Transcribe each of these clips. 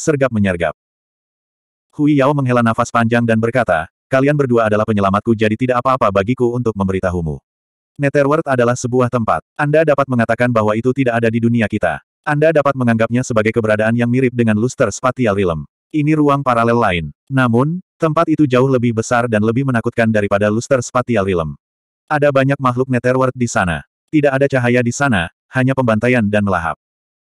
sergap-menyergap. Hui Yao menghela nafas panjang dan berkata, kalian berdua adalah penyelamatku jadi tidak apa-apa bagiku untuk memberitahumu. Netherworld adalah sebuah tempat. Anda dapat mengatakan bahwa itu tidak ada di dunia kita. Anda dapat menganggapnya sebagai keberadaan yang mirip dengan Luster Spatial Realm. Ini ruang paralel lain. Namun, tempat itu jauh lebih besar dan lebih menakutkan daripada Luster Spatial Realm. Ada banyak makhluk Netherworld di sana. Tidak ada cahaya di sana, hanya pembantaian dan melahap.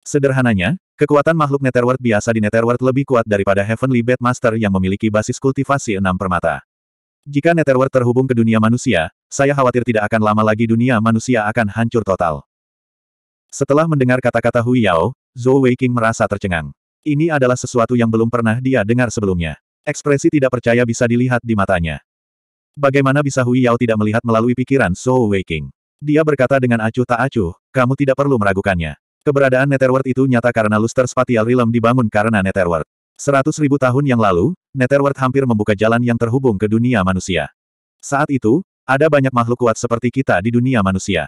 Sederhananya, Kekuatan makhluk Netherworld biasa di Netherworld lebih kuat daripada Heavenly Master yang memiliki basis kultivasi enam permata. Jika Netherworld terhubung ke dunia manusia, saya khawatir tidak akan lama lagi dunia manusia akan hancur total. Setelah mendengar kata-kata Hui Yao, Zhou Weiqing merasa tercengang. Ini adalah sesuatu yang belum pernah dia dengar sebelumnya. Ekspresi tidak percaya bisa dilihat di matanya. Bagaimana bisa Hui Yao tidak melihat melalui pikiran Zhou Weiqing? Dia berkata dengan acuh tak acuh, kamu tidak perlu meragukannya. Keberadaan Netherworld itu nyata karena Luster Spatial Realm dibangun karena Netherworld. Seratus ribu tahun yang lalu, Netherworld hampir membuka jalan yang terhubung ke dunia manusia. Saat itu, ada banyak makhluk kuat seperti kita di dunia manusia.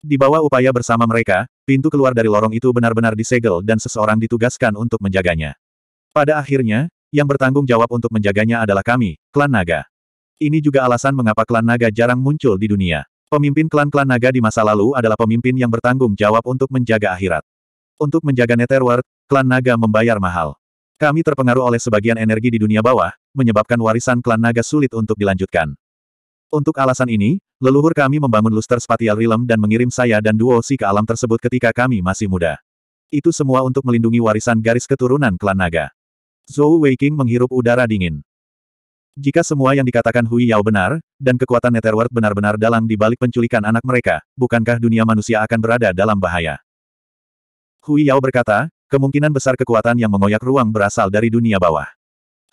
Di bawah upaya bersama mereka, pintu keluar dari lorong itu benar-benar disegel dan seseorang ditugaskan untuk menjaganya. Pada akhirnya, yang bertanggung jawab untuk menjaganya adalah kami, klan naga. Ini juga alasan mengapa klan naga jarang muncul di dunia. Pemimpin klan-klan naga di masa lalu adalah pemimpin yang bertanggung jawab untuk menjaga akhirat. Untuk menjaga Netherworld, klan naga membayar mahal. Kami terpengaruh oleh sebagian energi di dunia bawah, menyebabkan warisan klan naga sulit untuk dilanjutkan. Untuk alasan ini, leluhur kami membangun luster spatial realm dan mengirim saya dan duo si ke alam tersebut ketika kami masih muda. Itu semua untuk melindungi warisan garis keturunan klan naga. Zhou Weiking menghirup udara dingin. Jika semua yang dikatakan Hui Yao benar, dan kekuatan Netherworld benar-benar dalang di balik penculikan anak mereka, bukankah dunia manusia akan berada dalam bahaya? Hui Yao berkata, kemungkinan besar kekuatan yang mengoyak ruang berasal dari dunia bawah.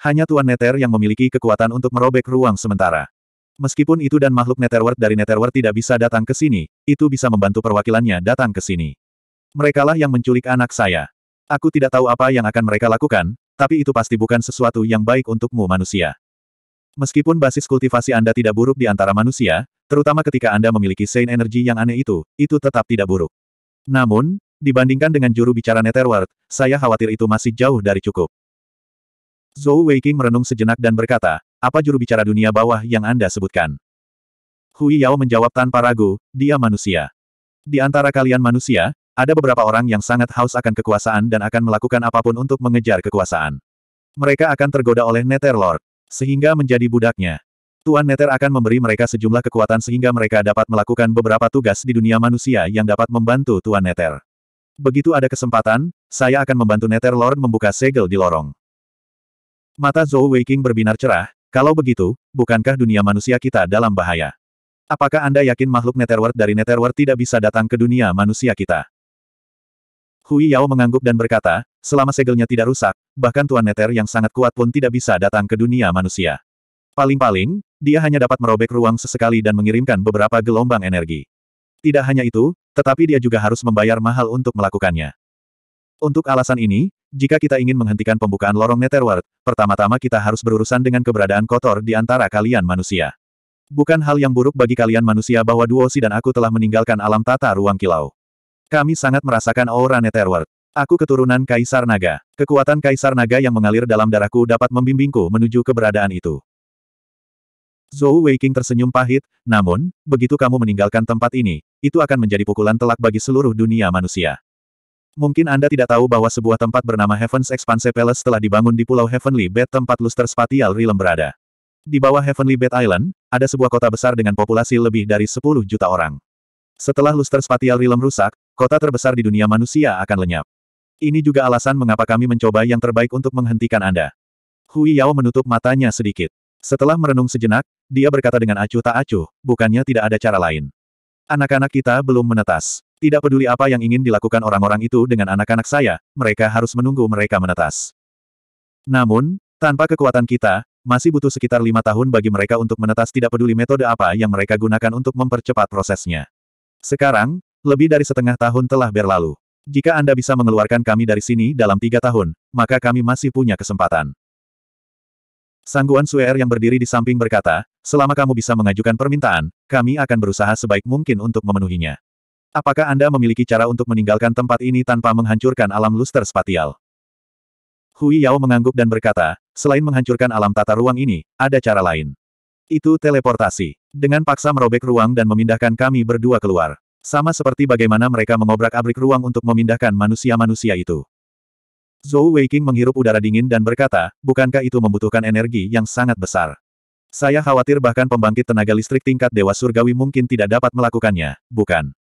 Hanya Tuan Nether yang memiliki kekuatan untuk merobek ruang sementara. Meskipun itu dan makhluk Netherworld dari Netherworld tidak bisa datang ke sini, itu bisa membantu perwakilannya datang ke sini. Merekalah yang menculik anak saya. Aku tidak tahu apa yang akan mereka lakukan, tapi itu pasti bukan sesuatu yang baik untukmu manusia. Meskipun basis kultivasi Anda tidak buruk di antara manusia, terutama ketika Anda memiliki sein energi yang aneh itu, itu tetap tidak buruk. Namun, dibandingkan dengan juru bicara Netherworld, saya khawatir itu masih jauh dari cukup. Zhou Weiqing merenung sejenak dan berkata, apa juru bicara dunia bawah yang Anda sebutkan? Hui Yao menjawab tanpa ragu, dia manusia. Di antara kalian manusia, ada beberapa orang yang sangat haus akan kekuasaan dan akan melakukan apapun untuk mengejar kekuasaan. Mereka akan tergoda oleh Netherlord. Sehingga menjadi budaknya. Tuan Neter akan memberi mereka sejumlah kekuatan sehingga mereka dapat melakukan beberapa tugas di dunia manusia yang dapat membantu Tuan Neter. Begitu ada kesempatan, saya akan membantu Neter Lord membuka segel di lorong. Mata Zhou Weiqing berbinar cerah, kalau begitu, bukankah dunia manusia kita dalam bahaya? Apakah Anda yakin makhluk Netherworld dari Netherworld tidak bisa datang ke dunia manusia kita? Hui Yao mengangguk dan berkata, selama segelnya tidak rusak, bahkan Tuan Neter yang sangat kuat pun tidak bisa datang ke dunia manusia. Paling-paling, dia hanya dapat merobek ruang sesekali dan mengirimkan beberapa gelombang energi. Tidak hanya itu, tetapi dia juga harus membayar mahal untuk melakukannya. Untuk alasan ini, jika kita ingin menghentikan pembukaan lorong Netherworld, pertama-tama kita harus berurusan dengan keberadaan kotor di antara kalian manusia. Bukan hal yang buruk bagi kalian manusia bahwa Duosi dan aku telah meninggalkan alam tata ruang kilau. Kami sangat merasakan aura Netherworld. Aku keturunan Kaisar Naga. Kekuatan Kaisar Naga yang mengalir dalam darahku dapat membimbingku menuju keberadaan itu. Zhou Weiqing tersenyum pahit, namun, begitu kamu meninggalkan tempat ini, itu akan menjadi pukulan telak bagi seluruh dunia manusia. Mungkin Anda tidak tahu bahwa sebuah tempat bernama Heaven's Expanse Palace telah dibangun di Pulau Heavenly Bed tempat Luster Spatial Realm berada. Di bawah Heavenly Bed Island, ada sebuah kota besar dengan populasi lebih dari 10 juta orang. Setelah Luster Spatial Realm rusak, kota terbesar di dunia manusia akan lenyap. Ini juga alasan mengapa kami mencoba yang terbaik untuk menghentikan Anda. Hui Yao menutup matanya sedikit. Setelah merenung sejenak, dia berkata dengan acuh tak acuh, bukannya tidak ada cara lain. Anak-anak kita belum menetas. Tidak peduli apa yang ingin dilakukan orang-orang itu dengan anak-anak saya, mereka harus menunggu mereka menetas. Namun, tanpa kekuatan kita, masih butuh sekitar lima tahun bagi mereka untuk menetas tidak peduli metode apa yang mereka gunakan untuk mempercepat prosesnya. Sekarang, lebih dari setengah tahun telah berlalu. Jika Anda bisa mengeluarkan kami dari sini dalam tiga tahun, maka kami masih punya kesempatan. Sangguan Suer yang berdiri di samping berkata, selama kamu bisa mengajukan permintaan, kami akan berusaha sebaik mungkin untuk memenuhinya. Apakah Anda memiliki cara untuk meninggalkan tempat ini tanpa menghancurkan alam luster spatial? Hui Yao mengangguk dan berkata, selain menghancurkan alam tata ruang ini, ada cara lain. Itu teleportasi. Dengan paksa merobek ruang dan memindahkan kami berdua keluar. Sama seperti bagaimana mereka mengobrak-abrik ruang untuk memindahkan manusia-manusia itu. Zhou Weiqing menghirup udara dingin dan berkata, bukankah itu membutuhkan energi yang sangat besar? Saya khawatir bahkan pembangkit tenaga listrik tingkat Dewa Surgawi mungkin tidak dapat melakukannya, bukan?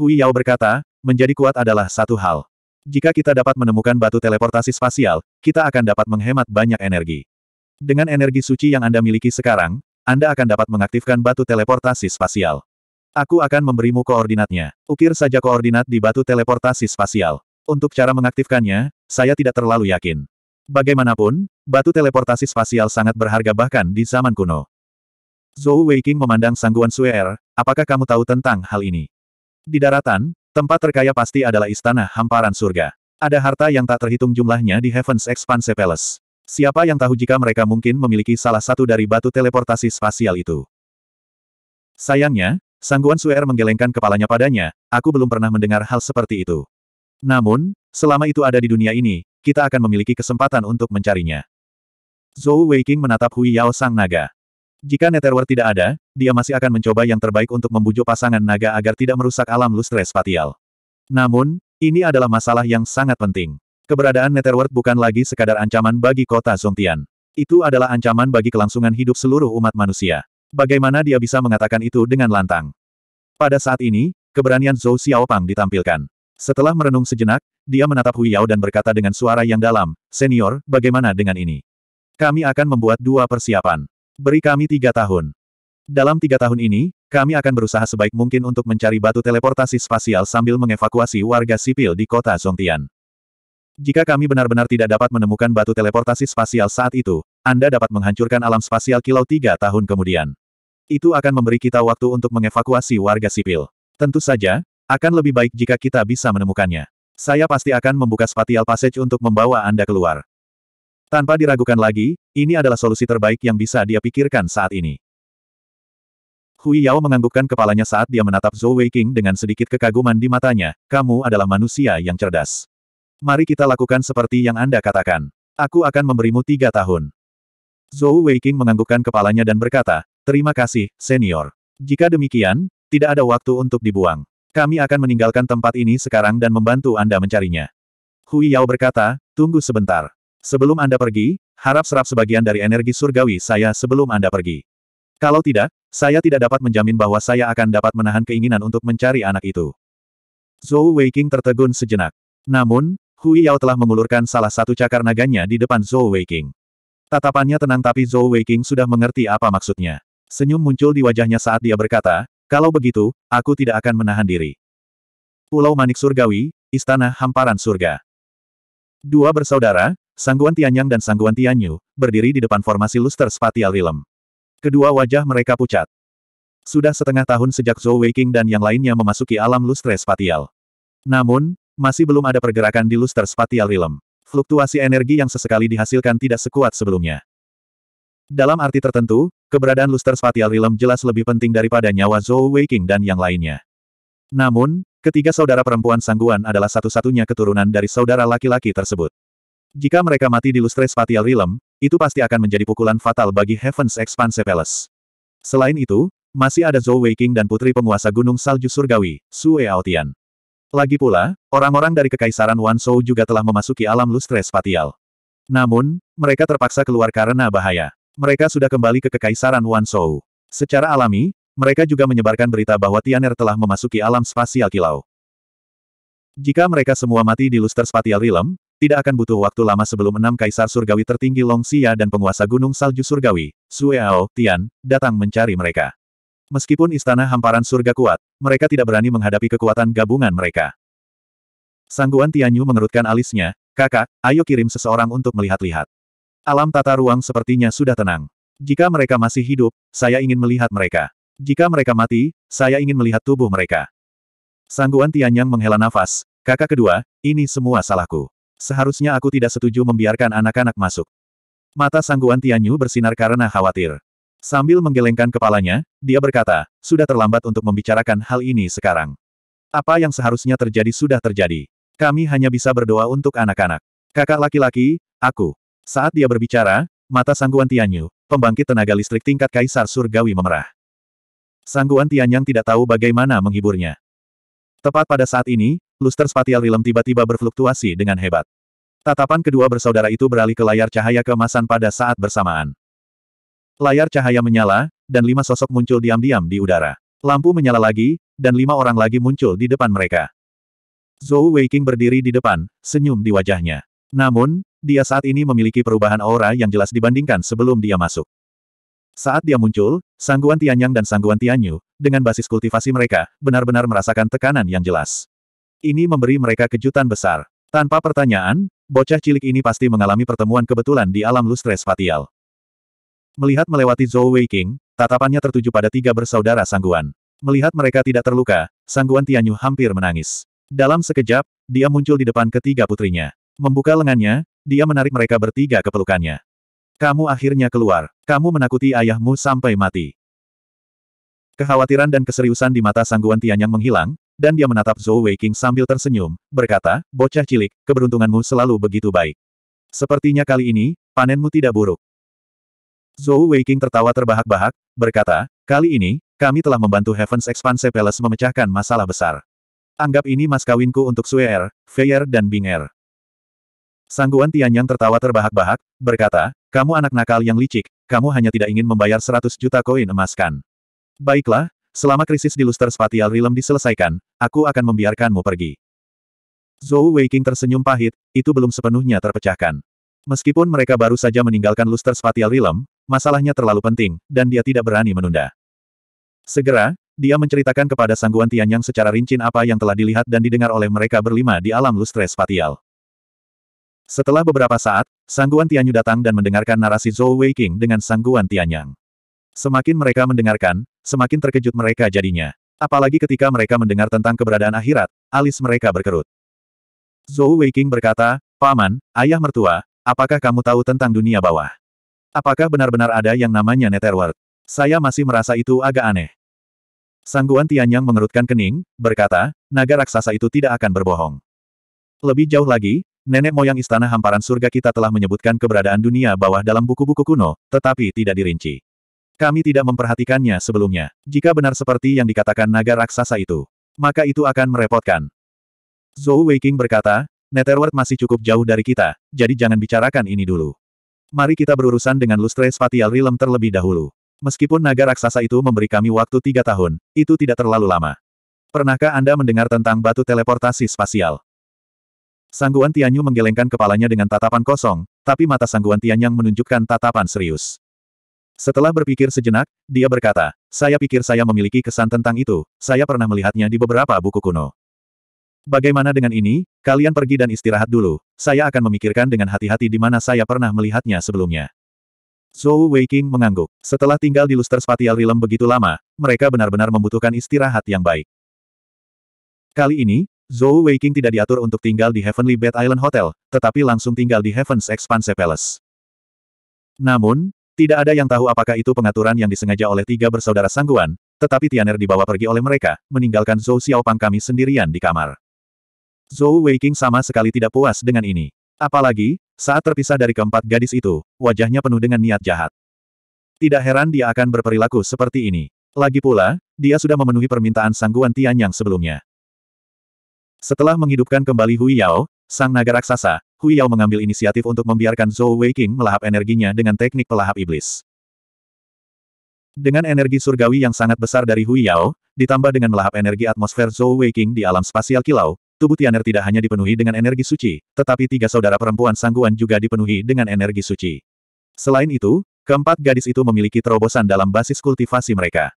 Hui Yao berkata, menjadi kuat adalah satu hal. Jika kita dapat menemukan batu teleportasi spasial, kita akan dapat menghemat banyak energi. Dengan energi suci yang Anda miliki sekarang, Anda akan dapat mengaktifkan batu teleportasi spasial. Aku akan memberimu koordinatnya. Ukir saja koordinat di batu teleportasi spasial. Untuk cara mengaktifkannya, saya tidak terlalu yakin. Bagaimanapun, batu teleportasi spasial sangat berharga bahkan di zaman kuno. Zhou Weiqing memandang Sangguan Suer, er, apakah kamu tahu tentang hal ini? Di daratan, tempat terkaya pasti adalah istana hamparan surga. Ada harta yang tak terhitung jumlahnya di Heaven's Expanse Palace. Siapa yang tahu jika mereka mungkin memiliki salah satu dari batu teleportasi spasial itu? Sayangnya, Sangguan Suer menggelengkan kepalanya padanya, aku belum pernah mendengar hal seperti itu. Namun, selama itu ada di dunia ini, kita akan memiliki kesempatan untuk mencarinya. Zhou Weiqing menatap Hui Yao Sang Naga. Jika Netherworld tidak ada, dia masih akan mencoba yang terbaik untuk membujuk pasangan naga agar tidak merusak alam lustre spatial. Namun, ini adalah masalah yang sangat penting. Keberadaan Netherworld bukan lagi sekadar ancaman bagi kota Zongtian. Itu adalah ancaman bagi kelangsungan hidup seluruh umat manusia. Bagaimana dia bisa mengatakan itu dengan lantang? Pada saat ini, keberanian Zhou Xiaopang ditampilkan. Setelah merenung sejenak, dia menatap Hui Yao dan berkata dengan suara yang dalam, Senior, bagaimana dengan ini? Kami akan membuat dua persiapan. Beri kami tiga tahun. Dalam tiga tahun ini, kami akan berusaha sebaik mungkin untuk mencari batu teleportasi spasial sambil mengevakuasi warga sipil di kota Zhongtian. Jika kami benar-benar tidak dapat menemukan batu teleportasi spasial saat itu, anda dapat menghancurkan alam spasial kilau tiga tahun kemudian. Itu akan memberi kita waktu untuk mengevakuasi warga sipil. Tentu saja, akan lebih baik jika kita bisa menemukannya. Saya pasti akan membuka spatial passage untuk membawa Anda keluar. Tanpa diragukan lagi, ini adalah solusi terbaik yang bisa dia pikirkan saat ini. Hui Yao menganggukkan kepalanya saat dia menatap Zhou Weiqing dengan sedikit kekaguman di matanya, kamu adalah manusia yang cerdas. Mari kita lakukan seperti yang Anda katakan. Aku akan memberimu tiga tahun. Zhou Weiqing menganggukkan kepalanya dan berkata, Terima kasih, senior. Jika demikian, tidak ada waktu untuk dibuang. Kami akan meninggalkan tempat ini sekarang dan membantu Anda mencarinya. Hui Yao berkata, tunggu sebentar. Sebelum Anda pergi, harap serap sebagian dari energi surgawi saya sebelum Anda pergi. Kalau tidak, saya tidak dapat menjamin bahwa saya akan dapat menahan keinginan untuk mencari anak itu. Zhou Weiqing tertegun sejenak. Namun, Hui Yao telah mengulurkan salah satu cakar naganya di depan Zhou Weiqing. Tatapannya tenang tapi Zhou Weiqing sudah mengerti apa maksudnya. Senyum muncul di wajahnya saat dia berkata, kalau begitu, aku tidak akan menahan diri. Pulau Manik Surgawi, Istana Hamparan Surga. Dua bersaudara, Sangguan Tianyang dan Sangguan Tianyu, berdiri di depan formasi luster spatial rilem. Kedua wajah mereka pucat. Sudah setengah tahun sejak Zhou Weiqing dan yang lainnya memasuki alam lustre spatial. Namun, masih belum ada pergerakan di luster spatial rilem fluktuasi energi yang sesekali dihasilkan tidak sekuat sebelumnya. Dalam arti tertentu, keberadaan luster spatial realm jelas lebih penting daripada nyawa Zhou Weiqing dan yang lainnya. Namun, ketiga saudara perempuan Sangguan adalah satu-satunya keturunan dari saudara laki-laki tersebut. Jika mereka mati di Luster spatial realm, itu pasti akan menjadi pukulan fatal bagi Heaven's Expanse Palace. Selain itu, masih ada Zhou Weiqing dan putri penguasa Gunung Salju Surgawi, Sue Aotian. Lagi pula, orang-orang dari Kekaisaran Wansou juga telah memasuki alam lustre spatial. Namun, mereka terpaksa keluar karena bahaya. Mereka sudah kembali ke Kekaisaran Wansou. Secara alami, mereka juga menyebarkan berita bahwa Tianer telah memasuki alam spasial kilau. Jika mereka semua mati di luster spatial realm, tidak akan butuh waktu lama sebelum enam kaisar surgawi tertinggi Long Xia dan penguasa gunung salju surgawi, Sueao, Tian, datang mencari mereka. Meskipun istana hamparan surga kuat, mereka tidak berani menghadapi kekuatan gabungan mereka. Sangguan Tianyu mengerutkan alisnya, kakak, ayo kirim seseorang untuk melihat-lihat. Alam tata ruang sepertinya sudah tenang. Jika mereka masih hidup, saya ingin melihat mereka. Jika mereka mati, saya ingin melihat tubuh mereka. Sangguan Tianyang menghela nafas, kakak kedua, ini semua salahku. Seharusnya aku tidak setuju membiarkan anak-anak masuk. Mata Sangguan Tianyu bersinar karena khawatir. Sambil menggelengkan kepalanya, dia berkata, sudah terlambat untuk membicarakan hal ini sekarang. Apa yang seharusnya terjadi sudah terjadi. Kami hanya bisa berdoa untuk anak-anak. Kakak laki-laki, aku. Saat dia berbicara, mata Sangguan Tianyu, pembangkit tenaga listrik tingkat Kaisar Surgawi memerah. Sangguan Tianyang tidak tahu bagaimana menghiburnya. Tepat pada saat ini, luster spatial rilem tiba-tiba berfluktuasi dengan hebat. Tatapan kedua bersaudara itu beralih ke layar cahaya keemasan pada saat bersamaan. Layar cahaya menyala, dan lima sosok muncul diam-diam di udara. Lampu menyala lagi, dan lima orang lagi muncul di depan mereka. Zhou Weiqing berdiri di depan, senyum di wajahnya. Namun, dia saat ini memiliki perubahan aura yang jelas dibandingkan sebelum dia masuk. Saat dia muncul, Sangguan Tianyang dan Sangguan Tianyu, dengan basis kultivasi mereka, benar-benar merasakan tekanan yang jelas. Ini memberi mereka kejutan besar. Tanpa pertanyaan, bocah cilik ini pasti mengalami pertemuan kebetulan di alam lustres fatial. Melihat melewati Zhou Weiqing, tatapannya tertuju pada tiga bersaudara Sangguan. Melihat mereka tidak terluka, Sangguan Tianyu hampir menangis. Dalam sekejap, dia muncul di depan ketiga putrinya. Membuka lengannya, dia menarik mereka bertiga ke pelukannya. Kamu akhirnya keluar. Kamu menakuti ayahmu sampai mati. Kekhawatiran dan keseriusan di mata Sangguan Tianyang menghilang, dan dia menatap Zhou Weiqing sambil tersenyum, berkata, Bocah cilik, keberuntunganmu selalu begitu baik. Sepertinya kali ini, panenmu tidak buruk. Zhou Weiqing tertawa terbahak-bahak, berkata, kali ini, kami telah membantu Heaven's Expanse Palace memecahkan masalah besar. Anggap ini mas kawinku untuk Sue er, Feier dan Bing'er. Sangguan Tianyang tertawa terbahak-bahak, berkata, kamu anak nakal yang licik, kamu hanya tidak ingin membayar 100 juta koin emas kan. Baiklah, selama krisis di luster spatial realm diselesaikan, aku akan membiarkanmu pergi. Zhou Weiqing tersenyum pahit, itu belum sepenuhnya terpecahkan. Meskipun mereka baru saja meninggalkan luster spatial realm, Masalahnya terlalu penting, dan dia tidak berani menunda. Segera, dia menceritakan kepada Sangguan Tianyang secara rinci apa yang telah dilihat dan didengar oleh mereka berlima di alam lustre spatial. Setelah beberapa saat, Sangguan Tianyu datang dan mendengarkan narasi Zhou Weiqing dengan Sangguan Tianyang. Semakin mereka mendengarkan, semakin terkejut mereka jadinya. Apalagi ketika mereka mendengar tentang keberadaan akhirat, alis mereka berkerut. Zhou Weiqing berkata, Paman, ayah mertua, apakah kamu tahu tentang dunia bawah? Apakah benar-benar ada yang namanya netherworld? Saya masih merasa itu agak aneh. Sangguan Tianyang mengerutkan kening, berkata, naga raksasa itu tidak akan berbohong. Lebih jauh lagi, nenek moyang istana hamparan surga kita telah menyebutkan keberadaan dunia bawah dalam buku-buku kuno, tetapi tidak dirinci. Kami tidak memperhatikannya sebelumnya. Jika benar seperti yang dikatakan naga raksasa itu, maka itu akan merepotkan. Zhou Weiqing berkata, Netherworld masih cukup jauh dari kita, jadi jangan bicarakan ini dulu. Mari kita berurusan dengan lustre spatial realm terlebih dahulu. Meskipun naga raksasa itu memberi kami waktu tiga tahun, itu tidak terlalu lama. Pernahkah Anda mendengar tentang batu teleportasi spasial? Sangguan Tianyu menggelengkan kepalanya dengan tatapan kosong, tapi mata Sangguan Tianyang menunjukkan tatapan serius. Setelah berpikir sejenak, dia berkata, saya pikir saya memiliki kesan tentang itu, saya pernah melihatnya di beberapa buku kuno. Bagaimana dengan ini, kalian pergi dan istirahat dulu, saya akan memikirkan dengan hati-hati di mana saya pernah melihatnya sebelumnya. Zhou Weiqing mengangguk. Setelah tinggal di Luster Spatial Realm begitu lama, mereka benar-benar membutuhkan istirahat yang baik. Kali ini, Zhou Weiqing tidak diatur untuk tinggal di Heavenly Bed Island Hotel, tetapi langsung tinggal di Heaven's Expanse Palace. Namun, tidak ada yang tahu apakah itu pengaturan yang disengaja oleh tiga bersaudara sangguan, tetapi Tianer dibawa pergi oleh mereka, meninggalkan Zhou Xiaopang kami sendirian di kamar. Zhou Weiqing sama sekali tidak puas dengan ini. Apalagi, saat terpisah dari keempat gadis itu, wajahnya penuh dengan niat jahat. Tidak heran dia akan berperilaku seperti ini. Lagi pula, dia sudah memenuhi permintaan sangguan Tian yang sebelumnya. Setelah menghidupkan kembali Hui Yao, sang naga raksasa, Hui Yao mengambil inisiatif untuk membiarkan Zhou Weiqing melahap energinya dengan teknik pelahap iblis. Dengan energi surgawi yang sangat besar dari Hui Yao, ditambah dengan melahap energi atmosfer Zhou Weiqing di alam spasial kilau, Tubuh Tianer tidak hanya dipenuhi dengan energi suci, tetapi tiga saudara perempuan Sangguan juga dipenuhi dengan energi suci. Selain itu, keempat gadis itu memiliki terobosan dalam basis kultivasi mereka.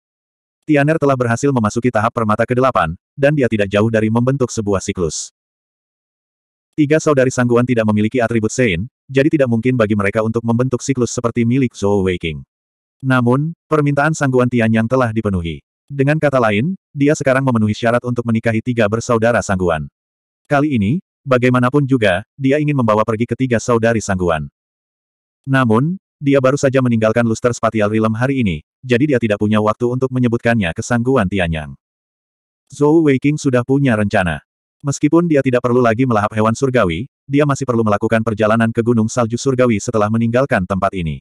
Tianer telah berhasil memasuki tahap permata ke-8, dan dia tidak jauh dari membentuk sebuah siklus. Tiga saudari Sangguan tidak memiliki atribut Sein, jadi tidak mungkin bagi mereka untuk membentuk siklus seperti milik Zhou Weiking. Namun, permintaan Sangguan Tian yang telah dipenuhi. Dengan kata lain, dia sekarang memenuhi syarat untuk menikahi tiga bersaudara sangguan. Kali ini, bagaimanapun juga, dia ingin membawa pergi ketiga saudari sangguan. Namun, dia baru saja meninggalkan luster spatial realm hari ini, jadi dia tidak punya waktu untuk menyebutkannya ke sangguan Tianyang. Zhou Weiqing sudah punya rencana. Meskipun dia tidak perlu lagi melahap hewan surgawi, dia masih perlu melakukan perjalanan ke Gunung Salju Surgawi setelah meninggalkan tempat ini.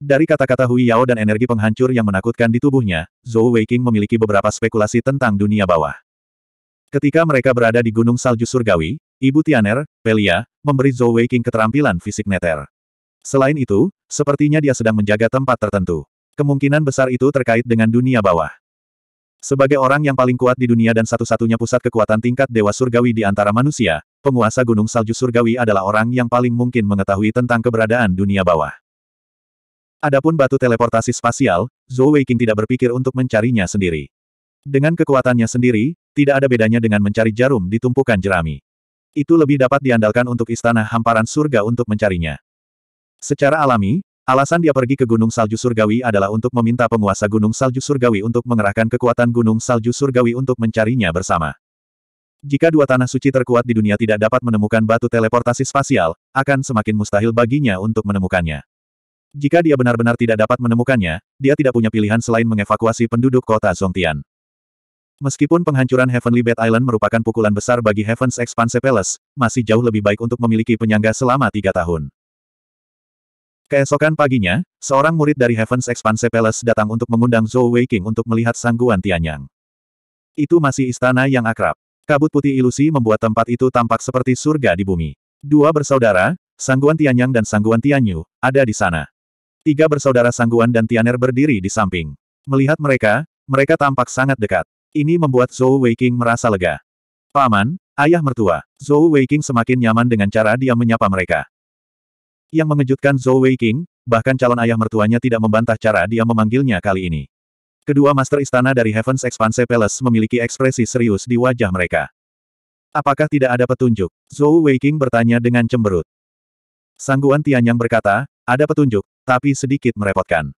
Dari kata-kata Hui Yao dan energi penghancur yang menakutkan di tubuhnya, Zhou Weiqing memiliki beberapa spekulasi tentang dunia bawah. Ketika mereka berada di Gunung Salju Surgawi, Ibu Tianer, Pelia, memberi Zhou Weiqing keterampilan fisik neter. Selain itu, sepertinya dia sedang menjaga tempat tertentu. Kemungkinan besar itu terkait dengan dunia bawah. Sebagai orang yang paling kuat di dunia dan satu-satunya pusat kekuatan tingkat Dewa Surgawi di antara manusia, penguasa Gunung Salju Surgawi adalah orang yang paling mungkin mengetahui tentang keberadaan dunia bawah. Adapun batu teleportasi spasial, Zhou Weiqing tidak berpikir untuk mencarinya sendiri. Dengan kekuatannya sendiri, tidak ada bedanya dengan mencari jarum di tumpukan jerami. Itu lebih dapat diandalkan untuk istana hamparan surga untuk mencarinya. Secara alami, alasan dia pergi ke Gunung Salju Surgawi adalah untuk meminta penguasa Gunung Salju Surgawi untuk mengerahkan kekuatan Gunung Salju Surgawi untuk mencarinya bersama. Jika dua tanah suci terkuat di dunia tidak dapat menemukan batu teleportasi spasial, akan semakin mustahil baginya untuk menemukannya. Jika dia benar-benar tidak dapat menemukannya, dia tidak punya pilihan selain mengevakuasi penduduk kota Zongtian. Meskipun penghancuran Heavenly Bed Island merupakan pukulan besar bagi Heaven's Expanse Palace, masih jauh lebih baik untuk memiliki penyangga selama tiga tahun. Keesokan paginya, seorang murid dari Heaven's Expanse Palace datang untuk mengundang Zhou Weiqing untuk melihat sangguan Tianyang. Itu masih istana yang akrab. Kabut putih ilusi membuat tempat itu tampak seperti surga di bumi. Dua bersaudara, Sangguan Tianyang dan Sangguan Tianyu, ada di sana. Tiga bersaudara Sangguan dan Tianer berdiri di samping. Melihat mereka, mereka tampak sangat dekat. Ini membuat Zhou Weiqing merasa lega. Paman, ayah mertua, Zhou Weiqing semakin nyaman dengan cara dia menyapa mereka. Yang mengejutkan Zhou Weiqing, bahkan calon ayah mertuanya tidak membantah cara dia memanggilnya kali ini. Kedua master istana dari Heaven's Expanse Palace memiliki ekspresi serius di wajah mereka. Apakah tidak ada petunjuk? Zhou Weiqing bertanya dengan cemberut. Sangguan Tianyang berkata, ada petunjuk, tapi sedikit merepotkan.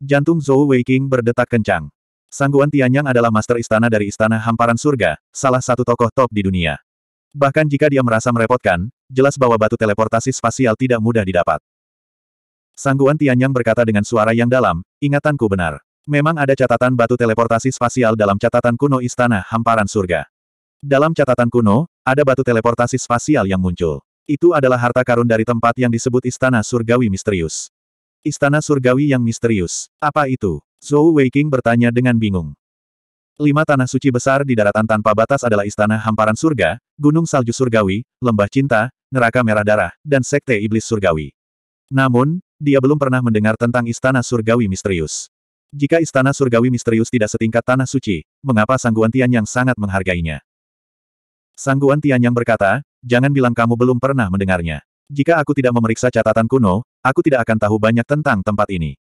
Jantung Zhou Weiqing berdetak kencang. Sangguan Tianyang adalah master istana dari Istana Hamparan Surga, salah satu tokoh top di dunia. Bahkan jika dia merasa merepotkan, jelas bahwa batu teleportasi spasial tidak mudah didapat. Sangguan Tianyang berkata dengan suara yang dalam, ingatanku benar. Memang ada catatan batu teleportasi spasial dalam catatan kuno Istana Hamparan Surga. Dalam catatan kuno, ada batu teleportasi spasial yang muncul. Itu adalah harta karun dari tempat yang disebut Istana Surgawi Misterius. Istana Surgawi yang misterius. Apa itu? Zhou Weiqing bertanya dengan bingung. Lima tanah suci besar di daratan tanpa batas adalah istana hamparan surga, gunung salju surgawi, lembah cinta, neraka merah darah, dan sekte iblis surgawi. Namun, dia belum pernah mendengar tentang istana surgawi misterius. Jika istana surgawi misterius tidak setingkat tanah suci, mengapa Sangguan Tian yang sangat menghargainya? Sangguan Tian yang berkata, Jangan bilang kamu belum pernah mendengarnya. Jika aku tidak memeriksa catatan kuno, aku tidak akan tahu banyak tentang tempat ini.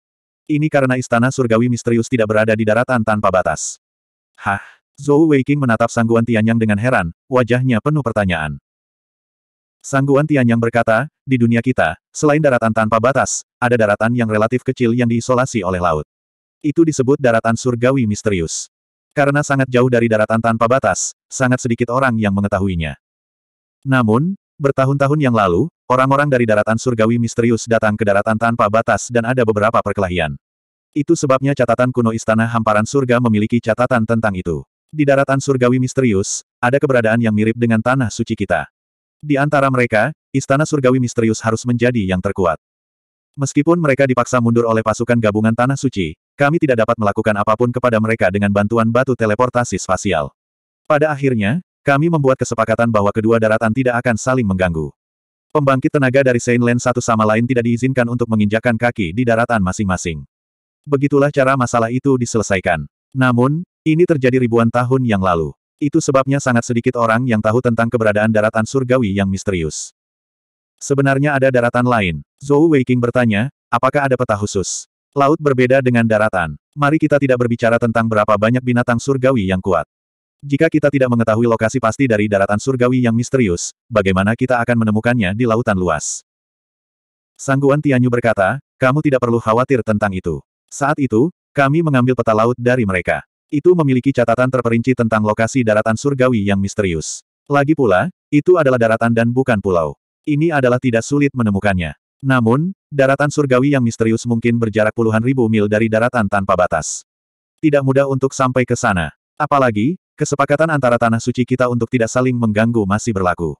Ini karena istana surgawi misterius tidak berada di daratan tanpa batas. Hah? Zhou Weiqing menatap Sangguan Tianyang dengan heran, wajahnya penuh pertanyaan. Sangguan Tianyang berkata, di dunia kita, selain daratan tanpa batas, ada daratan yang relatif kecil yang diisolasi oleh laut. Itu disebut daratan surgawi misterius. Karena sangat jauh dari daratan tanpa batas, sangat sedikit orang yang mengetahuinya. Namun, bertahun-tahun yang lalu, orang-orang dari daratan surgawi misterius datang ke daratan tanpa batas dan ada beberapa perkelahian. Itu sebabnya catatan kuno Istana Hamparan Surga memiliki catatan tentang itu. Di daratan surgawi misterius, ada keberadaan yang mirip dengan tanah suci kita. Di antara mereka, Istana Surgawi misterius harus menjadi yang terkuat. Meskipun mereka dipaksa mundur oleh pasukan gabungan Tanah Suci, kami tidak dapat melakukan apapun kepada mereka dengan bantuan batu teleportasi spasial. Pada akhirnya, kami membuat kesepakatan bahwa kedua daratan tidak akan saling mengganggu. Pembangkit tenaga dari Saint satu sama lain tidak diizinkan untuk menginjakan kaki di daratan masing-masing. Begitulah cara masalah itu diselesaikan. Namun, ini terjadi ribuan tahun yang lalu. Itu sebabnya sangat sedikit orang yang tahu tentang keberadaan daratan surgawi yang misterius. Sebenarnya ada daratan lain. Zhou Weiking bertanya, apakah ada peta khusus? Laut berbeda dengan daratan. Mari kita tidak berbicara tentang berapa banyak binatang surgawi yang kuat. Jika kita tidak mengetahui lokasi pasti dari daratan surgawi yang misterius, bagaimana kita akan menemukannya di lautan luas? Sangguan Tianyu berkata, kamu tidak perlu khawatir tentang itu. Saat itu, kami mengambil peta laut dari mereka. Itu memiliki catatan terperinci tentang lokasi daratan surgawi yang misterius. Lagi pula, itu adalah daratan dan bukan pulau. Ini adalah tidak sulit menemukannya. Namun, daratan surgawi yang misterius mungkin berjarak puluhan ribu mil dari daratan tanpa batas. Tidak mudah untuk sampai ke sana. Apalagi, Kesepakatan antara tanah suci kita untuk tidak saling mengganggu masih berlaku.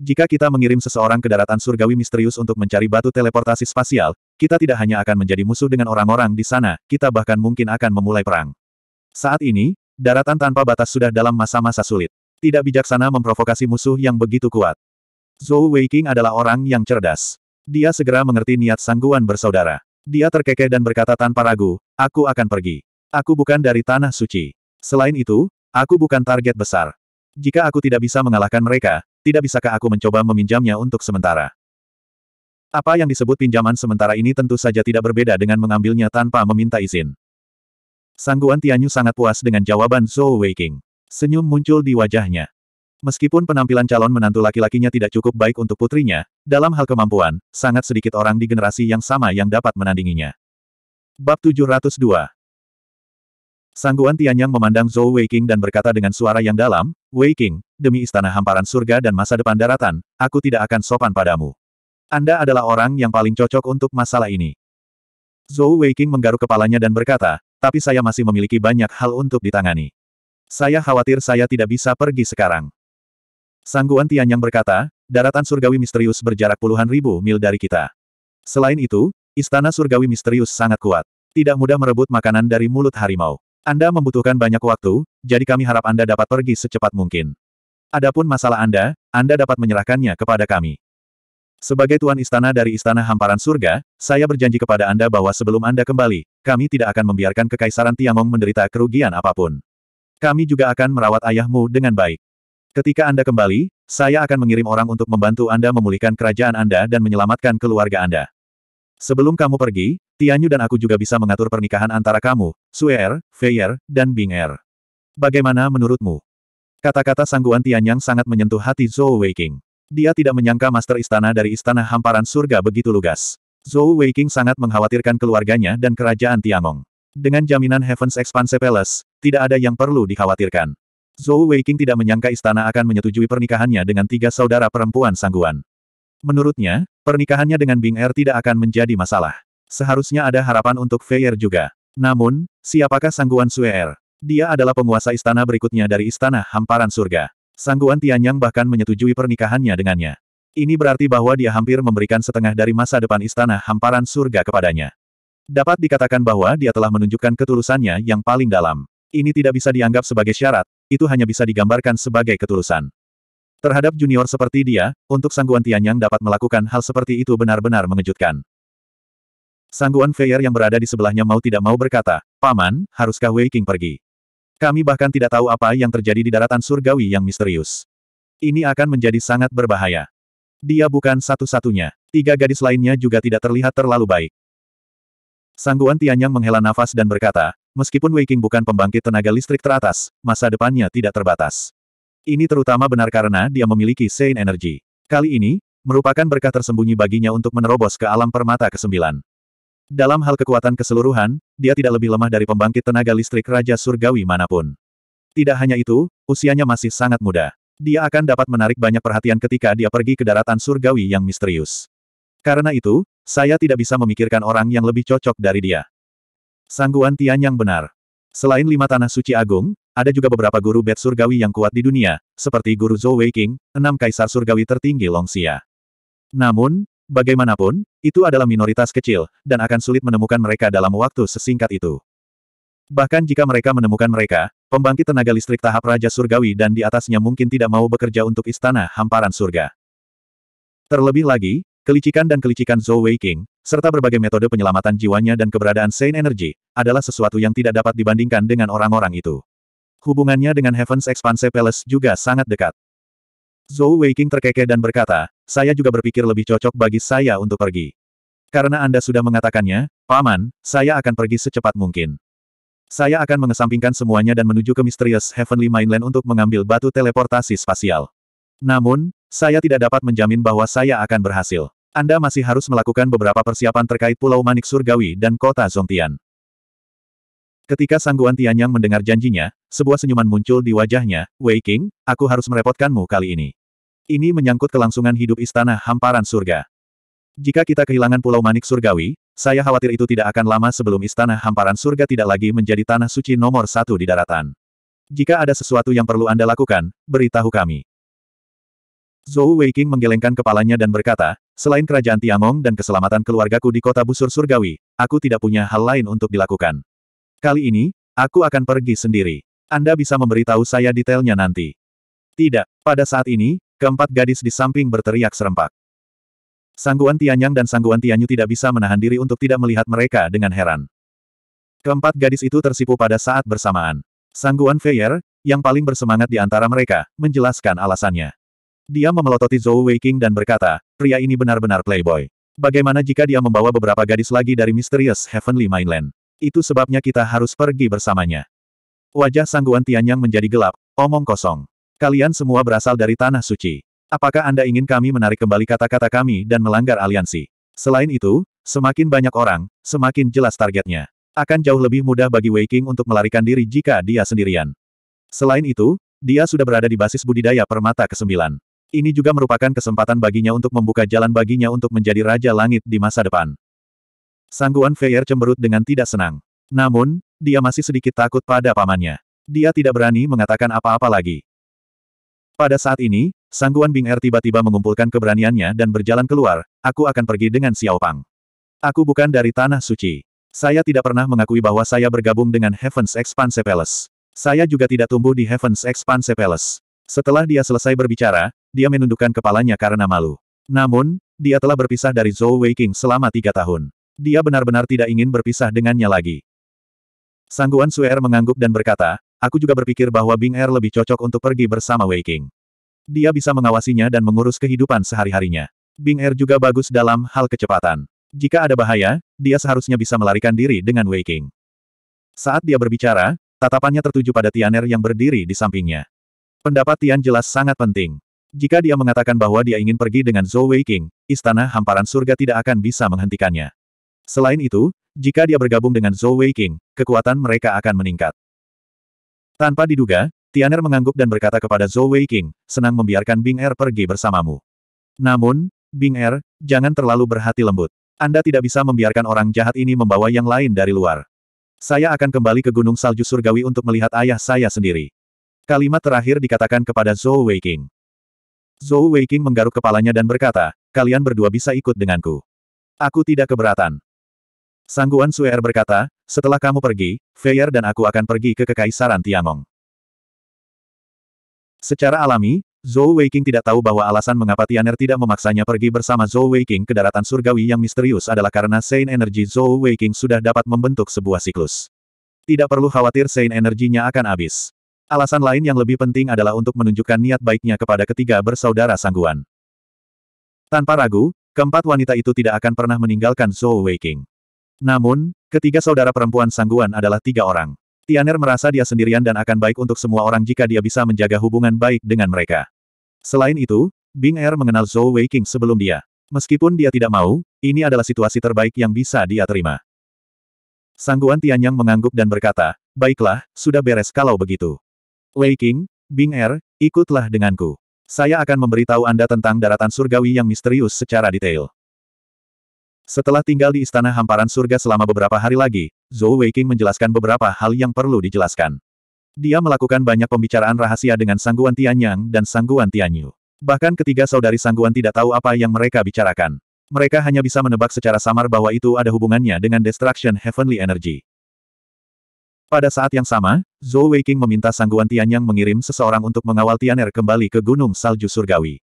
Jika kita mengirim seseorang ke daratan surgawi misterius untuk mencari batu teleportasi spasial, kita tidak hanya akan menjadi musuh dengan orang-orang di sana, kita bahkan mungkin akan memulai perang. Saat ini, daratan tanpa batas sudah dalam masa-masa sulit. Tidak bijaksana memprovokasi musuh yang begitu kuat. Zhou Weiqing adalah orang yang cerdas. Dia segera mengerti niat sangguan bersaudara. Dia terkekeh dan berkata tanpa ragu, aku akan pergi. Aku bukan dari tanah suci. Selain itu, aku bukan target besar. Jika aku tidak bisa mengalahkan mereka, tidak bisakah aku mencoba meminjamnya untuk sementara? Apa yang disebut pinjaman sementara ini tentu saja tidak berbeda dengan mengambilnya tanpa meminta izin. Sangguan Tianyu sangat puas dengan jawaban Zhou Weiking. Senyum muncul di wajahnya. Meskipun penampilan calon menantu laki-lakinya tidak cukup baik untuk putrinya, dalam hal kemampuan, sangat sedikit orang di generasi yang sama yang dapat menandinginya. Bab 702 Sangguan Tianyang memandang Zhou Weiqing dan berkata dengan suara yang dalam, Weiqing, demi istana hamparan surga dan masa depan daratan, aku tidak akan sopan padamu. Anda adalah orang yang paling cocok untuk masalah ini. Zhou Weiqing menggaruk kepalanya dan berkata, tapi saya masih memiliki banyak hal untuk ditangani. Saya khawatir saya tidak bisa pergi sekarang. Sangguan Tianyang berkata, daratan surgawi misterius berjarak puluhan ribu mil dari kita. Selain itu, istana surgawi misterius sangat kuat. Tidak mudah merebut makanan dari mulut harimau. Anda membutuhkan banyak waktu, jadi kami harap Anda dapat pergi secepat mungkin. Adapun masalah Anda, Anda dapat menyerahkannya kepada kami. Sebagai tuan istana dari Istana Hamparan Surga, saya berjanji kepada Anda bahwa sebelum Anda kembali, kami tidak akan membiarkan Kekaisaran Tiangong menderita kerugian apapun. Kami juga akan merawat ayahmu dengan baik. Ketika Anda kembali, saya akan mengirim orang untuk membantu Anda memulihkan kerajaan Anda dan menyelamatkan keluarga Anda. Sebelum kamu pergi, Tianyu dan aku juga bisa mengatur pernikahan antara kamu, Suer, Feier, dan Bing Er. Bagaimana menurutmu? Kata-kata sangguan Tianyang sangat menyentuh hati Zhou Weiking. Dia tidak menyangka master istana dari istana hamparan surga begitu lugas. Zhou Weiking sangat mengkhawatirkan keluarganya dan kerajaan Tiangong. Dengan jaminan Heaven's Expanse Palace, tidak ada yang perlu dikhawatirkan. Zhou Weiking tidak menyangka istana akan menyetujui pernikahannya dengan tiga saudara perempuan sangguan. Menurutnya, pernikahannya dengan Bing Er tidak akan menjadi masalah. Seharusnya ada harapan untuk Feier juga. Namun, siapakah Sangguan Suer? Dia adalah penguasa istana berikutnya dari istana hamparan surga. Sangguan Tianyang bahkan menyetujui pernikahannya dengannya. Ini berarti bahwa dia hampir memberikan setengah dari masa depan istana hamparan surga kepadanya. Dapat dikatakan bahwa dia telah menunjukkan ketulusannya yang paling dalam. Ini tidak bisa dianggap sebagai syarat, itu hanya bisa digambarkan sebagai ketulusan. Terhadap junior seperti dia, untuk Sangguan Tianyang dapat melakukan hal seperti itu benar-benar mengejutkan. Sangguan Feier yang berada di sebelahnya mau tidak mau berkata, Paman, haruskah Wei King pergi? Kami bahkan tidak tahu apa yang terjadi di daratan surgawi yang misterius. Ini akan menjadi sangat berbahaya. Dia bukan satu-satunya. Tiga gadis lainnya juga tidak terlihat terlalu baik. Sangguan Tianyang menghela nafas dan berkata, meskipun Wei King bukan pembangkit tenaga listrik teratas, masa depannya tidak terbatas. Ini terutama benar karena dia memiliki Sein Energy. Kali ini, merupakan berkah tersembunyi baginya untuk menerobos ke alam permata ke-9. Dalam hal kekuatan keseluruhan, dia tidak lebih lemah dari pembangkit tenaga listrik Raja Surgawi manapun. Tidak hanya itu, usianya masih sangat muda. Dia akan dapat menarik banyak perhatian ketika dia pergi ke daratan surgawi yang misterius. Karena itu, saya tidak bisa memikirkan orang yang lebih cocok dari dia. Sangguan Tian yang benar. Selain lima tanah suci agung, ada juga beberapa guru bed surgawi yang kuat di dunia, seperti guru Zhou Weiqing, enam kaisar surgawi tertinggi Longxia. Namun, Bagaimanapun, itu adalah minoritas kecil, dan akan sulit menemukan mereka dalam waktu sesingkat itu. Bahkan jika mereka menemukan mereka, pembangkit tenaga listrik tahap Raja Surgawi dan di atasnya mungkin tidak mau bekerja untuk istana hamparan surga. Terlebih lagi, kelicikan dan kelicikan Zhou Weiqing, serta berbagai metode penyelamatan jiwanya dan keberadaan Saint Energy, adalah sesuatu yang tidak dapat dibandingkan dengan orang-orang itu. Hubungannya dengan Heaven's Expanse Palace juga sangat dekat. Zhou Weiqing terkekeh dan berkata, saya juga berpikir lebih cocok bagi saya untuk pergi. Karena Anda sudah mengatakannya, Paman, saya akan pergi secepat mungkin. Saya akan mengesampingkan semuanya dan menuju ke Misterius Heavenly Mainland untuk mengambil batu teleportasi spasial. Namun, saya tidak dapat menjamin bahwa saya akan berhasil. Anda masih harus melakukan beberapa persiapan terkait Pulau Manik Surgawi dan kota Zongtian. Ketika Sangguan Tianyang mendengar janjinya, sebuah senyuman muncul di wajahnya, Wei King, aku harus merepotkanmu kali ini. Ini menyangkut kelangsungan hidup istana hamparan surga. Jika kita kehilangan pulau manik surgawi, saya khawatir itu tidak akan lama sebelum istana hamparan surga tidak lagi menjadi tanah suci nomor satu di daratan. Jika ada sesuatu yang perlu Anda lakukan, beritahu kami. Zhou King menggelengkan kepalanya dan berkata, selain kerajaan Tiamong dan keselamatan keluargaku di kota busur surgawi, aku tidak punya hal lain untuk dilakukan. Kali ini, aku akan pergi sendiri. Anda bisa memberitahu saya detailnya nanti. Tidak, pada saat ini, keempat gadis di samping berteriak serempak. Sangguan Tianyang dan Sangguan Tianyu tidak bisa menahan diri untuk tidak melihat mereka dengan heran. Keempat gadis itu tersipu pada saat bersamaan. Sangguan Feier, yang paling bersemangat di antara mereka, menjelaskan alasannya. Dia memelototi Zhou Weiking dan berkata, pria ini benar-benar playboy. Bagaimana jika dia membawa beberapa gadis lagi dari misterius Heavenly Mainland? Itu sebabnya kita harus pergi bersamanya. Wajah Sangguan Tianyang menjadi gelap, omong kosong. Kalian semua berasal dari Tanah Suci. Apakah Anda ingin kami menarik kembali kata-kata kami dan melanggar aliansi? Selain itu, semakin banyak orang, semakin jelas targetnya. Akan jauh lebih mudah bagi Wei King untuk melarikan diri jika dia sendirian. Selain itu, dia sudah berada di basis budidaya permata ke-9. Ini juga merupakan kesempatan baginya untuk membuka jalan baginya untuk menjadi Raja Langit di masa depan. Sangguan Feier cemberut dengan tidak senang. Namun, dia masih sedikit takut pada pamannya. Dia tidak berani mengatakan apa-apa lagi. Pada saat ini, Sangguan Bing Er tiba-tiba mengumpulkan keberaniannya dan berjalan keluar, aku akan pergi dengan Xiao Pang. Aku bukan dari Tanah Suci. Saya tidak pernah mengakui bahwa saya bergabung dengan Heaven's Expanse Palace. Saya juga tidak tumbuh di Heaven's Expanse Palace. Setelah dia selesai berbicara, dia menundukkan kepalanya karena malu. Namun, dia telah berpisah dari Zhou Weiking selama tiga tahun. Dia benar-benar tidak ingin berpisah dengannya lagi. Sangguan Suer mengangguk dan berkata, aku juga berpikir bahwa Bing Er lebih cocok untuk pergi bersama Wei King. Dia bisa mengawasinya dan mengurus kehidupan sehari-harinya. Bing Er juga bagus dalam hal kecepatan. Jika ada bahaya, dia seharusnya bisa melarikan diri dengan Wei King. Saat dia berbicara, tatapannya tertuju pada Tian Er yang berdiri di sampingnya. Pendapat Tian jelas sangat penting. Jika dia mengatakan bahwa dia ingin pergi dengan Zhou King, istana hamparan surga tidak akan bisa menghentikannya. Selain itu, jika dia bergabung dengan Zhou Wei kekuatan mereka akan meningkat. Tanpa diduga, Tianer mengangguk dan berkata kepada Zhou Wei senang membiarkan Bing Er pergi bersamamu. Namun, Bing Er, jangan terlalu berhati lembut. Anda tidak bisa membiarkan orang jahat ini membawa yang lain dari luar. Saya akan kembali ke Gunung Salju Surgawi untuk melihat ayah saya sendiri. Kalimat terakhir dikatakan kepada Zhou Weiqing. Zhou Weiqing menggaruk kepalanya dan berkata, kalian berdua bisa ikut denganku. Aku tidak keberatan. Sangguan Suer berkata, setelah kamu pergi, Feier dan aku akan pergi ke Kekaisaran Tiangong. Secara alami, Zhou Weiqing tidak tahu bahwa alasan mengapa Tianer tidak memaksanya pergi bersama Zhou Weiqing ke daratan surgawi yang misterius adalah karena Sein Energy Zhou Weiqing sudah dapat membentuk sebuah siklus. Tidak perlu khawatir Sein Energinya akan habis. Alasan lain yang lebih penting adalah untuk menunjukkan niat baiknya kepada ketiga bersaudara sangguan. Tanpa ragu, keempat wanita itu tidak akan pernah meninggalkan Zhou Weiqing. Namun, ketiga saudara perempuan Sangguan adalah tiga orang. Tianer merasa dia sendirian dan akan baik untuk semua orang jika dia bisa menjaga hubungan baik dengan mereka. Selain itu, Bing Er mengenal Zhou Wei King sebelum dia. Meskipun dia tidak mau, ini adalah situasi terbaik yang bisa dia terima. Sangguan Tianyang mengangguk dan berkata, Baiklah, sudah beres kalau begitu. Wei King, Bing Er, ikutlah denganku. Saya akan memberitahu Anda tentang daratan surgawi yang misterius secara detail. Setelah tinggal di Istana Hamparan Surga selama beberapa hari lagi, Zhou Weiqing menjelaskan beberapa hal yang perlu dijelaskan. Dia melakukan banyak pembicaraan rahasia dengan Sangguan Tianyang dan Sangguan Tianyu. Bahkan ketiga saudari Sangguan tidak tahu apa yang mereka bicarakan. Mereka hanya bisa menebak secara samar bahwa itu ada hubungannya dengan Destruction Heavenly Energy. Pada saat yang sama, Zhou Weiqing meminta Sangguan Tianyang mengirim seseorang untuk mengawal Tianer kembali ke Gunung Salju Surgawi.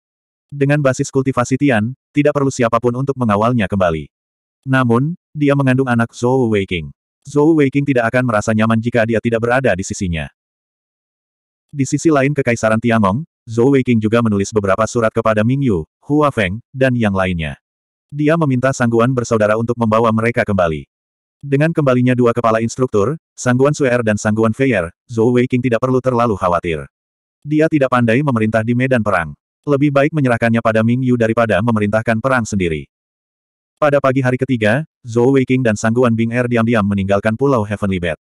Dengan basis kultivasi Tian, tidak perlu siapapun untuk mengawalnya kembali. Namun, dia mengandung anak Zhou Weiqing. Zhou Weiqing tidak akan merasa nyaman jika dia tidak berada di sisinya. Di sisi lain Kekaisaran Tiangong, Zhou Weiqing juga menulis beberapa surat kepada Ming Yu, Hua Feng, dan yang lainnya. Dia meminta Sangguan bersaudara untuk membawa mereka kembali. Dengan kembalinya dua kepala instruktur, Sangguan Suer dan Sangguan Feyer, Zhou Weiqing tidak perlu terlalu khawatir. Dia tidak pandai memerintah di medan perang. Lebih baik menyerahkannya pada Ming Yu daripada memerintahkan perang sendiri. Pada pagi hari ketiga, Zhou Weiking dan Sangguan Bing Er diam-diam meninggalkan Pulau Heavenly Bed.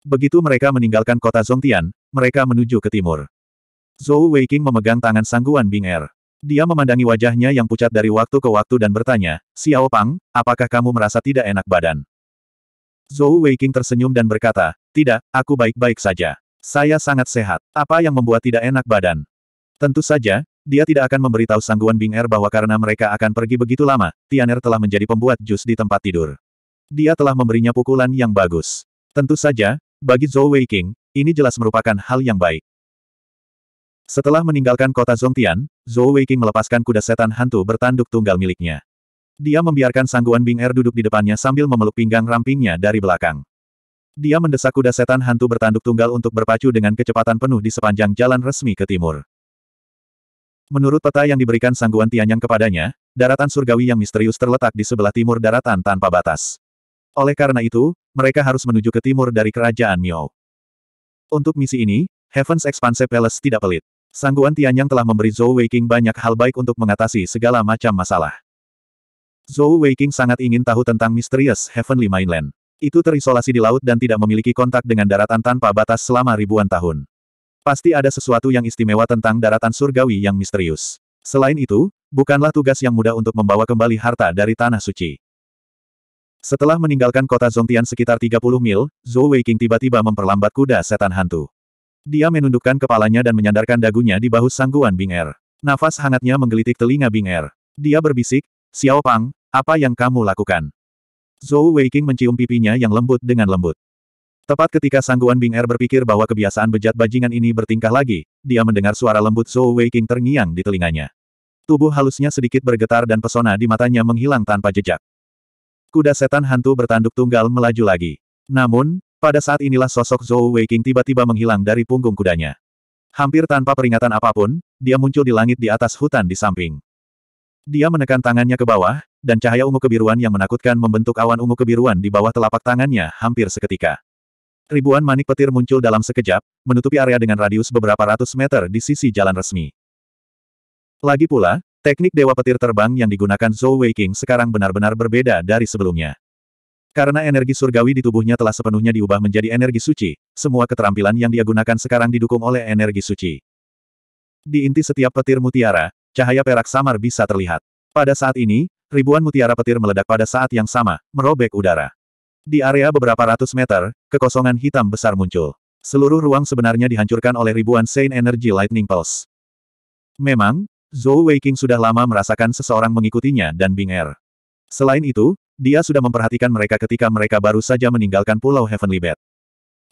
Begitu mereka meninggalkan kota Zhongtian, mereka menuju ke timur. Zhou Weiking memegang tangan Sangguan Bing Er. Dia memandangi wajahnya yang pucat dari waktu ke waktu dan bertanya, Xiao Pang, apakah kamu merasa tidak enak badan? Zhou Weiking tersenyum dan berkata, tidak, aku baik-baik saja. Saya sangat sehat. Apa yang membuat tidak enak badan? Tentu saja, dia tidak akan memberitahu Sangguan Bing Er bahwa karena mereka akan pergi begitu lama, Tianer telah menjadi pembuat jus di tempat tidur. Dia telah memberinya pukulan yang bagus. Tentu saja, bagi Zhou Weiqing, ini jelas merupakan hal yang baik. Setelah meninggalkan kota Zhongtian, Zhou Weiqing melepaskan kuda setan hantu bertanduk tunggal miliknya. Dia membiarkan Sangguan Bing Er duduk di depannya sambil memeluk pinggang rampingnya dari belakang. Dia mendesak kuda setan hantu bertanduk tunggal untuk berpacu dengan kecepatan penuh di sepanjang jalan resmi ke timur. Menurut peta yang diberikan Sangguan Tianyang kepadanya, daratan surgawi yang misterius terletak di sebelah timur daratan tanpa batas. Oleh karena itu, mereka harus menuju ke timur dari kerajaan Miao. Untuk misi ini, Heaven's Expanse Palace tidak pelit. Sangguan Tianyang telah memberi Zhou Weiqing banyak hal baik untuk mengatasi segala macam masalah. Zhou Weiqing sangat ingin tahu tentang misterius Heavenly Mainland. Itu terisolasi di laut dan tidak memiliki kontak dengan daratan tanpa batas selama ribuan tahun. Pasti ada sesuatu yang istimewa tentang daratan surgawi yang misterius. Selain itu, bukanlah tugas yang mudah untuk membawa kembali harta dari Tanah Suci. Setelah meninggalkan kota Zongtian sekitar 30 mil, Zhou Weiqing tiba-tiba memperlambat kuda setan hantu. Dia menundukkan kepalanya dan menyandarkan dagunya di bahu sangguan Bing Er. Nafas hangatnya menggelitik telinga Bing Er. Dia berbisik, Xiao Pang, apa yang kamu lakukan? Zhou Weiqing mencium pipinya yang lembut dengan lembut. Tepat ketika Sangguan Bing Er berpikir bahwa kebiasaan bejat bajingan ini bertingkah lagi, dia mendengar suara lembut Zhou Wei Weiqing terngiang di telinganya. Tubuh halusnya sedikit bergetar dan pesona di matanya menghilang tanpa jejak. Kuda setan hantu bertanduk tunggal melaju lagi. Namun, pada saat inilah sosok Zhou Wei Weiqing tiba-tiba menghilang dari punggung kudanya. Hampir tanpa peringatan apapun, dia muncul di langit di atas hutan di samping. Dia menekan tangannya ke bawah, dan cahaya ungu kebiruan yang menakutkan membentuk awan ungu kebiruan di bawah telapak tangannya hampir seketika. Ribuan manik petir muncul dalam sekejap, menutupi area dengan radius beberapa ratus meter di sisi jalan resmi. Lagi pula, teknik Dewa Petir Terbang yang digunakan Zhou Weiqing sekarang benar-benar berbeda dari sebelumnya. Karena energi surgawi di tubuhnya telah sepenuhnya diubah menjadi energi suci, semua keterampilan yang dia gunakan sekarang didukung oleh energi suci. Di inti setiap petir mutiara, cahaya perak samar bisa terlihat. Pada saat ini, ribuan mutiara petir meledak pada saat yang sama, merobek udara. Di area beberapa ratus meter, kekosongan hitam besar muncul. Seluruh ruang sebenarnya dihancurkan oleh ribuan Saint Energy Lightning Pulse. Memang, Zhou Weiqing sudah lama merasakan seseorang mengikutinya dan Bing Er. Selain itu, dia sudah memperhatikan mereka ketika mereka baru saja meninggalkan Pulau Heavenly Bed.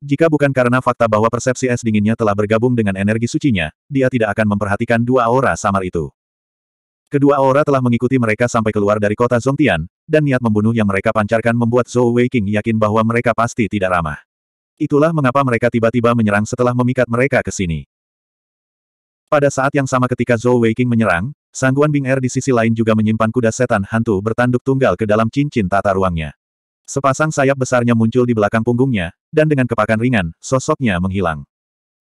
Jika bukan karena fakta bahwa persepsi es dinginnya telah bergabung dengan energi sucinya, dia tidak akan memperhatikan dua aura samar itu. Kedua aura telah mengikuti mereka sampai keluar dari kota Zongtian, dan niat membunuh yang mereka pancarkan membuat Zhou Weiqing yakin bahwa mereka pasti tidak ramah. Itulah mengapa mereka tiba-tiba menyerang setelah memikat mereka ke sini. Pada saat yang sama ketika Zhou Weiqing menyerang, Sangguan Bing Er di sisi lain juga menyimpan kuda setan hantu bertanduk tunggal ke dalam cincin tata ruangnya. Sepasang sayap besarnya muncul di belakang punggungnya, dan dengan kepakan ringan, sosoknya menghilang.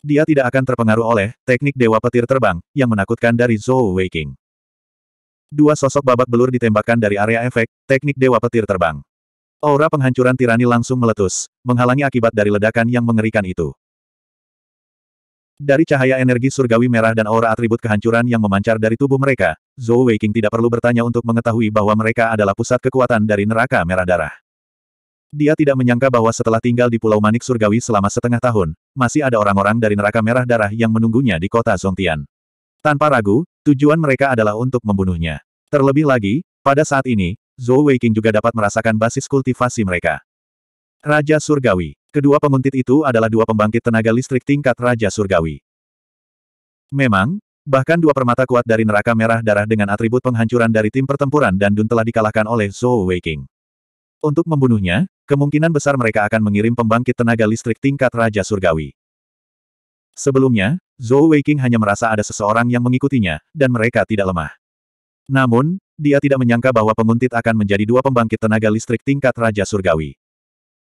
Dia tidak akan terpengaruh oleh teknik Dewa Petir Terbang yang menakutkan dari Zhou Weiqing. Dua sosok babak belur ditembakkan dari area efek, teknik Dewa Petir terbang. Aura penghancuran tirani langsung meletus, menghalangi akibat dari ledakan yang mengerikan itu. Dari cahaya energi surgawi merah dan aura atribut kehancuran yang memancar dari tubuh mereka, Zhou Weiqing tidak perlu bertanya untuk mengetahui bahwa mereka adalah pusat kekuatan dari neraka merah darah. Dia tidak menyangka bahwa setelah tinggal di Pulau Manik Surgawi selama setengah tahun, masih ada orang-orang dari neraka merah darah yang menunggunya di kota Zhongtian. Tanpa ragu, tujuan mereka adalah untuk membunuhnya. Terlebih lagi, pada saat ini, Zhou Weiqing juga dapat merasakan basis kultivasi mereka. Raja Surgawi. Kedua penguntit itu adalah dua pembangkit tenaga listrik tingkat Raja Surgawi. Memang, bahkan dua permata kuat dari neraka merah darah dengan atribut penghancuran dari tim pertempuran dan Dun telah dikalahkan oleh Zhou Weiqing. Untuk membunuhnya, kemungkinan besar mereka akan mengirim pembangkit tenaga listrik tingkat Raja Surgawi. Sebelumnya, Zhou Weiqing hanya merasa ada seseorang yang mengikutinya, dan mereka tidak lemah. Namun, dia tidak menyangka bahwa penguntit akan menjadi dua pembangkit tenaga listrik tingkat Raja Surgawi.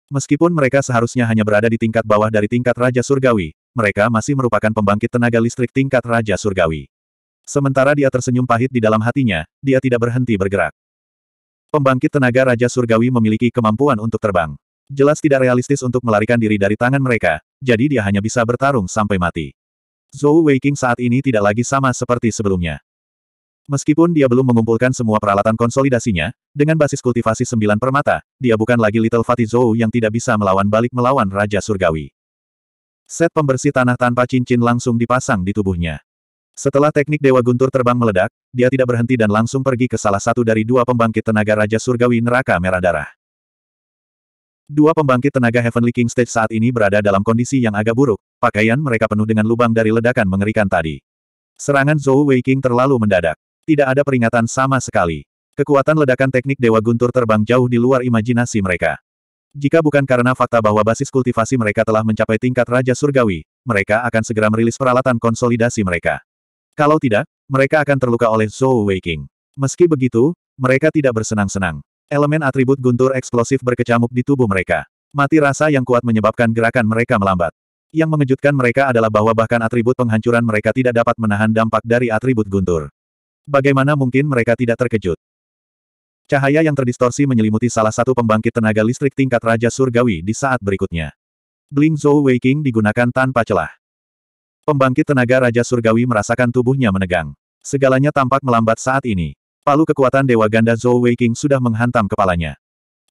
Meskipun mereka seharusnya hanya berada di tingkat bawah dari tingkat Raja Surgawi, mereka masih merupakan pembangkit tenaga listrik tingkat Raja Surgawi. Sementara dia tersenyum pahit di dalam hatinya, dia tidak berhenti bergerak. Pembangkit tenaga Raja Surgawi memiliki kemampuan untuk terbang. Jelas tidak realistis untuk melarikan diri dari tangan mereka, jadi dia hanya bisa bertarung sampai mati. Zhou Weiqing saat ini tidak lagi sama seperti sebelumnya. Meskipun dia belum mengumpulkan semua peralatan konsolidasinya, dengan basis kultivasi sembilan permata, dia bukan lagi Little Fatty Zhou yang tidak bisa melawan balik melawan Raja Surgawi. Set pembersih tanah tanpa cincin langsung dipasang di tubuhnya. Setelah teknik Dewa Guntur terbang meledak, dia tidak berhenti dan langsung pergi ke salah satu dari dua pembangkit tenaga Raja Surgawi Neraka Merah Darah. Dua pembangkit tenaga Heavenly King Stage saat ini berada dalam kondisi yang agak buruk, pakaian mereka penuh dengan lubang dari ledakan mengerikan tadi. Serangan Zhou Wei King terlalu mendadak. Tidak ada peringatan sama sekali. Kekuatan ledakan teknik Dewa Guntur terbang jauh di luar imajinasi mereka. Jika bukan karena fakta bahwa basis kultivasi mereka telah mencapai tingkat Raja Surgawi, mereka akan segera merilis peralatan konsolidasi mereka. Kalau tidak, mereka akan terluka oleh Zhou Wei King. Meski begitu, mereka tidak bersenang-senang. Elemen atribut guntur eksplosif berkecamuk di tubuh mereka. Mati rasa yang kuat menyebabkan gerakan mereka melambat. Yang mengejutkan mereka adalah bahwa bahkan atribut penghancuran mereka tidak dapat menahan dampak dari atribut guntur. Bagaimana mungkin mereka tidak terkejut? Cahaya yang terdistorsi menyelimuti salah satu pembangkit tenaga listrik tingkat Raja Surgawi di saat berikutnya. Bling Zhou Waking digunakan tanpa celah. Pembangkit tenaga Raja Surgawi merasakan tubuhnya menegang. Segalanya tampak melambat saat ini. Palu kekuatan Dewa Ganda Zhou Weiqing sudah menghantam kepalanya.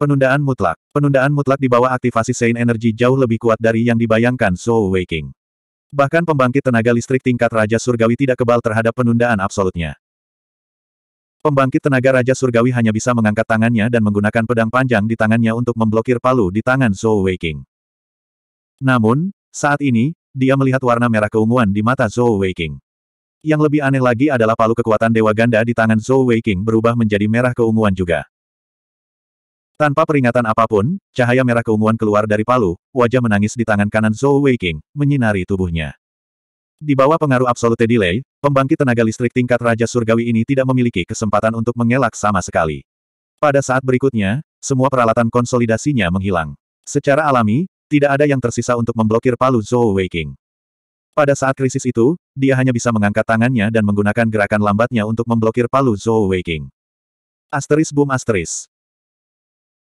Penundaan mutlak. Penundaan mutlak di bawah aktivasi Sein Energy jauh lebih kuat dari yang dibayangkan Zhou Weiqing. Bahkan pembangkit tenaga listrik tingkat Raja Surgawi tidak kebal terhadap penundaan absolutnya. Pembangkit tenaga Raja Surgawi hanya bisa mengangkat tangannya dan menggunakan pedang panjang di tangannya untuk memblokir palu di tangan Zhou Weiqing. Namun, saat ini, dia melihat warna merah keunguan di mata Zhou Weiqing. Yang lebih aneh lagi adalah palu kekuatan Dewa Ganda di tangan Zhou Weiqing berubah menjadi merah keunguan juga. Tanpa peringatan apapun, cahaya merah keunguan keluar dari palu, wajah menangis di tangan kanan Zhou Weiqing, menyinari tubuhnya. Di bawah pengaruh absolute delay, pembangkit tenaga listrik tingkat Raja Surgawi ini tidak memiliki kesempatan untuk mengelak sama sekali. Pada saat berikutnya, semua peralatan konsolidasinya menghilang. Secara alami, tidak ada yang tersisa untuk memblokir palu Zhou Weiqing. Pada saat krisis itu, dia hanya bisa mengangkat tangannya dan menggunakan gerakan lambatnya untuk memblokir palu Zhou Weiqing. Asteris boom asteris.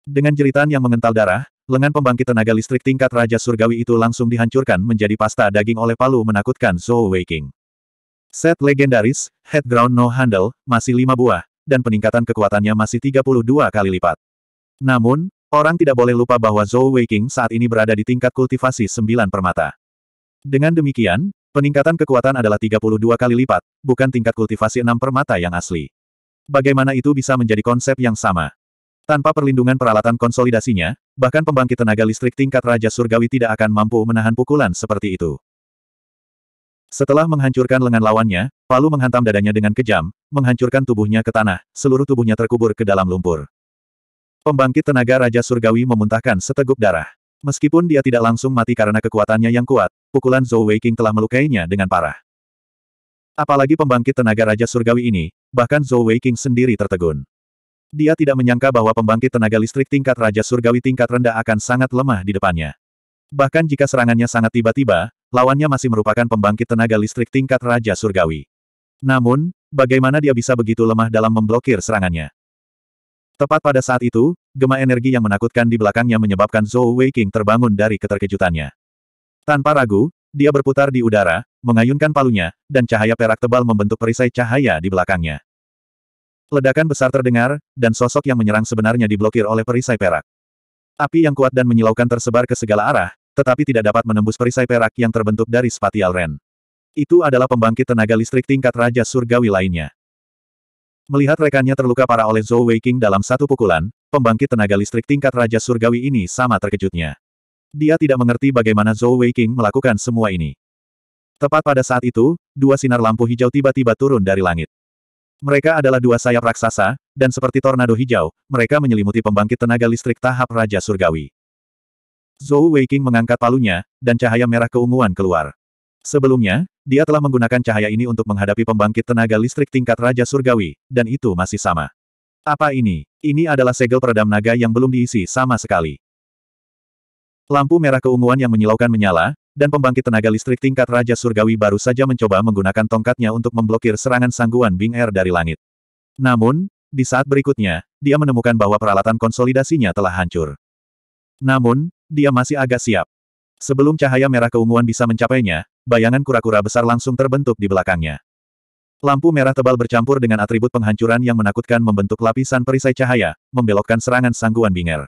Dengan jeritan yang mengental darah, lengan pembangkit tenaga listrik tingkat Raja Surgawi itu langsung dihancurkan menjadi pasta daging oleh palu menakutkan Zhou Weiqing. Set legendaris, head ground No Handle, masih lima buah, dan peningkatan kekuatannya masih 32 kali lipat. Namun, orang tidak boleh lupa bahwa Zhou Weiqing saat ini berada di tingkat kultivasi sembilan permata. Dengan demikian, peningkatan kekuatan adalah 32 kali lipat, bukan tingkat kultivasi enam permata yang asli. Bagaimana itu bisa menjadi konsep yang sama? Tanpa perlindungan peralatan konsolidasinya, bahkan pembangkit tenaga listrik tingkat Raja Surgawi tidak akan mampu menahan pukulan seperti itu. Setelah menghancurkan lengan lawannya, Palu menghantam dadanya dengan kejam, menghancurkan tubuhnya ke tanah, seluruh tubuhnya terkubur ke dalam lumpur. Pembangkit tenaga Raja Surgawi memuntahkan seteguk darah. Meskipun dia tidak langsung mati karena kekuatannya yang kuat, pukulan Zhou Weiqing telah melukainya dengan parah. Apalagi pembangkit tenaga Raja Surgawi ini, bahkan Zhou Weiqing sendiri tertegun. Dia tidak menyangka bahwa pembangkit tenaga listrik tingkat Raja Surgawi tingkat rendah akan sangat lemah di depannya. Bahkan jika serangannya sangat tiba-tiba, lawannya masih merupakan pembangkit tenaga listrik tingkat Raja Surgawi. Namun, bagaimana dia bisa begitu lemah dalam memblokir serangannya? Tepat pada saat itu, gema energi yang menakutkan di belakangnya menyebabkan Zhou Weiqing terbangun dari keterkejutannya. Tanpa ragu, dia berputar di udara, mengayunkan palunya, dan cahaya perak tebal membentuk perisai cahaya di belakangnya. Ledakan besar terdengar, dan sosok yang menyerang sebenarnya diblokir oleh perisai perak. Api yang kuat dan menyilaukan tersebar ke segala arah, tetapi tidak dapat menembus perisai perak yang terbentuk dari spatial ren. Itu adalah pembangkit tenaga listrik tingkat Raja Surgawi lainnya. Melihat rekannya terluka parah oleh Zhou Weiqing dalam satu pukulan, pembangkit tenaga listrik tingkat Raja Surgawi ini sama terkejutnya. Dia tidak mengerti bagaimana Zhou Weiqing melakukan semua ini. Tepat pada saat itu, dua sinar lampu hijau tiba-tiba turun dari langit. Mereka adalah dua sayap raksasa, dan seperti tornado hijau, mereka menyelimuti pembangkit tenaga listrik tahap Raja Surgawi. Zhou Weiqing mengangkat palunya, dan cahaya merah keunguan keluar. Sebelumnya, dia telah menggunakan cahaya ini untuk menghadapi pembangkit tenaga listrik tingkat Raja Surgawi, dan itu masih sama. Apa ini? Ini adalah segel peredam naga yang belum diisi sama sekali. Lampu merah keunguan yang menyilaukan menyala, dan pembangkit tenaga listrik tingkat Raja Surgawi baru saja mencoba menggunakan tongkatnya untuk memblokir serangan sangguan Bing Air er dari langit. Namun, di saat berikutnya, dia menemukan bahwa peralatan konsolidasinya telah hancur. Namun, dia masih agak siap. Sebelum cahaya merah keunguan bisa mencapainya, bayangan kura-kura besar langsung terbentuk di belakangnya. Lampu merah tebal bercampur dengan atribut penghancuran yang menakutkan membentuk lapisan perisai cahaya, membelokkan serangan sangguan binger.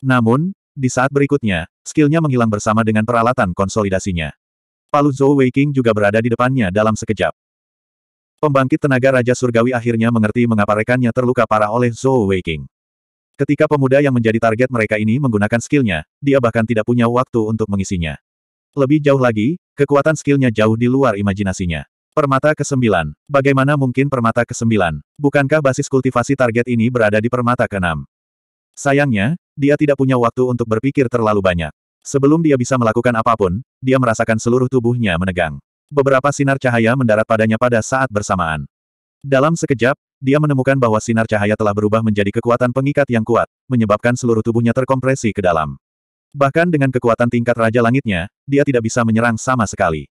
Namun, di saat berikutnya, skillnya menghilang bersama dengan peralatan konsolidasinya. Palu Zhou Waking juga berada di depannya dalam sekejap. Pembangkit tenaga Raja Surgawi akhirnya mengerti mengapa rekannya terluka parah oleh Zhou Waking. Ketika pemuda yang menjadi target mereka ini menggunakan skillnya, dia bahkan tidak punya waktu untuk mengisinya. Lebih jauh lagi, kekuatan skillnya jauh di luar imajinasinya. Permata ke-9. Bagaimana mungkin permata ke-9? Bukankah basis kultivasi target ini berada di permata ke-6? Sayangnya, dia tidak punya waktu untuk berpikir terlalu banyak. Sebelum dia bisa melakukan apapun, dia merasakan seluruh tubuhnya menegang. Beberapa sinar cahaya mendarat padanya pada saat bersamaan. Dalam sekejap, dia menemukan bahwa sinar cahaya telah berubah menjadi kekuatan pengikat yang kuat, menyebabkan seluruh tubuhnya terkompresi ke dalam. Bahkan dengan kekuatan tingkat Raja Langitnya, dia tidak bisa menyerang sama sekali.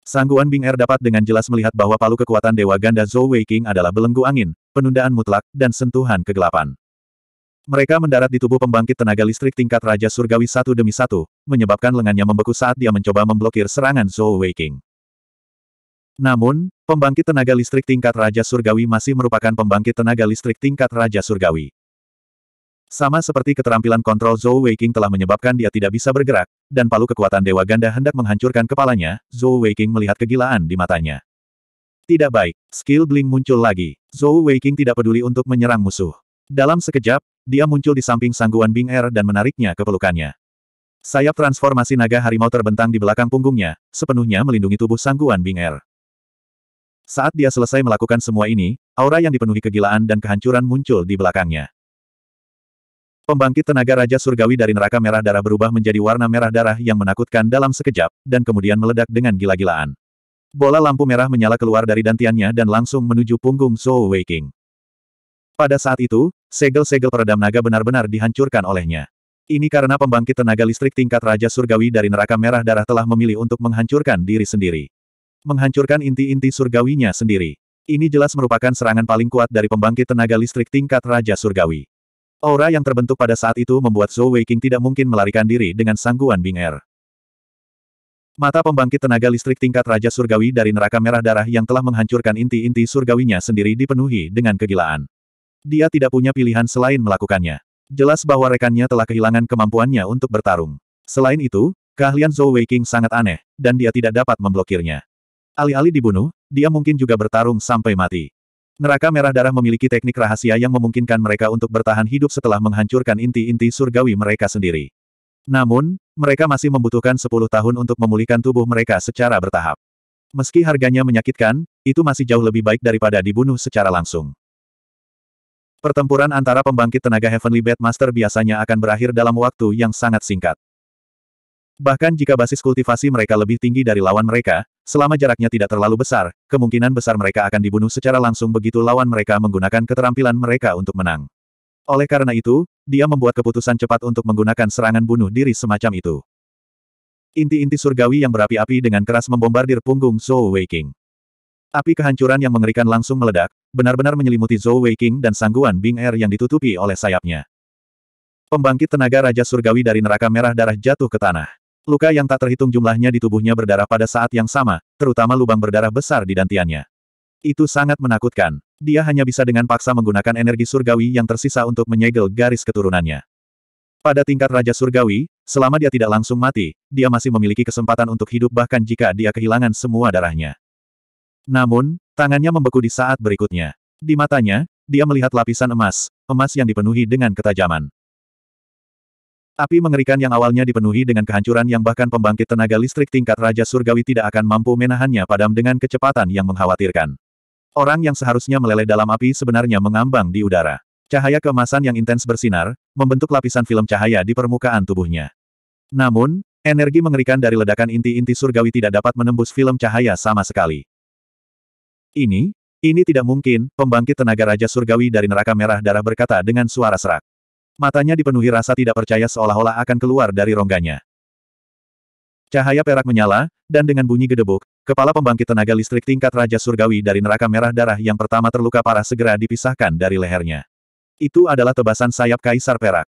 Sangguan Bing Er dapat dengan jelas melihat bahwa palu kekuatan Dewa Ganda Zhou Wei King adalah belenggu angin, penundaan mutlak, dan sentuhan kegelapan. Mereka mendarat di tubuh pembangkit tenaga listrik tingkat Raja Surgawi satu demi satu, menyebabkan lengannya membeku saat dia mencoba memblokir serangan Zhou Weiking. Namun, pembangkit tenaga listrik tingkat Raja Surgawi masih merupakan pembangkit tenaga listrik tingkat Raja Surgawi. Sama seperti keterampilan kontrol Zhou Weiking telah menyebabkan dia tidak bisa bergerak, dan palu kekuatan Dewa Ganda hendak menghancurkan kepalanya, Zhou Weiking melihat kegilaan di matanya. Tidak baik, skill bling muncul lagi. Zhou Weiking tidak peduli untuk menyerang musuh. Dalam sekejap, dia muncul di samping sangguan Bing Er dan menariknya ke pelukannya. Sayap transformasi naga harimau terbentang di belakang punggungnya, sepenuhnya melindungi tubuh sangguan Bing Er. Saat dia selesai melakukan semua ini, aura yang dipenuhi kegilaan dan kehancuran muncul di belakangnya. Pembangkit tenaga Raja Surgawi dari neraka merah darah berubah menjadi warna merah darah yang menakutkan dalam sekejap, dan kemudian meledak dengan gila-gilaan. Bola lampu merah menyala keluar dari dantiannya dan langsung menuju punggung Zhou Weiking. Pada saat itu, segel-segel peredam naga benar-benar dihancurkan olehnya. Ini karena pembangkit tenaga listrik tingkat Raja Surgawi dari neraka merah darah telah memilih untuk menghancurkan diri sendiri. Menghancurkan inti-inti surgawinya sendiri. Ini jelas merupakan serangan paling kuat dari pembangkit tenaga listrik tingkat Raja Surgawi. Aura yang terbentuk pada saat itu membuat Zhou Weiqing tidak mungkin melarikan diri dengan sangguan Bing Er. Mata pembangkit tenaga listrik tingkat Raja Surgawi dari neraka merah darah yang telah menghancurkan inti-inti surgawinya sendiri dipenuhi dengan kegilaan. Dia tidak punya pilihan selain melakukannya. Jelas bahwa rekannya telah kehilangan kemampuannya untuk bertarung. Selain itu, keahlian Zhou Weiqing sangat aneh, dan dia tidak dapat memblokirnya. Alih-alih dibunuh, dia mungkin juga bertarung sampai mati. Neraka Merah Darah memiliki teknik rahasia yang memungkinkan mereka untuk bertahan hidup setelah menghancurkan inti-inti surgawi mereka sendiri. Namun, mereka masih membutuhkan 10 tahun untuk memulihkan tubuh mereka secara bertahap. Meski harganya menyakitkan, itu masih jauh lebih baik daripada dibunuh secara langsung. Pertempuran antara pembangkit tenaga Heavenly Master biasanya akan berakhir dalam waktu yang sangat singkat. Bahkan jika basis kultivasi mereka lebih tinggi dari lawan mereka, selama jaraknya tidak terlalu besar, kemungkinan besar mereka akan dibunuh secara langsung begitu lawan mereka menggunakan keterampilan mereka untuk menang. Oleh karena itu, dia membuat keputusan cepat untuk menggunakan serangan bunuh diri semacam itu. Inti-inti surgawi yang berapi-api dengan keras membombardir punggung Zhou Weiqing. Api kehancuran yang mengerikan langsung meledak, benar-benar menyelimuti Zhou Weiqing dan sangguan Bing Er yang ditutupi oleh sayapnya. Pembangkit tenaga Raja Surgawi dari neraka merah darah jatuh ke tanah. Luka yang tak terhitung jumlahnya di tubuhnya berdarah pada saat yang sama, terutama lubang berdarah besar di dantiannya. Itu sangat menakutkan. Dia hanya bisa dengan paksa menggunakan energi surgawi yang tersisa untuk menyegel garis keturunannya. Pada tingkat Raja Surgawi, selama dia tidak langsung mati, dia masih memiliki kesempatan untuk hidup bahkan jika dia kehilangan semua darahnya. Namun, tangannya membeku di saat berikutnya. Di matanya, dia melihat lapisan emas, emas yang dipenuhi dengan ketajaman. Api mengerikan yang awalnya dipenuhi dengan kehancuran yang bahkan pembangkit tenaga listrik tingkat Raja Surgawi tidak akan mampu menahannya padam dengan kecepatan yang mengkhawatirkan. Orang yang seharusnya meleleh dalam api sebenarnya mengambang di udara. Cahaya kemasan yang intens bersinar, membentuk lapisan film cahaya di permukaan tubuhnya. Namun, energi mengerikan dari ledakan inti-inti surgawi tidak dapat menembus film cahaya sama sekali. Ini, ini tidak mungkin, pembangkit tenaga Raja Surgawi dari neraka merah darah berkata dengan suara serak. Matanya dipenuhi rasa tidak percaya seolah-olah akan keluar dari rongganya. Cahaya perak menyala, dan dengan bunyi gedebuk, kepala pembangkit tenaga listrik tingkat Raja Surgawi dari neraka merah darah yang pertama terluka parah segera dipisahkan dari lehernya. Itu adalah tebasan sayap Kaisar Perak.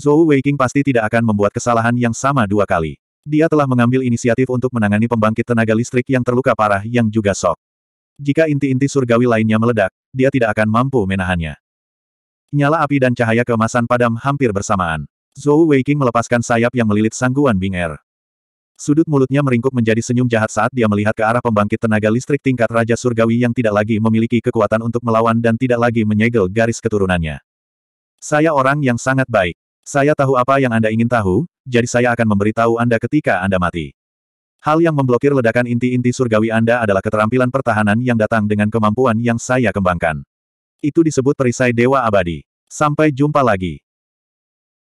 Zhou Weiking pasti tidak akan membuat kesalahan yang sama dua kali. Dia telah mengambil inisiatif untuk menangani pembangkit tenaga listrik yang terluka parah yang juga sok. Jika inti-inti surgawi lainnya meledak, dia tidak akan mampu menahannya. Nyala api dan cahaya kemasan padam hampir bersamaan. Zhou Weiqing melepaskan sayap yang melilit sangguan Bing Er. Sudut mulutnya meringkuk menjadi senyum jahat saat dia melihat ke arah pembangkit tenaga listrik tingkat Raja Surgawi yang tidak lagi memiliki kekuatan untuk melawan dan tidak lagi menyegel garis keturunannya. Saya orang yang sangat baik. Saya tahu apa yang Anda ingin tahu, jadi saya akan memberitahu Anda ketika Anda mati. Hal yang memblokir ledakan inti-inti surgawi Anda adalah keterampilan pertahanan yang datang dengan kemampuan yang saya kembangkan. Itu disebut perisai Dewa Abadi. Sampai jumpa lagi.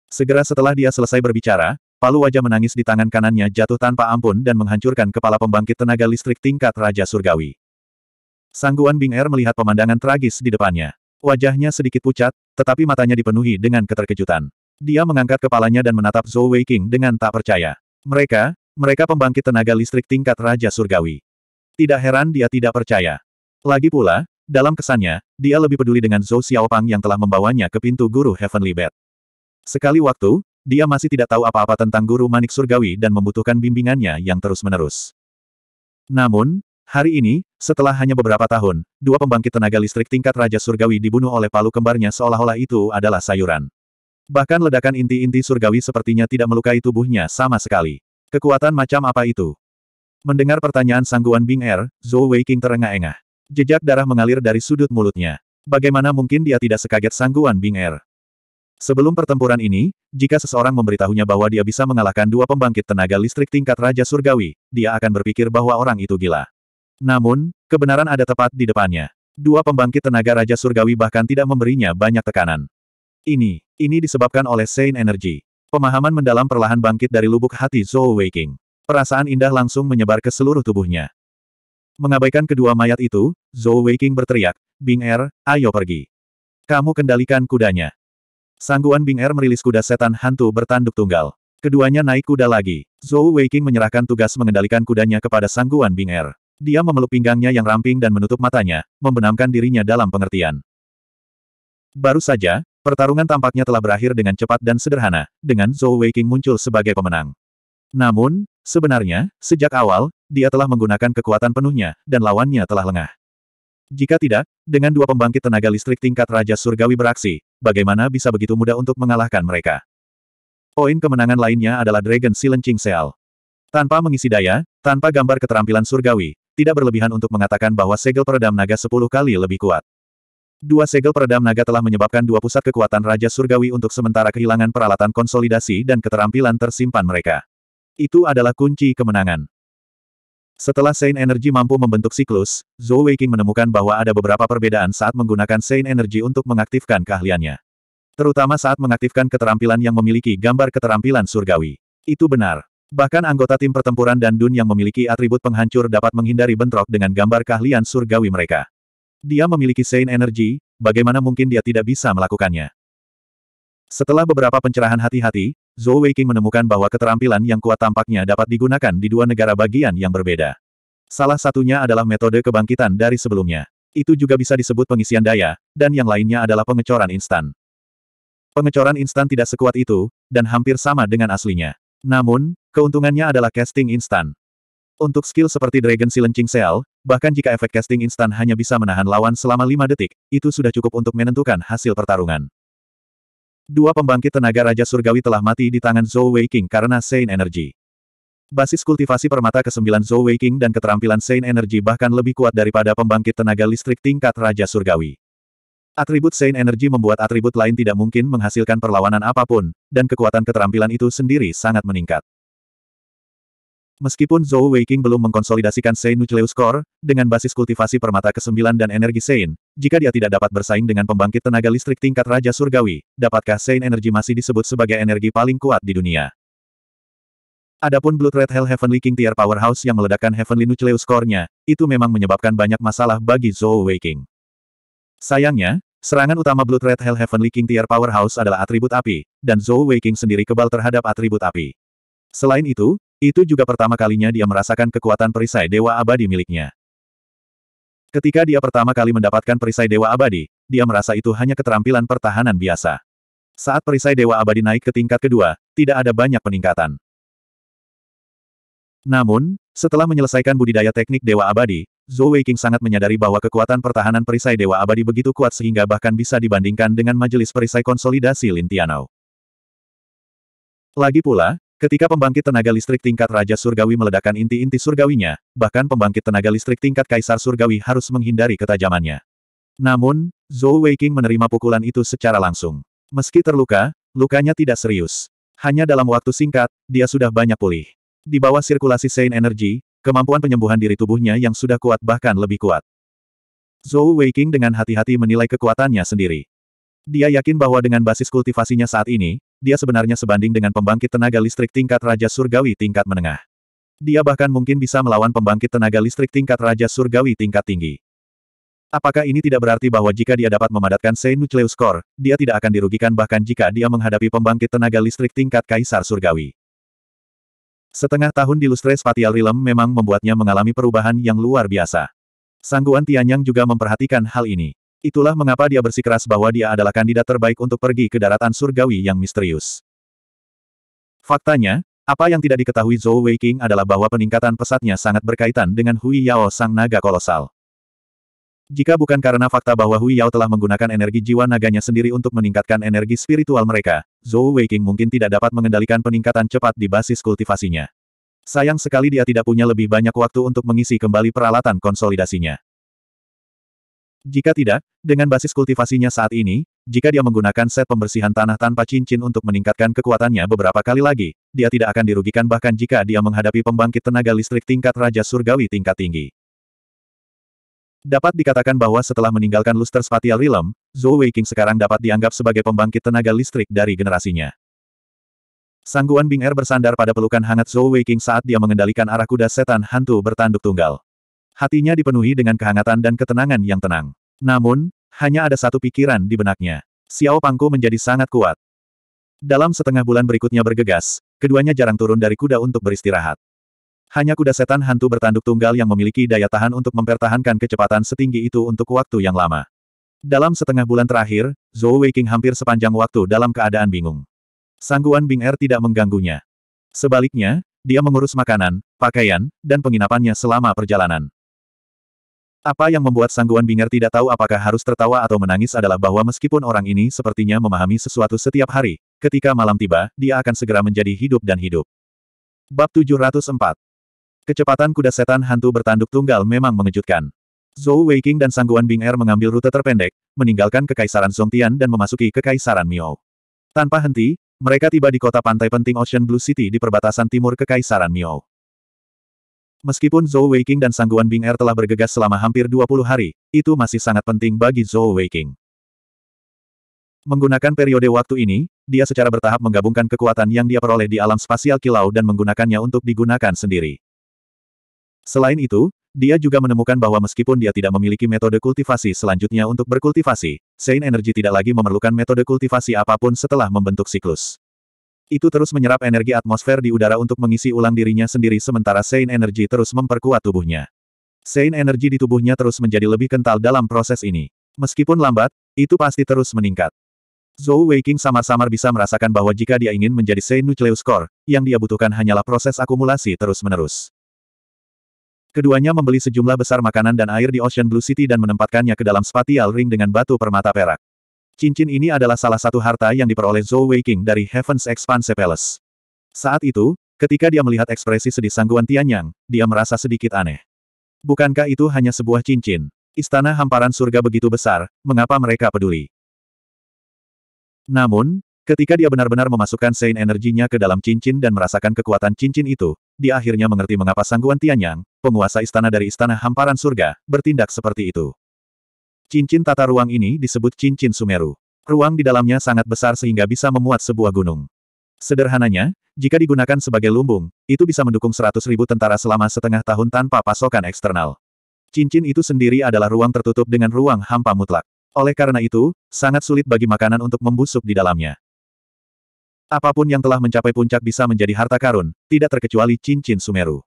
Segera setelah dia selesai berbicara, palu wajah menangis di tangan kanannya jatuh tanpa ampun dan menghancurkan kepala pembangkit tenaga listrik tingkat Raja Surgawi. Sangguan Bing Er melihat pemandangan tragis di depannya. Wajahnya sedikit pucat, tetapi matanya dipenuhi dengan keterkejutan. Dia mengangkat kepalanya dan menatap Zhou Weiqing dengan tak percaya. Mereka, mereka pembangkit tenaga listrik tingkat Raja Surgawi. Tidak heran dia tidak percaya. Lagi pula, dalam kesannya, dia lebih peduli dengan Zhou Xiaopang yang telah membawanya ke pintu guru Heavenly Bed. Sekali waktu, dia masih tidak tahu apa-apa tentang guru manik surgawi dan membutuhkan bimbingannya yang terus-menerus. Namun, hari ini, setelah hanya beberapa tahun, dua pembangkit tenaga listrik tingkat Raja Surgawi dibunuh oleh palu kembarnya seolah-olah itu adalah sayuran. Bahkan ledakan inti-inti surgawi sepertinya tidak melukai tubuhnya sama sekali. Kekuatan macam apa itu? Mendengar pertanyaan sangguan Bing Er, Zhou Weiqing terengah-engah. Jejak darah mengalir dari sudut mulutnya. Bagaimana mungkin dia tidak sekaget sangguan Bing Er? Sebelum pertempuran ini, jika seseorang memberitahunya bahwa dia bisa mengalahkan dua pembangkit tenaga listrik tingkat Raja Surgawi, dia akan berpikir bahwa orang itu gila. Namun, kebenaran ada tepat di depannya. Dua pembangkit tenaga Raja Surgawi bahkan tidak memberinya banyak tekanan. Ini, ini disebabkan oleh Sein Energy. Pemahaman mendalam perlahan bangkit dari lubuk hati Zhou Weiking. Perasaan indah langsung menyebar ke seluruh tubuhnya. Mengabaikan kedua mayat itu, Zhou Weiking berteriak, Bing Er, ayo pergi. Kamu kendalikan kudanya. Sangguan Bing Er merilis kuda setan hantu bertanduk tunggal. Keduanya naik kuda lagi. Zhou Weiking menyerahkan tugas mengendalikan kudanya kepada Sangguan Bing Er. Dia memeluk pinggangnya yang ramping dan menutup matanya, membenamkan dirinya dalam pengertian. Baru saja, Pertarungan tampaknya telah berakhir dengan cepat dan sederhana, dengan Zhou Weiqing muncul sebagai pemenang. Namun, sebenarnya, sejak awal, dia telah menggunakan kekuatan penuhnya, dan lawannya telah lengah. Jika tidak, dengan dua pembangkit tenaga listrik tingkat Raja Surgawi beraksi, bagaimana bisa begitu mudah untuk mengalahkan mereka? Poin kemenangan lainnya adalah Dragon Silencing Seal. Tanpa mengisi daya, tanpa gambar keterampilan surgawi, tidak berlebihan untuk mengatakan bahwa segel peredam naga 10 kali lebih kuat. Dua segel peredam naga telah menyebabkan dua pusat kekuatan Raja Surgawi untuk sementara kehilangan peralatan konsolidasi dan keterampilan tersimpan mereka. Itu adalah kunci kemenangan. Setelah Sein Energy mampu membentuk siklus, Zhou Weiqing menemukan bahwa ada beberapa perbedaan saat menggunakan Sein Energy untuk mengaktifkan keahliannya. Terutama saat mengaktifkan keterampilan yang memiliki gambar keterampilan surgawi. Itu benar. Bahkan anggota tim pertempuran dan Dun yang memiliki atribut penghancur dapat menghindari bentrok dengan gambar keahlian surgawi mereka. Dia memiliki Saint Energy, bagaimana mungkin dia tidak bisa melakukannya? Setelah beberapa pencerahan hati-hati, Zhou Weiqing menemukan bahwa keterampilan yang kuat tampaknya dapat digunakan di dua negara bagian yang berbeda. Salah satunya adalah metode kebangkitan dari sebelumnya. Itu juga bisa disebut pengisian daya, dan yang lainnya adalah pengecoran instan. Pengecoran instan tidak sekuat itu, dan hampir sama dengan aslinya. Namun, keuntungannya adalah casting instan. Untuk skill seperti Dragon Silencing Cell, Bahkan jika efek casting instan hanya bisa menahan lawan selama lima detik, itu sudah cukup untuk menentukan hasil pertarungan. Dua pembangkit tenaga Raja Surgawi telah mati di tangan Zhou Weiqing karena Saint Energy. Basis kultivasi permata ke-9 Zhou Weiqing dan keterampilan Saint Energy bahkan lebih kuat daripada pembangkit tenaga listrik tingkat Raja Surgawi. Atribut Saint Energy membuat atribut lain tidak mungkin menghasilkan perlawanan apapun, dan kekuatan keterampilan itu sendiri sangat meningkat. Meskipun Zhou Weiqing belum mengkonsolidasikan Sein Nucleus Core, dengan basis kultivasi permata ke-9 dan energi Sein, jika dia tidak dapat bersaing dengan pembangkit tenaga listrik tingkat Raja Surgawi, dapatkah Sein Energy masih disebut sebagai energi paling kuat di dunia? Adapun Blood Red Hell Heavenly King Tier Powerhouse yang meledakkan Heavenly Nucleus Core-nya, itu memang menyebabkan banyak masalah bagi Zhou Weiqing. Sayangnya, serangan utama Blood Red Hell Heavenly King Tier Powerhouse adalah atribut api, dan Zhou Weiqing sendiri kebal terhadap atribut api. Selain itu, itu juga pertama kalinya dia merasakan kekuatan perisai dewa abadi miliknya. Ketika dia pertama kali mendapatkan perisai dewa abadi, dia merasa itu hanya keterampilan pertahanan biasa. Saat perisai dewa abadi naik ke tingkat kedua, tidak ada banyak peningkatan. Namun, setelah menyelesaikan budidaya teknik dewa abadi, Zhou Weiqing sangat menyadari bahwa kekuatan pertahanan perisai Dewa Abadi begitu kuat sehingga bahkan bisa dibandingkan dengan majelis perisai konsolidasi Lin Tianao. Lagi pula, Ketika pembangkit tenaga listrik tingkat Raja Surgawi meledakkan inti-inti surgawinya, bahkan pembangkit tenaga listrik tingkat Kaisar Surgawi harus menghindari ketajamannya. Namun, Zhou Weiqing menerima pukulan itu secara langsung. Meski terluka, lukanya tidak serius. Hanya dalam waktu singkat, dia sudah banyak pulih. Di bawah sirkulasi Sein Energy, kemampuan penyembuhan diri tubuhnya yang sudah kuat bahkan lebih kuat. Zhou Weiqing dengan hati-hati menilai kekuatannya sendiri. Dia yakin bahwa dengan basis kultivasinya saat ini, dia sebenarnya sebanding dengan pembangkit tenaga listrik tingkat Raja Surgawi tingkat menengah. Dia bahkan mungkin bisa melawan pembangkit tenaga listrik tingkat Raja Surgawi tingkat tinggi. Apakah ini tidak berarti bahwa jika dia dapat memadatkan Sein Nucleus Core, dia tidak akan dirugikan bahkan jika dia menghadapi pembangkit tenaga listrik tingkat Kaisar Surgawi? Setengah tahun di Lustre Spatial Realm memang membuatnya mengalami perubahan yang luar biasa. Sangguan Tianyang juga memperhatikan hal ini. Itulah mengapa dia bersikeras bahwa dia adalah kandidat terbaik untuk pergi ke daratan surgawi yang misterius. Faktanya, apa yang tidak diketahui Zhou Weiqing adalah bahwa peningkatan pesatnya sangat berkaitan dengan Hui Yao sang naga kolosal. Jika bukan karena fakta bahwa Hui Yao telah menggunakan energi jiwa naganya sendiri untuk meningkatkan energi spiritual mereka, Zhou Weiqing mungkin tidak dapat mengendalikan peningkatan cepat di basis kultivasinya. Sayang sekali dia tidak punya lebih banyak waktu untuk mengisi kembali peralatan konsolidasinya. Jika tidak, dengan basis kultivasinya saat ini, jika dia menggunakan set pembersihan tanah tanpa cincin untuk meningkatkan kekuatannya beberapa kali lagi, dia tidak akan dirugikan bahkan jika dia menghadapi pembangkit tenaga listrik tingkat Raja Surgawi tingkat tinggi. Dapat dikatakan bahwa setelah meninggalkan Luster Spatial Realm, Zhou Weiqing sekarang dapat dianggap sebagai pembangkit tenaga listrik dari generasinya. Sangguan Bing Er bersandar pada pelukan hangat Zhou Weiqing saat dia mengendalikan arah kuda setan hantu bertanduk tunggal. Hatinya dipenuhi dengan kehangatan dan ketenangan yang tenang. Namun, hanya ada satu pikiran di benaknya. Xiao Pangku menjadi sangat kuat. Dalam setengah bulan berikutnya bergegas, keduanya jarang turun dari kuda untuk beristirahat. Hanya kuda setan hantu bertanduk tunggal yang memiliki daya tahan untuk mempertahankan kecepatan setinggi itu untuk waktu yang lama. Dalam setengah bulan terakhir, Zhou Weiqing hampir sepanjang waktu dalam keadaan bingung. Sangguan Bing Er tidak mengganggunya. Sebaliknya, dia mengurus makanan, pakaian, dan penginapannya selama perjalanan. Apa yang membuat Sangguan Bingar tidak tahu apakah harus tertawa atau menangis adalah bahwa meskipun orang ini sepertinya memahami sesuatu setiap hari, ketika malam tiba, dia akan segera menjadi hidup dan hidup. Bab 704 Kecepatan kuda setan hantu bertanduk tunggal memang mengejutkan. Zhou Weiqing dan Sangguan Bing Er mengambil rute terpendek, meninggalkan Kekaisaran Songtian dan memasuki Kekaisaran Miao. Tanpa henti, mereka tiba di kota pantai penting Ocean Blue City di perbatasan timur Kekaisaran Miao. Meskipun Zhou Weiqing dan Sangguan Bing Er telah bergegas selama hampir 20 hari, itu masih sangat penting bagi Zhou Weiqing. Menggunakan periode waktu ini, dia secara bertahap menggabungkan kekuatan yang dia peroleh di alam spasial kilau dan menggunakannya untuk digunakan sendiri. Selain itu, dia juga menemukan bahwa meskipun dia tidak memiliki metode kultivasi selanjutnya untuk berkultivasi, Sein Energy tidak lagi memerlukan metode kultivasi apapun setelah membentuk siklus. Itu terus menyerap energi atmosfer di udara untuk mengisi ulang dirinya sendiri sementara Sein Energy terus memperkuat tubuhnya. Sein Energy di tubuhnya terus menjadi lebih kental dalam proses ini. Meskipun lambat, itu pasti terus meningkat. Zhou Weiqing samar-samar bisa merasakan bahwa jika dia ingin menjadi Sein Nucleus Core, yang dia butuhkan hanyalah proses akumulasi terus-menerus. Keduanya membeli sejumlah besar makanan dan air di Ocean Blue City dan menempatkannya ke dalam spatial ring dengan batu permata perak. Cincin ini adalah salah satu harta yang diperoleh Zhou Weiqing dari Heaven's Expanse Palace. Saat itu, ketika dia melihat ekspresi sedih Sangguan Tianyang, dia merasa sedikit aneh. Bukankah itu hanya sebuah cincin? Istana hamparan surga begitu besar, mengapa mereka peduli? Namun, Ketika dia benar-benar memasukkan Sein energinya ke dalam cincin dan merasakan kekuatan cincin itu, dia akhirnya mengerti mengapa Sangguan Tianyang, penguasa istana dari istana hamparan surga, bertindak seperti itu. Cincin tata ruang ini disebut cincin Sumeru. Ruang di dalamnya sangat besar sehingga bisa memuat sebuah gunung. Sederhananya, jika digunakan sebagai lumbung, itu bisa mendukung 100.000 tentara selama setengah tahun tanpa pasokan eksternal. Cincin itu sendiri adalah ruang tertutup dengan ruang hampa mutlak. Oleh karena itu, sangat sulit bagi makanan untuk membusuk di dalamnya. Apapun yang telah mencapai puncak bisa menjadi harta karun, tidak terkecuali cincin Sumeru.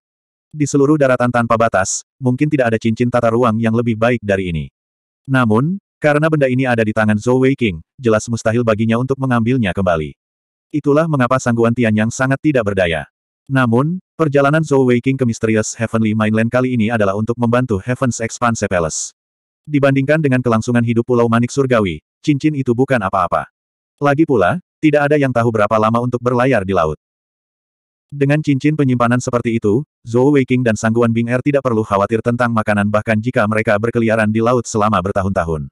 Di seluruh daratan tanpa batas, mungkin tidak ada cincin tata ruang yang lebih baik dari ini. Namun, karena benda ini ada di tangan Zhou Wei King, jelas mustahil baginya untuk mengambilnya kembali. Itulah mengapa sangguan Tian yang sangat tidak berdaya. Namun, perjalanan Zhou Wei King ke Mysterious Heavenly Mainland kali ini adalah untuk membantu Heaven's Expanse Palace. Dibandingkan dengan kelangsungan hidup Pulau Manik Surgawi, cincin itu bukan apa-apa. Lagi pula, tidak ada yang tahu berapa lama untuk berlayar di laut. Dengan cincin penyimpanan seperti itu, Zhou Weiqing dan Sangguan Bing Er tidak perlu khawatir tentang makanan bahkan jika mereka berkeliaran di laut selama bertahun-tahun.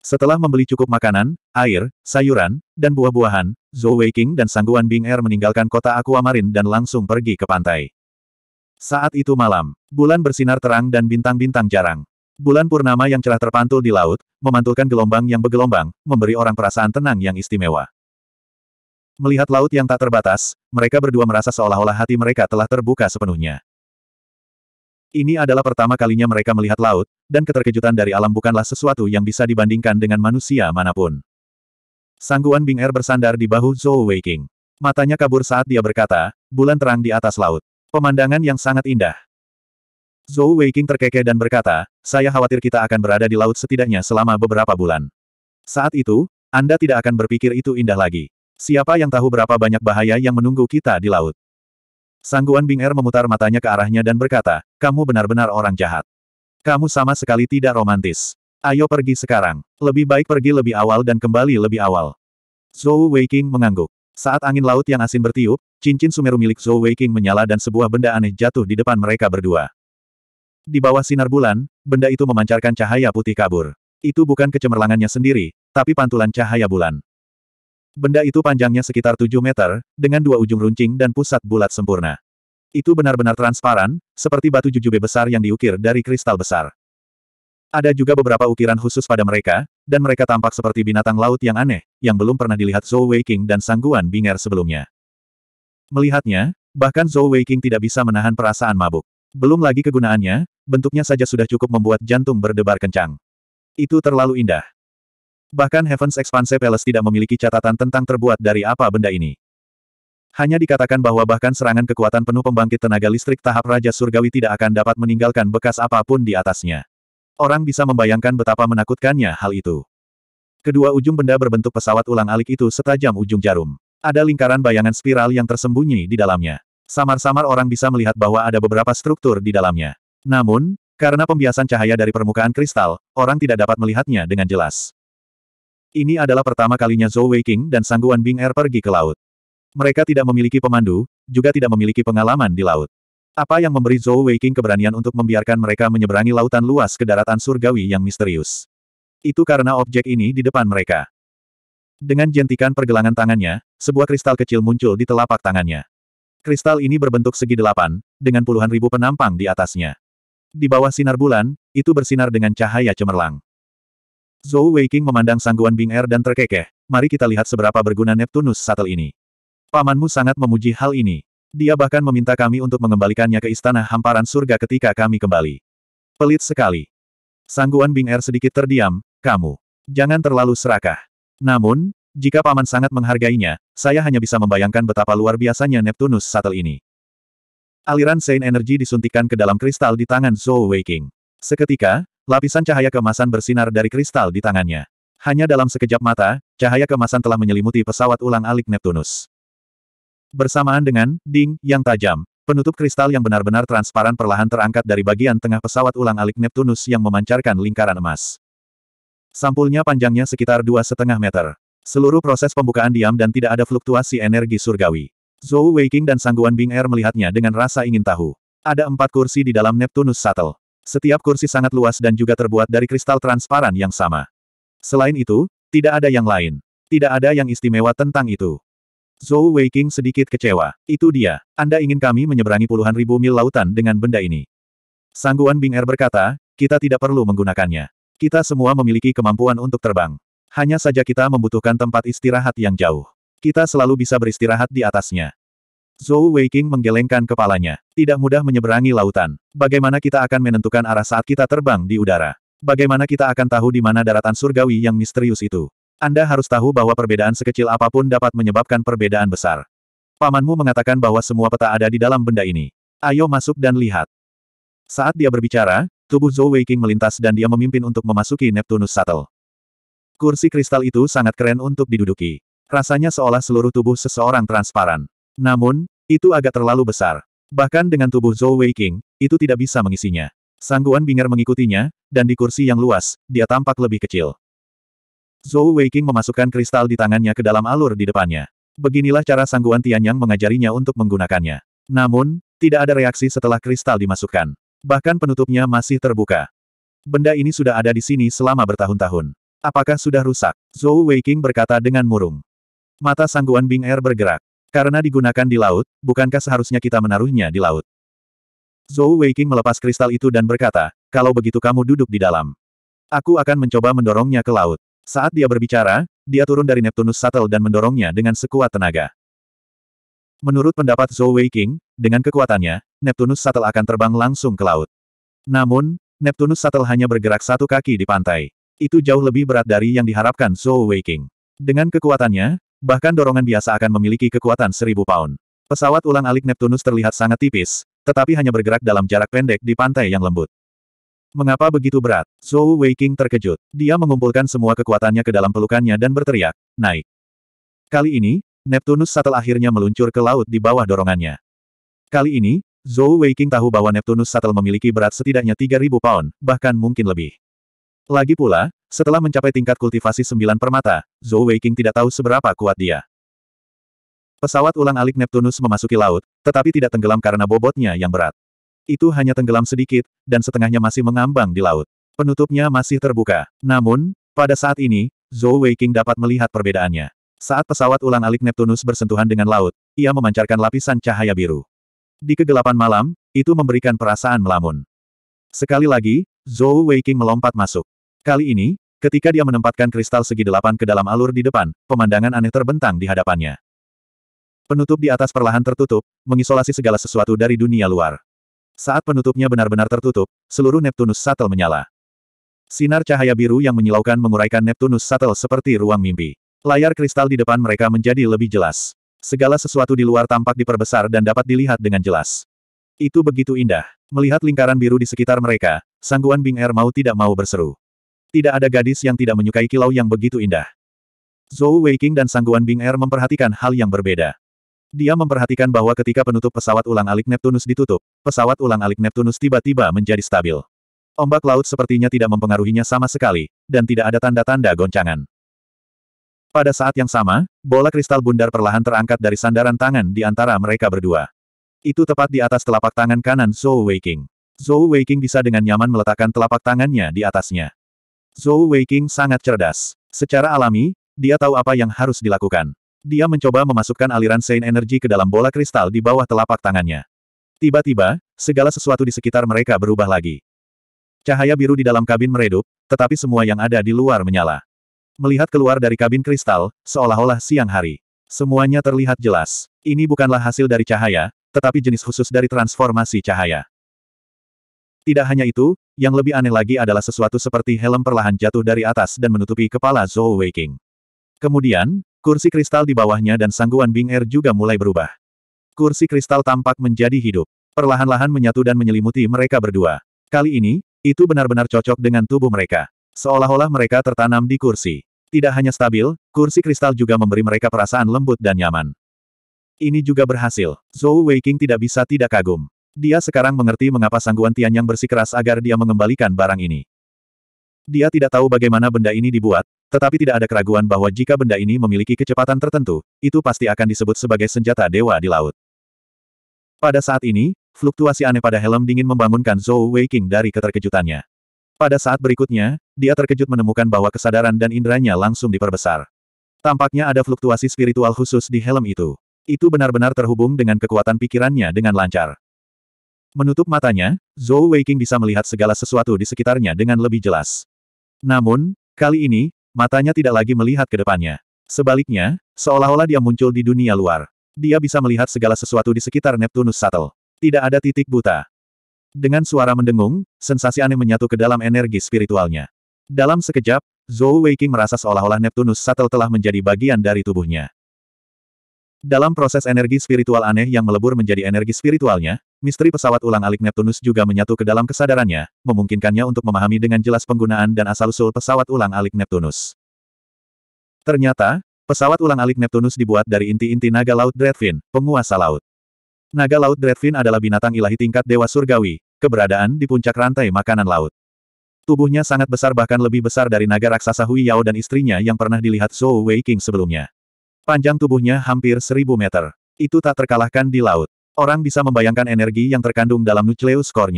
Setelah membeli cukup makanan, air, sayuran, dan buah-buahan, Zhou Weiqing dan Sangguan Bing Er meninggalkan kota Aquamarin dan langsung pergi ke pantai. Saat itu malam, bulan bersinar terang dan bintang-bintang jarang. Bulan purnama yang cerah terpantul di laut, memantulkan gelombang yang bergelombang, memberi orang perasaan tenang yang istimewa. Melihat laut yang tak terbatas, mereka berdua merasa seolah-olah hati mereka telah terbuka sepenuhnya. Ini adalah pertama kalinya mereka melihat laut, dan keterkejutan dari alam bukanlah sesuatu yang bisa dibandingkan dengan manusia manapun. Sangguan Bing Er bersandar di bahu Zhou Weiqing. Matanya kabur saat dia berkata, bulan terang di atas laut. Pemandangan yang sangat indah. Zhou Weiqing terkekeh dan berkata, saya khawatir kita akan berada di laut setidaknya selama beberapa bulan. Saat itu, Anda tidak akan berpikir itu indah lagi. Siapa yang tahu berapa banyak bahaya yang menunggu kita di laut? Sangguan Bing Er memutar matanya ke arahnya dan berkata, kamu benar-benar orang jahat. Kamu sama sekali tidak romantis. Ayo pergi sekarang. Lebih baik pergi lebih awal dan kembali lebih awal. Zhou Weiqing mengangguk. Saat angin laut yang asin bertiup, cincin sumeru milik Zhou Weiqing menyala dan sebuah benda aneh jatuh di depan mereka berdua. Di bawah sinar bulan, benda itu memancarkan cahaya putih kabur. Itu bukan kecemerlangannya sendiri, tapi pantulan cahaya bulan. Benda itu panjangnya sekitar 7 meter, dengan dua ujung runcing dan pusat bulat sempurna. Itu benar-benar transparan, seperti batu jujube besar yang diukir dari kristal besar. Ada juga beberapa ukiran khusus pada mereka, dan mereka tampak seperti binatang laut yang aneh, yang belum pernah dilihat Zhou Weiqing dan Sangguan Binger sebelumnya. Melihatnya, bahkan Zhou Weiqing tidak bisa menahan perasaan mabuk. Belum lagi kegunaannya, bentuknya saja sudah cukup membuat jantung berdebar kencang. Itu terlalu indah. Bahkan Heaven's Expanse Palace tidak memiliki catatan tentang terbuat dari apa benda ini. Hanya dikatakan bahwa bahkan serangan kekuatan penuh pembangkit tenaga listrik tahap Raja Surgawi tidak akan dapat meninggalkan bekas apapun di atasnya. Orang bisa membayangkan betapa menakutkannya hal itu. Kedua ujung benda berbentuk pesawat ulang-alik itu setajam ujung jarum. Ada lingkaran bayangan spiral yang tersembunyi di dalamnya. Samar-samar orang bisa melihat bahwa ada beberapa struktur di dalamnya. Namun, karena pembiasan cahaya dari permukaan kristal, orang tidak dapat melihatnya dengan jelas. Ini adalah pertama kalinya Zhou Weiqing dan Sangguan Bing Er pergi ke laut. Mereka tidak memiliki pemandu, juga tidak memiliki pengalaman di laut. Apa yang memberi Zhou Weiqing keberanian untuk membiarkan mereka menyeberangi lautan luas ke daratan surgawi yang misterius? Itu karena objek ini di depan mereka. Dengan jentikan pergelangan tangannya, sebuah kristal kecil muncul di telapak tangannya. Kristal ini berbentuk segi delapan, dengan puluhan ribu penampang di atasnya. Di bawah sinar bulan, itu bersinar dengan cahaya cemerlang. Zhou Weiqing memandang sangguan Bing Er dan terkekeh. Mari kita lihat seberapa berguna Neptunus satel ini. Pamanmu sangat memuji hal ini. Dia bahkan meminta kami untuk mengembalikannya ke istana hamparan surga ketika kami kembali. Pelit sekali. Sangguan Bing Er sedikit terdiam, kamu. Jangan terlalu serakah. Namun, jika paman sangat menghargainya, saya hanya bisa membayangkan betapa luar biasanya Neptunus satel ini. Aliran Sein Energy disuntikan ke dalam kristal di tangan Zhou Weiqing. Seketika, Lapisan cahaya kemasan bersinar dari kristal di tangannya. Hanya dalam sekejap mata, cahaya kemasan telah menyelimuti pesawat ulang alik Neptunus. Bersamaan dengan ding yang tajam, penutup kristal yang benar-benar transparan perlahan terangkat dari bagian tengah pesawat ulang alik Neptunus yang memancarkan lingkaran emas. Sampulnya panjangnya sekitar dua setengah meter. Seluruh proses pembukaan diam dan tidak ada fluktuasi energi surgawi. Zhou Weiqing dan Sangguan Bing Er melihatnya dengan rasa ingin tahu. Ada empat kursi di dalam Neptunus Shuttle. Setiap kursi sangat luas dan juga terbuat dari kristal transparan yang sama. Selain itu, tidak ada yang lain. Tidak ada yang istimewa tentang itu. Zhou Weiqing sedikit kecewa. Itu dia. Anda ingin kami menyeberangi puluhan ribu mil lautan dengan benda ini. Sangguan Bing Er berkata, kita tidak perlu menggunakannya. Kita semua memiliki kemampuan untuk terbang. Hanya saja kita membutuhkan tempat istirahat yang jauh. Kita selalu bisa beristirahat di atasnya. Zhou Weiqing menggelengkan kepalanya. Tidak mudah menyeberangi lautan. Bagaimana kita akan menentukan arah saat kita terbang di udara? Bagaimana kita akan tahu di mana daratan surgawi yang misterius itu? Anda harus tahu bahwa perbedaan sekecil apapun dapat menyebabkan perbedaan besar. Pamanmu mengatakan bahwa semua peta ada di dalam benda ini. Ayo masuk dan lihat. Saat dia berbicara, tubuh Zhou Weiqing melintas dan dia memimpin untuk memasuki Neptunus Shuttle. Kursi kristal itu sangat keren untuk diduduki. Rasanya seolah seluruh tubuh seseorang transparan. Namun, itu agak terlalu besar. Bahkan dengan tubuh Zhou Weiqing, itu tidak bisa mengisinya. Sangguan Bing'er mengikutinya, dan di kursi yang luas, dia tampak lebih kecil. Zhou Weiqing memasukkan kristal di tangannya ke dalam alur di depannya. Beginilah cara Sangguan Tianyang mengajarinya untuk menggunakannya. Namun, tidak ada reaksi setelah kristal dimasukkan. Bahkan penutupnya masih terbuka. Benda ini sudah ada di sini selama bertahun-tahun. Apakah sudah rusak? Zhou Weiqing berkata dengan murung. Mata Sangguan Bing Er bergerak. Karena digunakan di laut, bukankah seharusnya kita menaruhnya di laut? Zhou Weiqing melepas kristal itu dan berkata, kalau begitu kamu duduk di dalam. Aku akan mencoba mendorongnya ke laut. Saat dia berbicara, dia turun dari Neptunus Shuttle dan mendorongnya dengan sekuat tenaga. Menurut pendapat Zhou Weiqing, dengan kekuatannya, Neptunus Shuttle akan terbang langsung ke laut. Namun, Neptunus Shuttle hanya bergerak satu kaki di pantai. Itu jauh lebih berat dari yang diharapkan Zhou Weiqing. Dengan kekuatannya, Bahkan dorongan biasa akan memiliki kekuatan seribu pound. Pesawat ulang-alik Neptunus terlihat sangat tipis, tetapi hanya bergerak dalam jarak pendek di pantai yang lembut. Mengapa begitu berat? Zhou Weiqing terkejut. Dia mengumpulkan semua kekuatannya ke dalam pelukannya dan berteriak, naik. Kali ini, Neptunus satel akhirnya meluncur ke laut di bawah dorongannya. Kali ini, Zhou Weiqing tahu bahwa Neptunus satel memiliki berat setidaknya 3.000 pound, bahkan mungkin lebih. Lagi pula, setelah mencapai tingkat kultivasi sembilan permata, Zhou Weiqing tidak tahu seberapa kuat dia. Pesawat ulang alik Neptunus memasuki laut, tetapi tidak tenggelam karena bobotnya yang berat. Itu hanya tenggelam sedikit, dan setengahnya masih mengambang di laut. Penutupnya masih terbuka. Namun, pada saat ini, Zhou Weiqing dapat melihat perbedaannya. Saat pesawat ulang alik Neptunus bersentuhan dengan laut, ia memancarkan lapisan cahaya biru. Di kegelapan malam, itu memberikan perasaan melamun. Sekali lagi, Zhou Weiqing melompat masuk. Kali ini, ketika dia menempatkan kristal segi delapan ke dalam alur di depan, pemandangan aneh terbentang di hadapannya. Penutup di atas perlahan tertutup, mengisolasi segala sesuatu dari dunia luar. Saat penutupnya benar-benar tertutup, seluruh Neptunus Shuttle menyala. Sinar cahaya biru yang menyilaukan menguraikan Neptunus Shuttle seperti ruang mimpi. Layar kristal di depan mereka menjadi lebih jelas. Segala sesuatu di luar tampak diperbesar dan dapat dilihat dengan jelas. Itu begitu indah. Melihat lingkaran biru di sekitar mereka, sangguan Bing Er mau tidak mau berseru. Tidak ada gadis yang tidak menyukai kilau yang begitu indah. Zhou Weiking dan Sangguan Bing Er memperhatikan hal yang berbeda. Dia memperhatikan bahwa ketika penutup pesawat ulang alik Neptunus ditutup, pesawat ulang alik Neptunus tiba-tiba menjadi stabil. Ombak laut sepertinya tidak mempengaruhinya sama sekali, dan tidak ada tanda-tanda goncangan. Pada saat yang sama, bola kristal bundar perlahan terangkat dari sandaran tangan di antara mereka berdua. Itu tepat di atas telapak tangan kanan Zhou Weiking. Zhou Weiking bisa dengan nyaman meletakkan telapak tangannya di atasnya. Zhou Weiqing sangat cerdas. Secara alami, dia tahu apa yang harus dilakukan. Dia mencoba memasukkan aliran Sein Energy ke dalam bola kristal di bawah telapak tangannya. Tiba-tiba, segala sesuatu di sekitar mereka berubah lagi. Cahaya biru di dalam kabin meredup, tetapi semua yang ada di luar menyala. Melihat keluar dari kabin kristal, seolah-olah siang hari. Semuanya terlihat jelas. Ini bukanlah hasil dari cahaya, tetapi jenis khusus dari transformasi cahaya. Tidak hanya itu, yang lebih aneh lagi adalah sesuatu seperti helm perlahan jatuh dari atas dan menutupi kepala Zhou Weiqing. Kemudian, kursi kristal di bawahnya dan sangguan Bing Er juga mulai berubah. Kursi kristal tampak menjadi hidup. Perlahan-lahan menyatu dan menyelimuti mereka berdua. Kali ini, itu benar-benar cocok dengan tubuh mereka. Seolah-olah mereka tertanam di kursi. Tidak hanya stabil, kursi kristal juga memberi mereka perasaan lembut dan nyaman. Ini juga berhasil. Zhou Weiqing tidak bisa tidak kagum. Dia sekarang mengerti mengapa sangguan Tian yang bersikeras agar dia mengembalikan barang ini. Dia tidak tahu bagaimana benda ini dibuat, tetapi tidak ada keraguan bahwa jika benda ini memiliki kecepatan tertentu, itu pasti akan disebut sebagai senjata dewa di laut. Pada saat ini, fluktuasi aneh pada helm dingin membangunkan Zhou Weiqing dari keterkejutannya. Pada saat berikutnya, dia terkejut menemukan bahwa kesadaran dan inderanya langsung diperbesar. Tampaknya ada fluktuasi spiritual khusus di helm itu. Itu benar-benar terhubung dengan kekuatan pikirannya dengan lancar. Menutup matanya, Zhou Weiqing bisa melihat segala sesuatu di sekitarnya dengan lebih jelas. Namun, kali ini, matanya tidak lagi melihat ke depannya. Sebaliknya, seolah-olah dia muncul di dunia luar. Dia bisa melihat segala sesuatu di sekitar Neptunus Shuttle. Tidak ada titik buta. Dengan suara mendengung, sensasi aneh menyatu ke dalam energi spiritualnya. Dalam sekejap, Zhou Weiqing merasa seolah-olah Neptunus Shuttle telah menjadi bagian dari tubuhnya. Dalam proses energi spiritual aneh yang melebur menjadi energi spiritualnya, Misteri pesawat ulang-alik Neptunus juga menyatu ke dalam kesadarannya, memungkinkannya untuk memahami dengan jelas penggunaan dan asal-usul pesawat ulang-alik Neptunus. Ternyata, pesawat ulang-alik Neptunus dibuat dari inti-inti naga laut Dreadfin, penguasa laut. Naga laut Dreadfin adalah binatang ilahi tingkat dewa surgawi, keberadaan di puncak rantai makanan laut. Tubuhnya sangat besar bahkan lebih besar dari naga raksasa Hui Yao dan istrinya yang pernah dilihat Zhou Wei King sebelumnya. Panjang tubuhnya hampir seribu meter. Itu tak terkalahkan di laut. Orang bisa membayangkan energi yang terkandung dalam nukleus core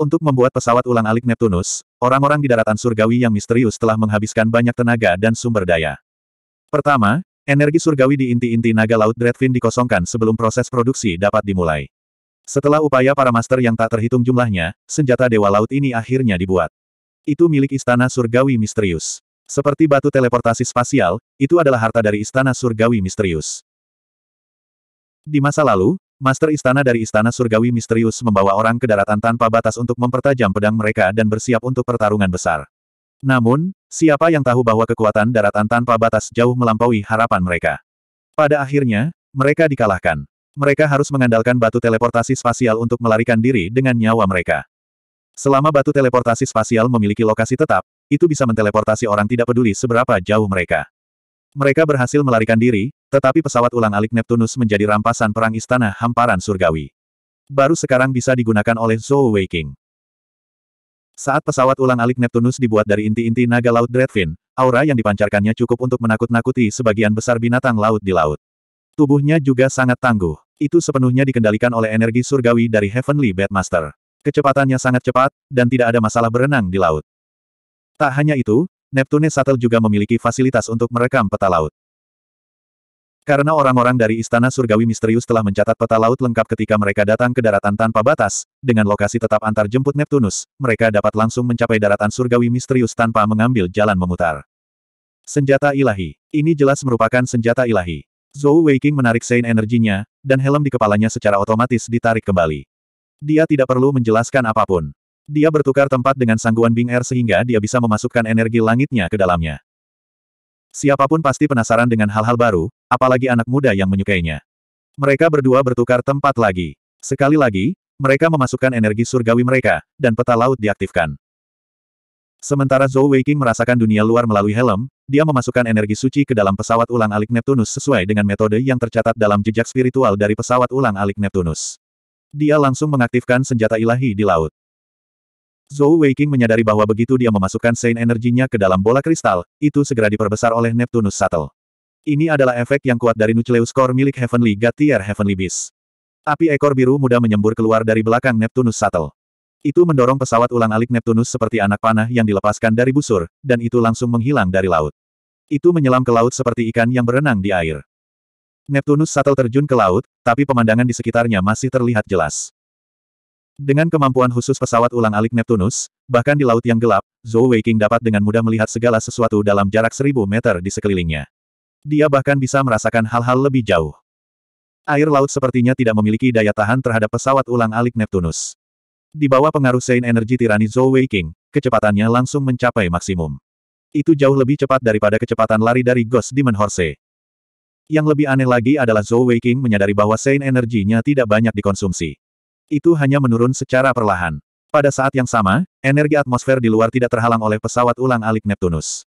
Untuk membuat pesawat ulang-alik Neptunus, orang-orang di daratan surgawi yang misterius telah menghabiskan banyak tenaga dan sumber daya. Pertama, energi surgawi di inti-inti naga laut Dreadfin dikosongkan sebelum proses produksi dapat dimulai. Setelah upaya para master yang tak terhitung jumlahnya, senjata Dewa Laut ini akhirnya dibuat. Itu milik Istana Surgawi Misterius. Seperti batu teleportasi spasial, itu adalah harta dari Istana Surgawi Misterius. Di masa lalu, Master Istana dari Istana Surgawi misterius membawa orang ke daratan tanpa batas untuk mempertajam pedang mereka dan bersiap untuk pertarungan besar. Namun, siapa yang tahu bahwa kekuatan daratan tanpa batas jauh melampaui harapan mereka. Pada akhirnya, mereka dikalahkan. Mereka harus mengandalkan batu teleportasi spasial untuk melarikan diri dengan nyawa mereka. Selama batu teleportasi spasial memiliki lokasi tetap, itu bisa menteleportasi orang tidak peduli seberapa jauh mereka. Mereka berhasil melarikan diri, tetapi pesawat ulang-alik Neptunus menjadi rampasan perang istana hamparan surgawi. Baru sekarang bisa digunakan oleh Zhou Weiqing. Saat pesawat ulang-alik Neptunus dibuat dari inti-inti naga laut Dreadfin, aura yang dipancarkannya cukup untuk menakut-nakuti sebagian besar binatang laut di laut. Tubuhnya juga sangat tangguh. Itu sepenuhnya dikendalikan oleh energi surgawi dari Heavenly Batmaster. Kecepatannya sangat cepat, dan tidak ada masalah berenang di laut. Tak hanya itu, Neptune Shuttle juga memiliki fasilitas untuk merekam peta laut. Karena orang-orang dari Istana Surgawi Misterius telah mencatat peta laut lengkap ketika mereka datang ke daratan tanpa batas, dengan lokasi tetap antar jemput Neptunus, mereka dapat langsung mencapai daratan Surgawi Misterius tanpa mengambil jalan memutar. Senjata ilahi. Ini jelas merupakan senjata ilahi. Zhou Weiqing menarik Sein energinya, dan helm di kepalanya secara otomatis ditarik kembali. Dia tidak perlu menjelaskan apapun. Dia bertukar tempat dengan sangguan Bing Air er sehingga dia bisa memasukkan energi langitnya ke dalamnya. Siapapun pasti penasaran dengan hal-hal baru, apalagi anak muda yang menyukainya. Mereka berdua bertukar tempat lagi. Sekali lagi, mereka memasukkan energi surgawi mereka, dan peta laut diaktifkan. Sementara Zhou Weiqing merasakan dunia luar melalui helm, dia memasukkan energi suci ke dalam pesawat ulang alik Neptunus sesuai dengan metode yang tercatat dalam jejak spiritual dari pesawat ulang alik Neptunus. Dia langsung mengaktifkan senjata ilahi di laut. Zhou Weiqing menyadari bahwa begitu dia memasukkan Sein energinya ke dalam bola kristal, itu segera diperbesar oleh Neptunus Shuttle. Ini adalah efek yang kuat dari Nucleus Core milik Heavenly Gatier Heavenly Beast. Api ekor biru muda menyembur keluar dari belakang Neptunus Shuttle. Itu mendorong pesawat ulang alik Neptunus seperti anak panah yang dilepaskan dari busur, dan itu langsung menghilang dari laut. Itu menyelam ke laut seperti ikan yang berenang di air. Neptunus Shuttle terjun ke laut, tapi pemandangan di sekitarnya masih terlihat jelas. Dengan kemampuan khusus pesawat ulang alik Neptunus, bahkan di laut yang gelap, Zhou Weiqing dapat dengan mudah melihat segala sesuatu dalam jarak seribu meter di sekelilingnya. Dia bahkan bisa merasakan hal-hal lebih jauh. Air laut sepertinya tidak memiliki daya tahan terhadap pesawat ulang-alik Neptunus. Di bawah pengaruh Sein Energi Tirani Zhou Wei King, kecepatannya langsung mencapai maksimum. Itu jauh lebih cepat daripada kecepatan lari dari Ghost Demon Horse. Yang lebih aneh lagi adalah Zhou Wei King menyadari bahwa Sein energinya tidak banyak dikonsumsi. Itu hanya menurun secara perlahan. Pada saat yang sama, energi atmosfer di luar tidak terhalang oleh pesawat ulang-alik Neptunus.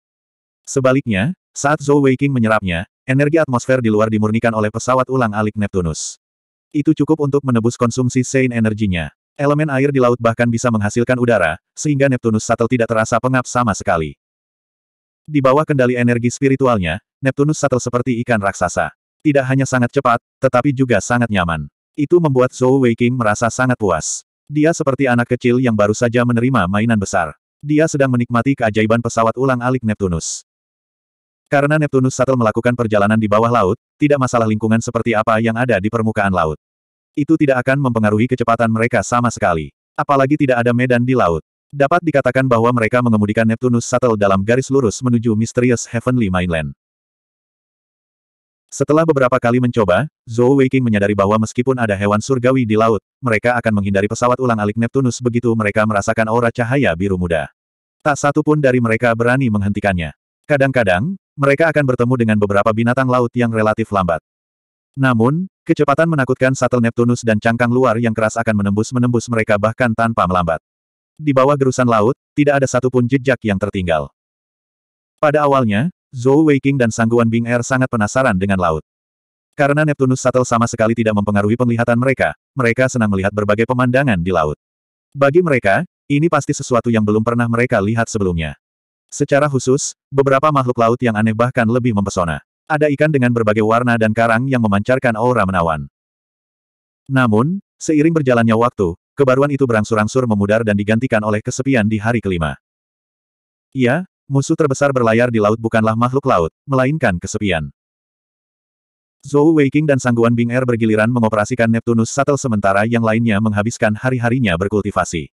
Sebaliknya, saat Zhou Weiqing menyerapnya, energi atmosfer di luar dimurnikan oleh pesawat ulang-alik Neptunus. Itu cukup untuk menebus konsumsi Sein energinya. Elemen air di laut bahkan bisa menghasilkan udara, sehingga Neptunus Shuttle tidak terasa pengap sama sekali. Di bawah kendali energi spiritualnya, Neptunus Shuttle seperti ikan raksasa. Tidak hanya sangat cepat, tetapi juga sangat nyaman. Itu membuat Zhou Weiqing merasa sangat puas. Dia seperti anak kecil yang baru saja menerima mainan besar. Dia sedang menikmati keajaiban pesawat ulang-alik Neptunus. Karena Neptunus Satel melakukan perjalanan di bawah laut, tidak masalah lingkungan seperti apa yang ada di permukaan laut. Itu tidak akan mempengaruhi kecepatan mereka sama sekali. Apalagi tidak ada medan di laut. Dapat dikatakan bahwa mereka mengemudikan Neptunus Satel dalam garis lurus menuju misterius Heavenly Mainland. Setelah beberapa kali mencoba, Zhou Weiqing menyadari bahwa meskipun ada hewan surgawi di laut, mereka akan menghindari pesawat ulang-alik Neptunus begitu mereka merasakan aura cahaya biru muda. Tak satu pun dari mereka berani menghentikannya. Kadang-kadang, mereka akan bertemu dengan beberapa binatang laut yang relatif lambat. Namun, kecepatan menakutkan satel Neptunus dan cangkang luar yang keras akan menembus-menembus mereka bahkan tanpa melambat. Di bawah gerusan laut, tidak ada satupun jejak yang tertinggal. Pada awalnya, Zhou Weiqing dan Sangguan Bing Er sangat penasaran dengan laut. Karena Neptunus satel sama sekali tidak mempengaruhi penglihatan mereka, mereka senang melihat berbagai pemandangan di laut. Bagi mereka, ini pasti sesuatu yang belum pernah mereka lihat sebelumnya. Secara khusus, beberapa makhluk laut yang aneh bahkan lebih mempesona. Ada ikan dengan berbagai warna dan karang yang memancarkan aura menawan. Namun, seiring berjalannya waktu, kebaruan itu berangsur-angsur memudar dan digantikan oleh kesepian di hari kelima. Iya, musuh terbesar berlayar di laut bukanlah makhluk laut, melainkan kesepian. Zhou Weiqing dan sangguan Bing Er bergiliran mengoperasikan Neptunus Shuttle sementara yang lainnya menghabiskan hari-harinya berkultivasi.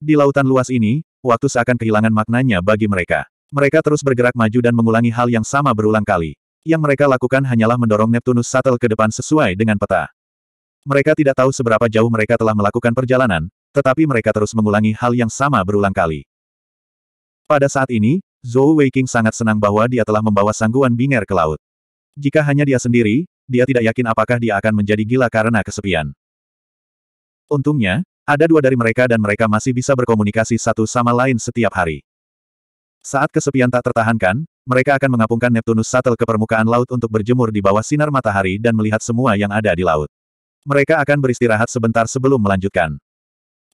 Di lautan luas ini, waktu seakan kehilangan maknanya bagi mereka. Mereka terus bergerak maju dan mengulangi hal yang sama berulang kali. Yang mereka lakukan hanyalah mendorong Neptunus Shuttle ke depan sesuai dengan peta. Mereka tidak tahu seberapa jauh mereka telah melakukan perjalanan, tetapi mereka terus mengulangi hal yang sama berulang kali. Pada saat ini, Zhou Weiqing sangat senang bahwa dia telah membawa sangguan binger ke laut. Jika hanya dia sendiri, dia tidak yakin apakah dia akan menjadi gila karena kesepian. Untungnya, ada dua dari mereka dan mereka masih bisa berkomunikasi satu sama lain setiap hari. Saat kesepian tak tertahankan, mereka akan mengapungkan Neptunus Shuttle ke permukaan laut untuk berjemur di bawah sinar matahari dan melihat semua yang ada di laut. Mereka akan beristirahat sebentar sebelum melanjutkan.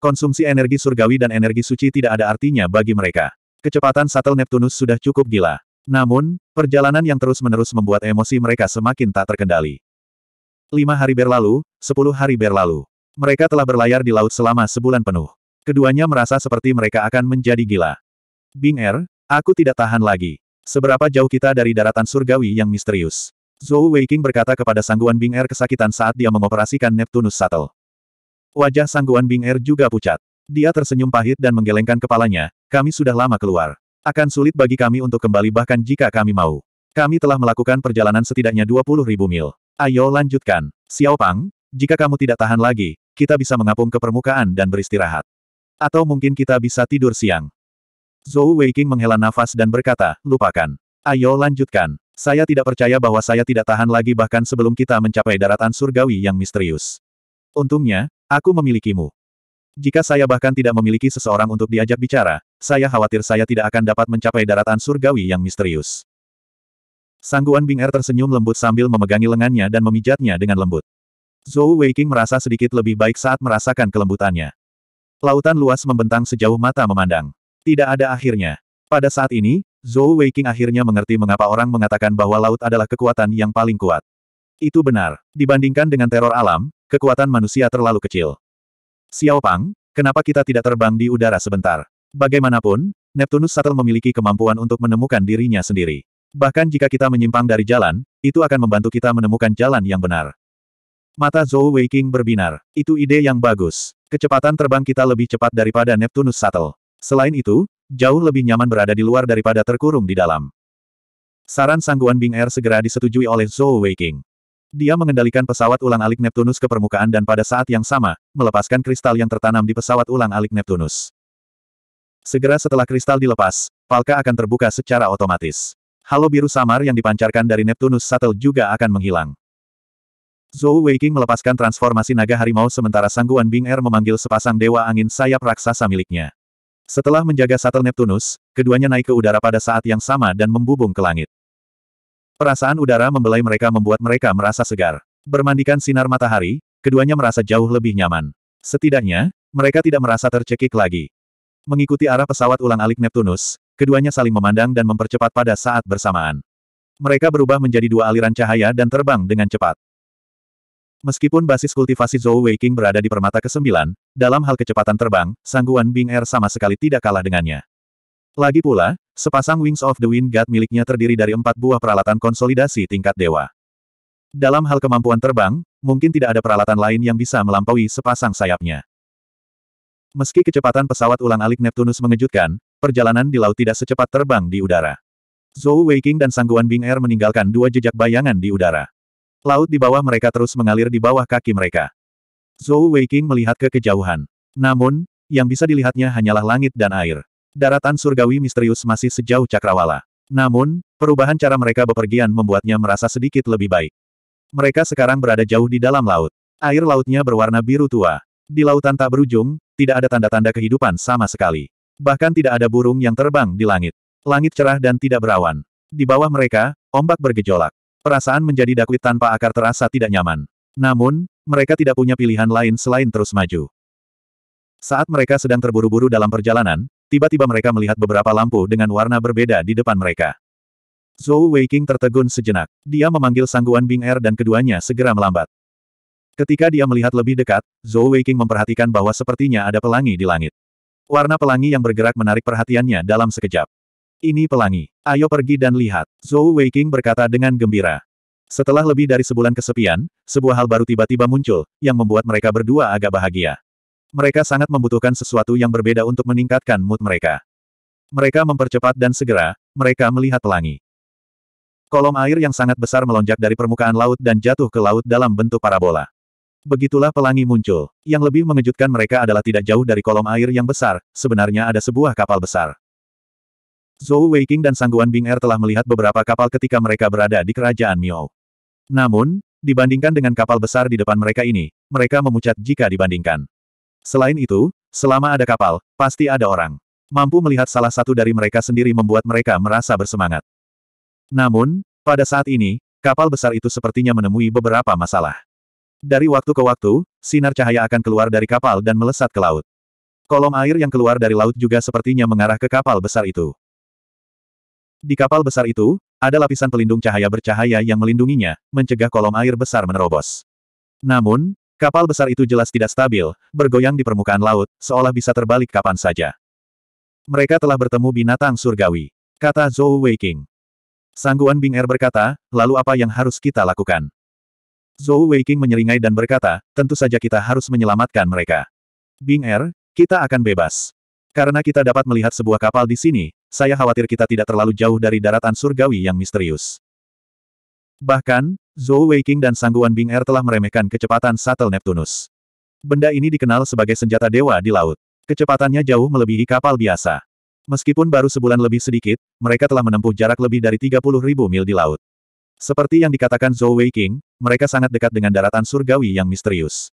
Konsumsi energi surgawi dan energi suci tidak ada artinya bagi mereka. Kecepatan Shuttle Neptunus sudah cukup gila. Namun, perjalanan yang terus-menerus membuat emosi mereka semakin tak terkendali. Lima hari berlalu, sepuluh hari berlalu. Mereka telah berlayar di laut selama sebulan penuh. Keduanya merasa seperti mereka akan menjadi gila. Bing Er, aku tidak tahan lagi. Seberapa jauh kita dari daratan surgawi yang misterius? Zhou Weiking berkata kepada sangguan Bing Er kesakitan saat dia mengoperasikan Neptunus Shuttle. Wajah sangguan Bing Er juga pucat. Dia tersenyum pahit dan menggelengkan kepalanya, kami sudah lama keluar. Akan sulit bagi kami untuk kembali bahkan jika kami mau. Kami telah melakukan perjalanan setidaknya ribu mil. Ayo lanjutkan. Xiao Pang. Jika kamu tidak tahan lagi, kita bisa mengapung ke permukaan dan beristirahat. Atau mungkin kita bisa tidur siang. Zhou Weiqing menghela nafas dan berkata, lupakan. Ayo lanjutkan. Saya tidak percaya bahwa saya tidak tahan lagi bahkan sebelum kita mencapai daratan surgawi yang misterius. Untungnya, aku memilikimu. Jika saya bahkan tidak memiliki seseorang untuk diajak bicara, saya khawatir saya tidak akan dapat mencapai daratan surgawi yang misterius. Sangguan Bing Er tersenyum lembut sambil memegangi lengannya dan memijatnya dengan lembut. Zhou Weiqing merasa sedikit lebih baik saat merasakan kelembutannya. Lautan luas membentang sejauh mata memandang. Tidak ada akhirnya. Pada saat ini, Zhou Weiqing akhirnya mengerti mengapa orang mengatakan bahwa laut adalah kekuatan yang paling kuat. Itu benar. Dibandingkan dengan teror alam, kekuatan manusia terlalu kecil. Xiao Pang, kenapa kita tidak terbang di udara sebentar? Bagaimanapun, Neptunus Shuttle memiliki kemampuan untuk menemukan dirinya sendiri. Bahkan jika kita menyimpang dari jalan, itu akan membantu kita menemukan jalan yang benar. Mata Zhou Weiqing berbinar. Itu ide yang bagus. Kecepatan terbang kita lebih cepat daripada Neptunus Shuttle. Selain itu, jauh lebih nyaman berada di luar daripada terkurung di dalam. Saran sangguan Bing Air segera disetujui oleh Zhou Weiqing. Dia mengendalikan pesawat ulang-alik Neptunus ke permukaan dan pada saat yang sama, melepaskan kristal yang tertanam di pesawat ulang-alik Neptunus. Segera setelah kristal dilepas, palka akan terbuka secara otomatis. Halo biru samar yang dipancarkan dari Neptunus Shuttle juga akan menghilang. Zhou Weiqing melepaskan transformasi naga harimau sementara Sangguan Bing Er memanggil sepasang dewa angin sayap raksasa miliknya. Setelah menjaga satel Neptunus, keduanya naik ke udara pada saat yang sama dan membubung ke langit. Perasaan udara membelai mereka membuat mereka merasa segar. Bermandikan sinar matahari, keduanya merasa jauh lebih nyaman. Setidaknya, mereka tidak merasa tercekik lagi. Mengikuti arah pesawat ulang-alik Neptunus, keduanya saling memandang dan mempercepat pada saat bersamaan. Mereka berubah menjadi dua aliran cahaya dan terbang dengan cepat. Meskipun basis kultivasi Zhou Weiqing berada di permata ke-9, dalam hal kecepatan terbang, sangguan Bing Air er sama sekali tidak kalah dengannya. Lagi pula, sepasang Wings of the Wind God miliknya terdiri dari empat buah peralatan konsolidasi tingkat dewa. Dalam hal kemampuan terbang, mungkin tidak ada peralatan lain yang bisa melampaui sepasang sayapnya. Meski kecepatan pesawat ulang-alik Neptunus mengejutkan, perjalanan di laut tidak secepat terbang di udara. Zhou Weiqing dan sangguan Bing Air er meninggalkan dua jejak bayangan di udara. Laut di bawah mereka terus mengalir di bawah kaki mereka. Zhou Weiqing melihat ke kejauhan. Namun, yang bisa dilihatnya hanyalah langit dan air. Daratan surgawi misterius masih sejauh cakrawala. Namun, perubahan cara mereka bepergian membuatnya merasa sedikit lebih baik. Mereka sekarang berada jauh di dalam laut. Air lautnya berwarna biru tua. Di lautan tak berujung, tidak ada tanda-tanda kehidupan sama sekali. Bahkan tidak ada burung yang terbang di langit. Langit cerah dan tidak berawan. Di bawah mereka, ombak bergejolak. Perasaan menjadi dakwit tanpa akar terasa tidak nyaman. Namun, mereka tidak punya pilihan lain selain terus maju. Saat mereka sedang terburu-buru dalam perjalanan, tiba-tiba mereka melihat beberapa lampu dengan warna berbeda di depan mereka. Zhou Weiqing tertegun sejenak. Dia memanggil sangguan Bing Er dan keduanya segera melambat. Ketika dia melihat lebih dekat, Zhou Weiqing memperhatikan bahwa sepertinya ada pelangi di langit. Warna pelangi yang bergerak menarik perhatiannya dalam sekejap. Ini pelangi. Ayo pergi dan lihat. Zhou Weiqing berkata dengan gembira. Setelah lebih dari sebulan kesepian, sebuah hal baru tiba-tiba muncul, yang membuat mereka berdua agak bahagia. Mereka sangat membutuhkan sesuatu yang berbeda untuk meningkatkan mood mereka. Mereka mempercepat dan segera, mereka melihat pelangi. Kolom air yang sangat besar melonjak dari permukaan laut dan jatuh ke laut dalam bentuk parabola. Begitulah pelangi muncul. Yang lebih mengejutkan mereka adalah tidak jauh dari kolom air yang besar, sebenarnya ada sebuah kapal besar. Zhou Weiqing dan Sangguan Bing Er telah melihat beberapa kapal ketika mereka berada di kerajaan Miao. Namun, dibandingkan dengan kapal besar di depan mereka ini, mereka memucat jika dibandingkan. Selain itu, selama ada kapal, pasti ada orang. Mampu melihat salah satu dari mereka sendiri membuat mereka merasa bersemangat. Namun, pada saat ini, kapal besar itu sepertinya menemui beberapa masalah. Dari waktu ke waktu, sinar cahaya akan keluar dari kapal dan melesat ke laut. Kolom air yang keluar dari laut juga sepertinya mengarah ke kapal besar itu. Di kapal besar itu, ada lapisan pelindung cahaya bercahaya yang melindunginya, mencegah kolom air besar menerobos. Namun, kapal besar itu jelas tidak stabil, bergoyang di permukaan laut, seolah bisa terbalik kapan saja. Mereka telah bertemu binatang surgawi, kata Zhou Weiking. Sangguan Bing Er berkata, lalu apa yang harus kita lakukan? Zhou Weiking menyeringai dan berkata, tentu saja kita harus menyelamatkan mereka. Bing Er, kita akan bebas. Karena kita dapat melihat sebuah kapal di sini, saya khawatir kita tidak terlalu jauh dari daratan surgawi yang misterius. Bahkan, Zhou Weiqing dan Sangguan Bing Air telah meremehkan kecepatan satel Neptunus. Benda ini dikenal sebagai senjata dewa di laut. Kecepatannya jauh melebihi kapal biasa. Meskipun baru sebulan lebih sedikit, mereka telah menempuh jarak lebih dari 30.000 mil di laut. Seperti yang dikatakan Zhou Weiqing, mereka sangat dekat dengan daratan surgawi yang misterius.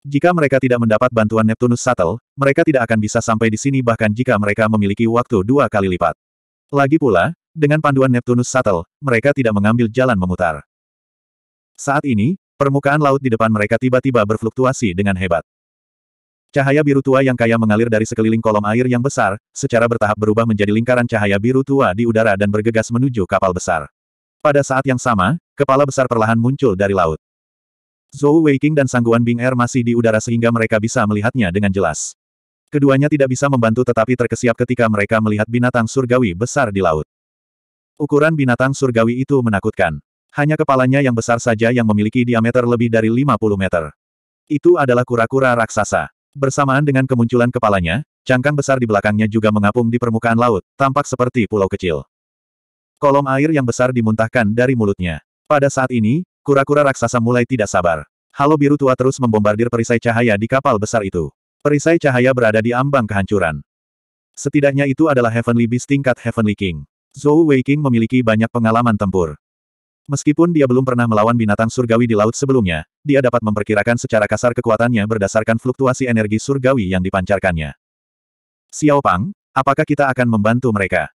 Jika mereka tidak mendapat bantuan Neptunus Shuttle, mereka tidak akan bisa sampai di sini bahkan jika mereka memiliki waktu dua kali lipat. Lagi pula, dengan panduan Neptunus Shuttle, mereka tidak mengambil jalan memutar. Saat ini, permukaan laut di depan mereka tiba-tiba berfluktuasi dengan hebat. Cahaya biru tua yang kaya mengalir dari sekeliling kolom air yang besar, secara bertahap berubah menjadi lingkaran cahaya biru tua di udara dan bergegas menuju kapal besar. Pada saat yang sama, kepala besar perlahan muncul dari laut. Zhou Weiqing dan Sangguan Bing Er masih di udara sehingga mereka bisa melihatnya dengan jelas. Keduanya tidak bisa membantu tetapi terkesiap ketika mereka melihat binatang surgawi besar di laut. Ukuran binatang surgawi itu menakutkan. Hanya kepalanya yang besar saja yang memiliki diameter lebih dari 50 meter. Itu adalah kura-kura raksasa. Bersamaan dengan kemunculan kepalanya, cangkang besar di belakangnya juga mengapung di permukaan laut, tampak seperti pulau kecil. Kolom air yang besar dimuntahkan dari mulutnya. Pada saat ini, Kura-kura raksasa mulai tidak sabar. Halo biru tua terus membombardir perisai cahaya di kapal besar itu. Perisai cahaya berada di ambang kehancuran. Setidaknya itu adalah Heavenly Beast tingkat Heavenly King. Zhou Weiqing memiliki banyak pengalaman tempur. Meskipun dia belum pernah melawan binatang surgawi di laut sebelumnya, dia dapat memperkirakan secara kasar kekuatannya berdasarkan fluktuasi energi surgawi yang dipancarkannya. Xiao Pang, apakah kita akan membantu mereka?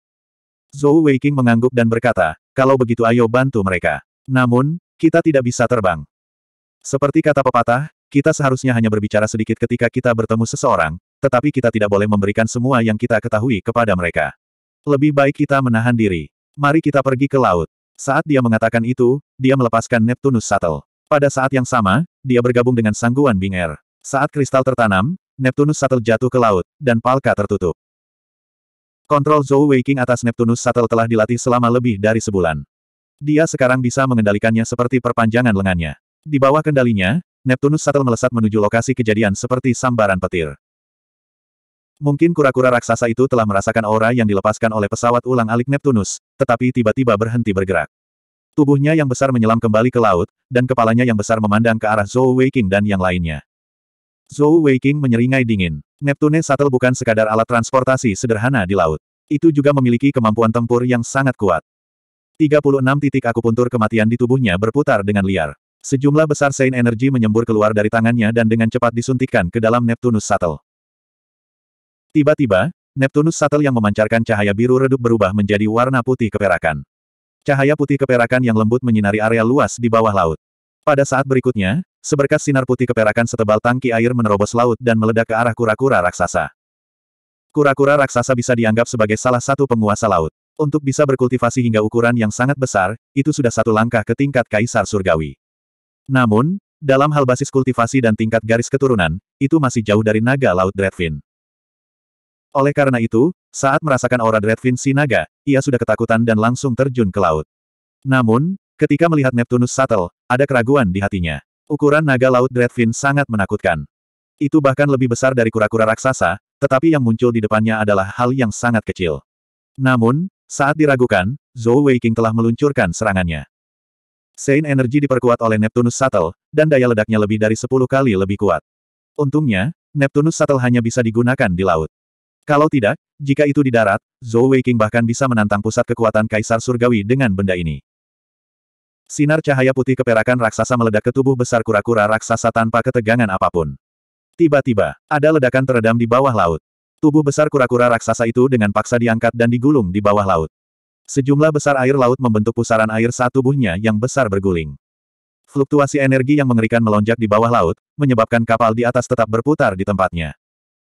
Zhou Weiqing mengangguk dan berkata, kalau begitu ayo bantu mereka. Namun, kita tidak bisa terbang. Seperti kata pepatah, kita seharusnya hanya berbicara sedikit ketika kita bertemu seseorang, tetapi kita tidak boleh memberikan semua yang kita ketahui kepada mereka. Lebih baik kita menahan diri. Mari kita pergi ke laut. Saat dia mengatakan itu, dia melepaskan Neptunus Shuttle. Pada saat yang sama, dia bergabung dengan sangguan Binger. Saat kristal tertanam, Neptunus Shuttle jatuh ke laut, dan Palka tertutup. Kontrol Zhou Weiking atas Neptunus Shuttle telah dilatih selama lebih dari sebulan. Dia sekarang bisa mengendalikannya seperti perpanjangan lengannya. Di bawah kendalinya, Neptunus satel melesat menuju lokasi kejadian seperti sambaran petir. Mungkin kura-kura raksasa itu telah merasakan aura yang dilepaskan oleh pesawat ulang-alik Neptunus, tetapi tiba-tiba berhenti bergerak. Tubuhnya yang besar menyelam kembali ke laut, dan kepalanya yang besar memandang ke arah Zhou Weiqing dan yang lainnya. Zhou Weiqing menyeringai dingin. Neptune Shuttle bukan sekadar alat transportasi sederhana di laut. Itu juga memiliki kemampuan tempur yang sangat kuat. 36 titik akupuntur kematian di tubuhnya berputar dengan liar. Sejumlah besar sein energi menyembur keluar dari tangannya dan dengan cepat disuntikkan ke dalam Neptunus Shuttle. Tiba-tiba, Neptunus Shuttle yang memancarkan cahaya biru redup berubah menjadi warna putih keperakan. Cahaya putih keperakan yang lembut menyinari area luas di bawah laut. Pada saat berikutnya, seberkas sinar putih keperakan setebal tangki air menerobos laut dan meledak ke arah kura-kura raksasa. Kura-kura raksasa bisa dianggap sebagai salah satu penguasa laut. Untuk bisa berkultivasi hingga ukuran yang sangat besar, itu sudah satu langkah ke tingkat kaisar surgawi. Namun, dalam hal basis kultivasi dan tingkat garis keturunan, itu masih jauh dari naga laut Dreadfin. Oleh karena itu, saat merasakan aura Dreadfin si naga, ia sudah ketakutan dan langsung terjun ke laut. Namun, ketika melihat Neptunus Shuttle, ada keraguan di hatinya. Ukuran naga laut Dreadfin sangat menakutkan. Itu bahkan lebih besar dari kura-kura raksasa, tetapi yang muncul di depannya adalah hal yang sangat kecil. Namun, saat diragukan, Zhou Weiqing telah meluncurkan serangannya. Sein energi diperkuat oleh Neptunus Shuttle, dan daya ledaknya lebih dari 10 kali lebih kuat. Untungnya, Neptunus Shuttle hanya bisa digunakan di laut. Kalau tidak, jika itu di darat, Zhou Weiqing bahkan bisa menantang pusat kekuatan Kaisar Surgawi dengan benda ini. Sinar cahaya putih keperakan raksasa meledak ke tubuh besar kura-kura raksasa tanpa ketegangan apapun. Tiba-tiba, ada ledakan teredam di bawah laut. Tubuh besar kura-kura raksasa itu dengan paksa diangkat dan digulung di bawah laut. Sejumlah besar air laut membentuk pusaran air saat tubuhnya yang besar berguling. Fluktuasi energi yang mengerikan melonjak di bawah laut, menyebabkan kapal di atas tetap berputar di tempatnya.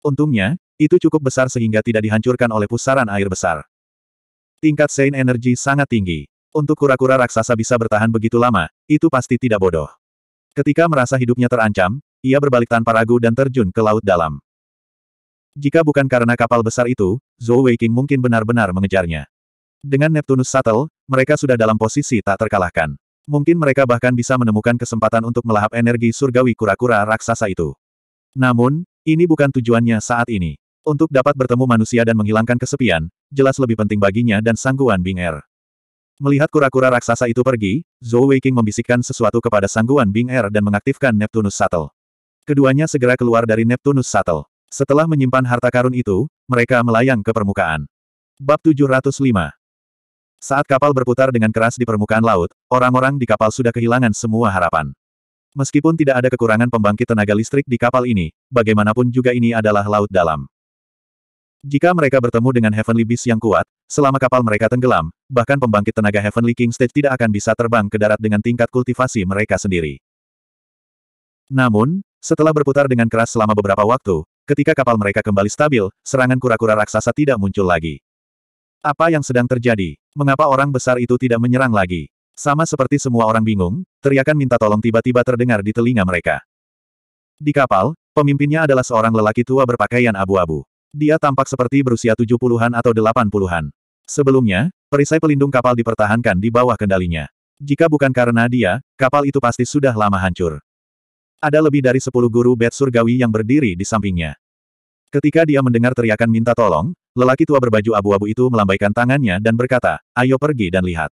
Untungnya, itu cukup besar sehingga tidak dihancurkan oleh pusaran air besar. Tingkat Sein energi sangat tinggi. Untuk kura-kura raksasa bisa bertahan begitu lama, itu pasti tidak bodoh. Ketika merasa hidupnya terancam, ia berbalik tanpa ragu dan terjun ke laut dalam. Jika bukan karena kapal besar itu, Zhou Weiqing mungkin benar-benar mengejarnya. Dengan Neptunus Shuttle, mereka sudah dalam posisi tak terkalahkan. Mungkin mereka bahkan bisa menemukan kesempatan untuk melahap energi surgawi kura-kura raksasa itu. Namun, ini bukan tujuannya saat ini. Untuk dapat bertemu manusia dan menghilangkan kesepian, jelas lebih penting baginya dan sangguan Bing Er. Melihat kura-kura raksasa itu pergi, Zhou Weiqing membisikkan sesuatu kepada sangguan Bing Er dan mengaktifkan Neptunus Shuttle. Keduanya segera keluar dari Neptunus Shuttle. Setelah menyimpan harta karun itu, mereka melayang ke permukaan. Bab 705 Saat kapal berputar dengan keras di permukaan laut, orang-orang di kapal sudah kehilangan semua harapan. Meskipun tidak ada kekurangan pembangkit tenaga listrik di kapal ini, bagaimanapun juga ini adalah laut dalam. Jika mereka bertemu dengan Heavenly Beast yang kuat, selama kapal mereka tenggelam, bahkan pembangkit tenaga Heavenly King Stage tidak akan bisa terbang ke darat dengan tingkat kultivasi mereka sendiri. Namun, setelah berputar dengan keras selama beberapa waktu, Ketika kapal mereka kembali stabil, serangan kura-kura raksasa tidak muncul lagi. Apa yang sedang terjadi? Mengapa orang besar itu tidak menyerang lagi? Sama seperti semua orang bingung, teriakan minta tolong tiba-tiba terdengar di telinga mereka. Di kapal, pemimpinnya adalah seorang lelaki tua berpakaian abu-abu. Dia tampak seperti berusia tujuh puluhan atau delapan puluhan. Sebelumnya, perisai pelindung kapal dipertahankan di bawah kendalinya. Jika bukan karena dia, kapal itu pasti sudah lama hancur. Ada lebih dari sepuluh guru bed surgawi yang berdiri di sampingnya. Ketika dia mendengar teriakan minta tolong, lelaki tua berbaju abu-abu itu melambaikan tangannya dan berkata, ayo pergi dan lihat.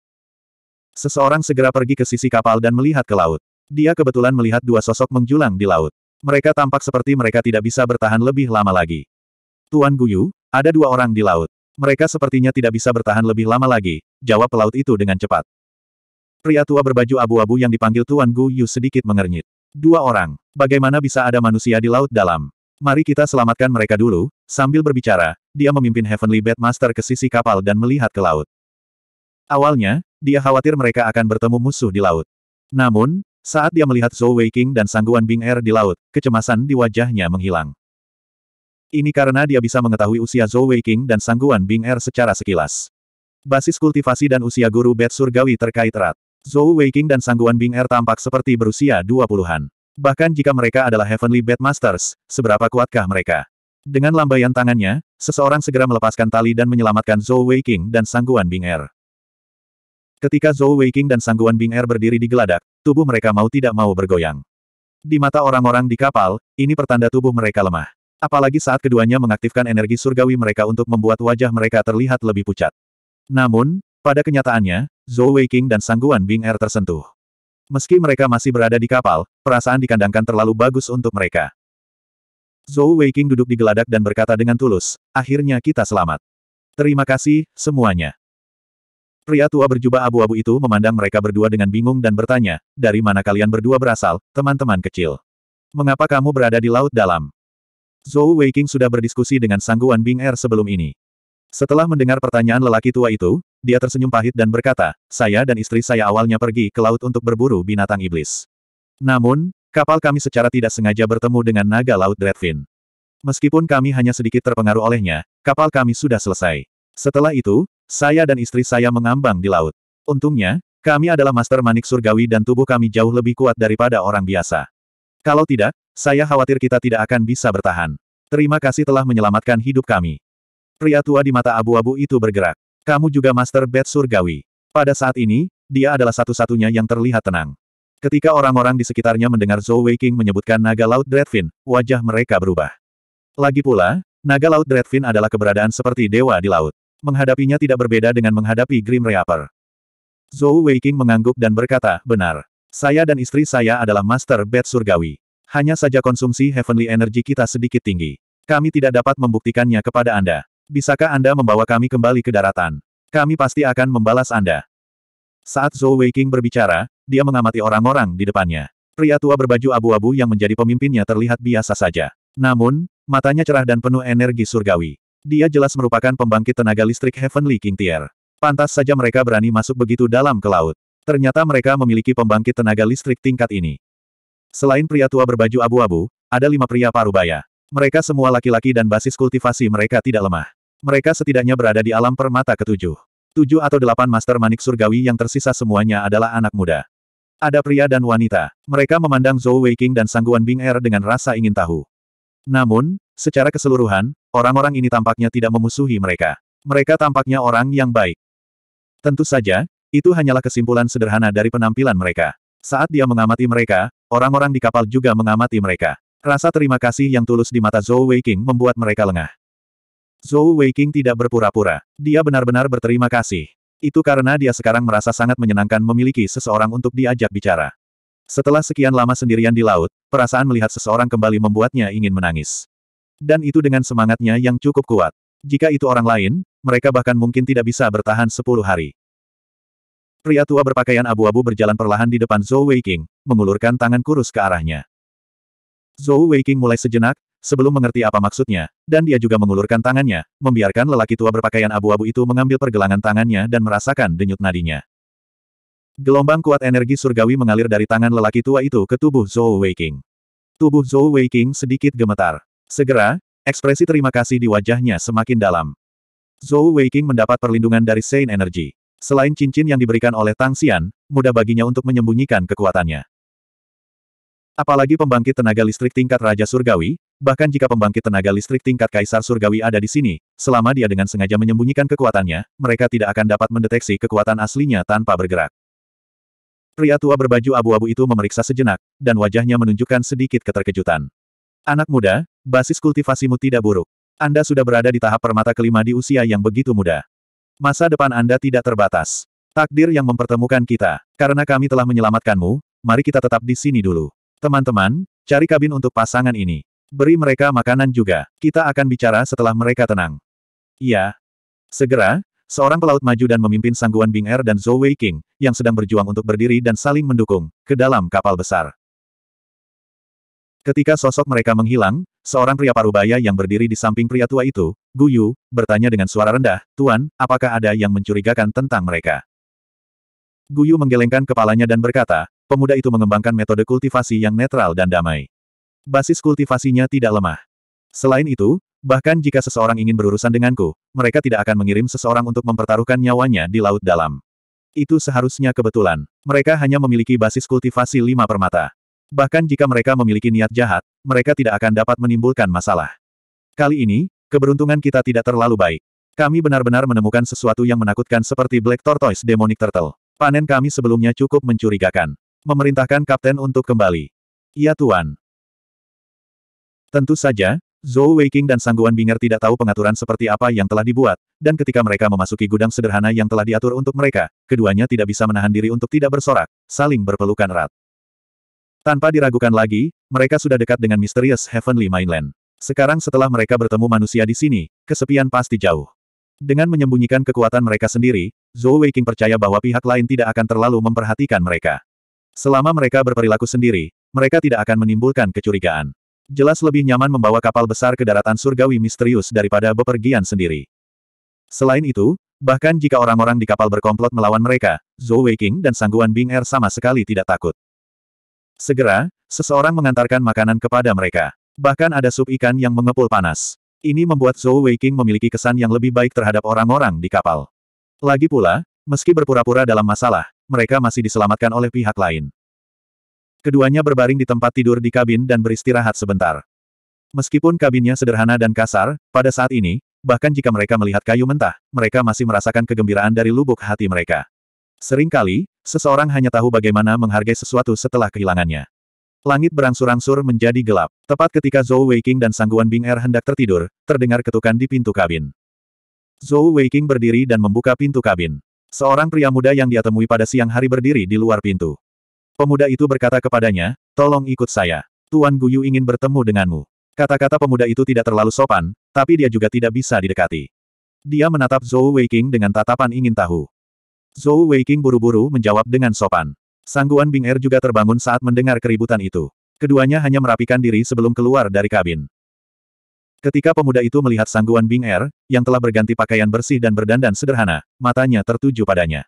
Seseorang segera pergi ke sisi kapal dan melihat ke laut. Dia kebetulan melihat dua sosok menjulang di laut. Mereka tampak seperti mereka tidak bisa bertahan lebih lama lagi. Tuan Guyu, ada dua orang di laut. Mereka sepertinya tidak bisa bertahan lebih lama lagi, jawab pelaut itu dengan cepat. Pria tua berbaju abu-abu yang dipanggil Tuan Guyu sedikit mengernyit. Dua orang. Bagaimana bisa ada manusia di laut dalam? Mari kita selamatkan mereka dulu, sambil berbicara, dia memimpin Heavenly Master ke sisi kapal dan melihat ke laut. Awalnya, dia khawatir mereka akan bertemu musuh di laut. Namun, saat dia melihat Zhou Weiqing dan sangguan Bing Er di laut, kecemasan di wajahnya menghilang. Ini karena dia bisa mengetahui usia Zhou Weiqing dan sangguan Bing Er secara sekilas. Basis kultivasi dan usia guru bed surgawi terkait erat. Zhou Weiqing dan Sangguan Bing Er tampak seperti berusia 20-an. Bahkan jika mereka adalah Heavenly Bad Masters, seberapa kuatkah mereka? Dengan lambaian tangannya, seseorang segera melepaskan tali dan menyelamatkan Zhou Weiqing dan Sangguan Bing Er. Ketika Zhou Weiqing dan Sangguan Bing Er berdiri di geladak, tubuh mereka mau tidak mau bergoyang. Di mata orang-orang di kapal, ini pertanda tubuh mereka lemah. Apalagi saat keduanya mengaktifkan energi surgawi mereka untuk membuat wajah mereka terlihat lebih pucat. Namun, pada kenyataannya, Zhou Weiqing dan Sangguan Bing Er tersentuh. Meski mereka masih berada di kapal, perasaan dikandangkan terlalu bagus untuk mereka. Zhou Weiqing duduk di geladak dan berkata dengan tulus, akhirnya kita selamat. Terima kasih, semuanya. Pria tua berjubah abu-abu itu memandang mereka berdua dengan bingung dan bertanya, dari mana kalian berdua berasal, teman-teman kecil? Mengapa kamu berada di laut dalam? Zhou Weiqing sudah berdiskusi dengan Sangguan Bing Er sebelum ini. Setelah mendengar pertanyaan lelaki tua itu, dia tersenyum pahit dan berkata, saya dan istri saya awalnya pergi ke laut untuk berburu binatang iblis. Namun, kapal kami secara tidak sengaja bertemu dengan naga laut Dreadfin. Meskipun kami hanya sedikit terpengaruh olehnya, kapal kami sudah selesai. Setelah itu, saya dan istri saya mengambang di laut. Untungnya, kami adalah master manik surgawi dan tubuh kami jauh lebih kuat daripada orang biasa. Kalau tidak, saya khawatir kita tidak akan bisa bertahan. Terima kasih telah menyelamatkan hidup kami. Pria tua di mata abu-abu itu bergerak. Kamu juga Master Bed Surgawi. Pada saat ini, dia adalah satu-satunya yang terlihat tenang. Ketika orang-orang di sekitarnya mendengar Zhou Weiqing menyebutkan naga laut Dreadfin, wajah mereka berubah. Lagi pula, naga laut Dreadfin adalah keberadaan seperti dewa di laut. Menghadapinya tidak berbeda dengan menghadapi Grim Reaper. Zhou Weiqing mengangguk dan berkata, benar. Saya dan istri saya adalah Master Bed Surgawi. Hanya saja konsumsi Heavenly Energy kita sedikit tinggi. Kami tidak dapat membuktikannya kepada Anda. Bisakah Anda membawa kami kembali ke daratan? Kami pasti akan membalas Anda. Saat Zhou Weiqing berbicara, dia mengamati orang-orang di depannya. Pria tua berbaju abu-abu yang menjadi pemimpinnya terlihat biasa saja. Namun, matanya cerah dan penuh energi surgawi. Dia jelas merupakan pembangkit tenaga listrik Heavenly King Tier. Pantas saja mereka berani masuk begitu dalam ke laut. Ternyata mereka memiliki pembangkit tenaga listrik tingkat ini. Selain pria tua berbaju abu-abu, ada lima pria parubaya. Mereka semua laki-laki dan basis kultivasi mereka tidak lemah. Mereka setidaknya berada di alam permata ketujuh. Tujuh atau delapan master manik surgawi yang tersisa semuanya adalah anak muda. Ada pria dan wanita. Mereka memandang Zhou Weiqing dan Sangguan Bing Er dengan rasa ingin tahu. Namun, secara keseluruhan, orang-orang ini tampaknya tidak memusuhi mereka. Mereka tampaknya orang yang baik. Tentu saja, itu hanyalah kesimpulan sederhana dari penampilan mereka. Saat dia mengamati mereka, orang-orang di kapal juga mengamati mereka. Rasa terima kasih yang tulus di mata Zhou Weiqing membuat mereka lengah. Zhou Weiqing tidak berpura-pura. Dia benar-benar berterima kasih. Itu karena dia sekarang merasa sangat menyenangkan memiliki seseorang untuk diajak bicara. Setelah sekian lama sendirian di laut, perasaan melihat seseorang kembali membuatnya ingin menangis. Dan itu dengan semangatnya yang cukup kuat. Jika itu orang lain, mereka bahkan mungkin tidak bisa bertahan sepuluh hari. Pria tua berpakaian abu-abu berjalan perlahan di depan Zhou Weiqing, mengulurkan tangan kurus ke arahnya. Zhou Weiqing mulai sejenak, sebelum mengerti apa maksudnya, dan dia juga mengulurkan tangannya, membiarkan lelaki tua berpakaian abu-abu itu mengambil pergelangan tangannya dan merasakan denyut nadinya. Gelombang kuat energi surgawi mengalir dari tangan lelaki tua itu ke tubuh Zhou Weiqing. Tubuh Zhou Weiqing sedikit gemetar. Segera, ekspresi terima kasih di wajahnya semakin dalam. Zhou Weiqing mendapat perlindungan dari Sein Energy. Selain cincin yang diberikan oleh Tang Xian, mudah baginya untuk menyembunyikan kekuatannya. Apalagi pembangkit tenaga listrik tingkat Raja Surgawi, Bahkan jika pembangkit tenaga listrik tingkat Kaisar Surgawi ada di sini, selama dia dengan sengaja menyembunyikan kekuatannya, mereka tidak akan dapat mendeteksi kekuatan aslinya tanpa bergerak. Pria tua berbaju abu-abu itu memeriksa sejenak, dan wajahnya menunjukkan sedikit keterkejutan. Anak muda, basis kultivasimu tidak buruk. Anda sudah berada di tahap permata kelima di usia yang begitu muda. Masa depan Anda tidak terbatas. Takdir yang mempertemukan kita. Karena kami telah menyelamatkanmu, mari kita tetap di sini dulu. Teman-teman, cari kabin untuk pasangan ini. Beri mereka makanan juga. Kita akan bicara setelah mereka tenang. Iya. Segera, seorang pelaut maju dan memimpin sangguan Bing Air er dan Zhou Wei King, yang sedang berjuang untuk berdiri dan saling mendukung, ke dalam kapal besar. Ketika sosok mereka menghilang, seorang pria parubaya yang berdiri di samping pria tua itu, Guyu, bertanya dengan suara rendah, Tuan, apakah ada yang mencurigakan tentang mereka? Guyu menggelengkan kepalanya dan berkata, pemuda itu mengembangkan metode kultivasi yang netral dan damai. Basis kultivasinya tidak lemah. Selain itu, bahkan jika seseorang ingin berurusan denganku, mereka tidak akan mengirim seseorang untuk mempertaruhkan nyawanya di laut dalam. Itu seharusnya kebetulan. Mereka hanya memiliki basis kultivasi lima permata. Bahkan jika mereka memiliki niat jahat, mereka tidak akan dapat menimbulkan masalah. Kali ini, keberuntungan kita tidak terlalu baik. Kami benar-benar menemukan sesuatu yang menakutkan seperti Black Tortoise Demonic Turtle. Panen kami sebelumnya cukup mencurigakan. Memerintahkan kapten untuk kembali. Iya tuan. Tentu saja, Zhou Weiqing dan Sangguan Bing'er tidak tahu pengaturan seperti apa yang telah dibuat, dan ketika mereka memasuki gudang sederhana yang telah diatur untuk mereka, keduanya tidak bisa menahan diri untuk tidak bersorak, saling berpelukan erat. Tanpa diragukan lagi, mereka sudah dekat dengan misterius Heavenly Mainland. Sekarang setelah mereka bertemu manusia di sini, kesepian pasti jauh. Dengan menyembunyikan kekuatan mereka sendiri, Zhou Weiqing percaya bahwa pihak lain tidak akan terlalu memperhatikan mereka. Selama mereka berperilaku sendiri, mereka tidak akan menimbulkan kecurigaan. Jelas lebih nyaman membawa kapal besar ke daratan surgawi misterius daripada bepergian sendiri. Selain itu, bahkan jika orang-orang di kapal berkomplot melawan mereka, Zhou Weiqing dan Sangguan Bing Er sama sekali tidak takut. Segera, seseorang mengantarkan makanan kepada mereka. Bahkan ada sup ikan yang mengepul panas. Ini membuat Zhou Weiqing memiliki kesan yang lebih baik terhadap orang-orang di kapal. Lagi pula, meski berpura-pura dalam masalah, mereka masih diselamatkan oleh pihak lain. Keduanya berbaring di tempat tidur di kabin dan beristirahat sebentar. Meskipun kabinnya sederhana dan kasar, pada saat ini, bahkan jika mereka melihat kayu mentah, mereka masih merasakan kegembiraan dari lubuk hati mereka. Seringkali, seseorang hanya tahu bagaimana menghargai sesuatu setelah kehilangannya. Langit berangsur-angsur menjadi gelap. Tepat ketika Zhou Weiqing dan Sangguan Bing Er hendak tertidur, terdengar ketukan di pintu kabin. Zhou Weiqing berdiri dan membuka pintu kabin. Seorang pria muda yang dia temui pada siang hari berdiri di luar pintu. Pemuda itu berkata kepadanya, tolong ikut saya. Tuan Guyu ingin bertemu denganmu. Kata-kata pemuda itu tidak terlalu sopan, tapi dia juga tidak bisa didekati. Dia menatap Zhou Weiqing dengan tatapan ingin tahu. Zhou Weiqing buru-buru menjawab dengan sopan. Sangguan Bing Er juga terbangun saat mendengar keributan itu. Keduanya hanya merapikan diri sebelum keluar dari kabin. Ketika pemuda itu melihat Sangguan Bing Er, yang telah berganti pakaian bersih dan berdandan sederhana, matanya tertuju padanya.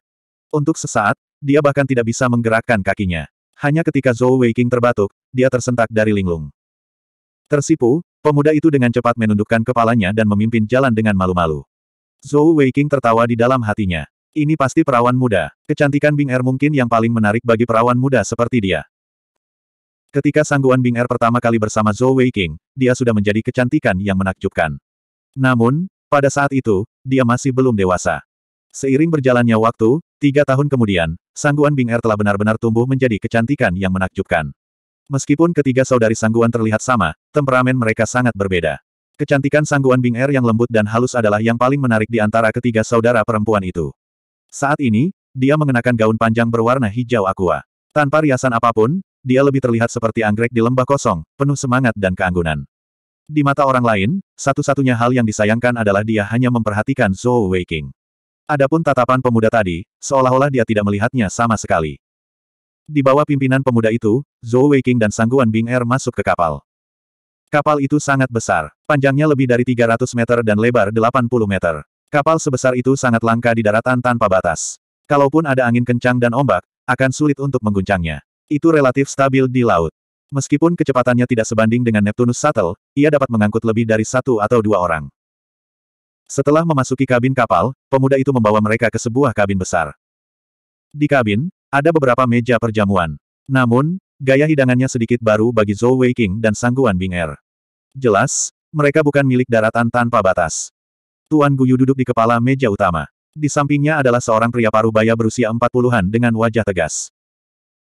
Untuk sesaat, dia bahkan tidak bisa menggerakkan kakinya. Hanya ketika Zhou Weiqing terbatuk, dia tersentak dari linglung. Tersipu, pemuda itu dengan cepat menundukkan kepalanya dan memimpin jalan dengan malu-malu. Zhou Weiqing tertawa di dalam hatinya. Ini pasti perawan muda. Kecantikan Bing Er mungkin yang paling menarik bagi perawan muda seperti dia. Ketika sangguan Bing Er pertama kali bersama Zhou Weiqing, dia sudah menjadi kecantikan yang menakjubkan. Namun, pada saat itu, dia masih belum dewasa. Seiring berjalannya waktu, tiga tahun kemudian, Sangguan Bing Er telah benar-benar tumbuh menjadi kecantikan yang menakjubkan. Meskipun ketiga saudari Sangguan terlihat sama, temperamen mereka sangat berbeda. Kecantikan Sangguan Bing Er yang lembut dan halus adalah yang paling menarik di antara ketiga saudara perempuan itu. Saat ini, dia mengenakan gaun panjang berwarna hijau aqua. Tanpa riasan apapun, dia lebih terlihat seperti anggrek di lembah kosong, penuh semangat dan keanggunan. Di mata orang lain, satu-satunya hal yang disayangkan adalah dia hanya memperhatikan Zhou Weiqing. Adapun tatapan pemuda tadi, seolah-olah dia tidak melihatnya sama sekali. Di bawah pimpinan pemuda itu, Zhou Weiqing dan Sangguan Bing Er masuk ke kapal. Kapal itu sangat besar, panjangnya lebih dari 300 meter dan lebar 80 meter. Kapal sebesar itu sangat langka di daratan tanpa batas. Kalaupun ada angin kencang dan ombak, akan sulit untuk mengguncangnya. Itu relatif stabil di laut. Meskipun kecepatannya tidak sebanding dengan Neptunus Shuttle, ia dapat mengangkut lebih dari satu atau dua orang. Setelah memasuki kabin kapal, pemuda itu membawa mereka ke sebuah kabin besar. Di kabin, ada beberapa meja perjamuan. Namun, gaya hidangannya sedikit baru bagi Zhou Weiqing dan Sangguan Bing er. Jelas, mereka bukan milik daratan tanpa batas. Tuan Guyu duduk di kepala meja utama. Di sampingnya adalah seorang pria parubaya berusia empat puluhan dengan wajah tegas.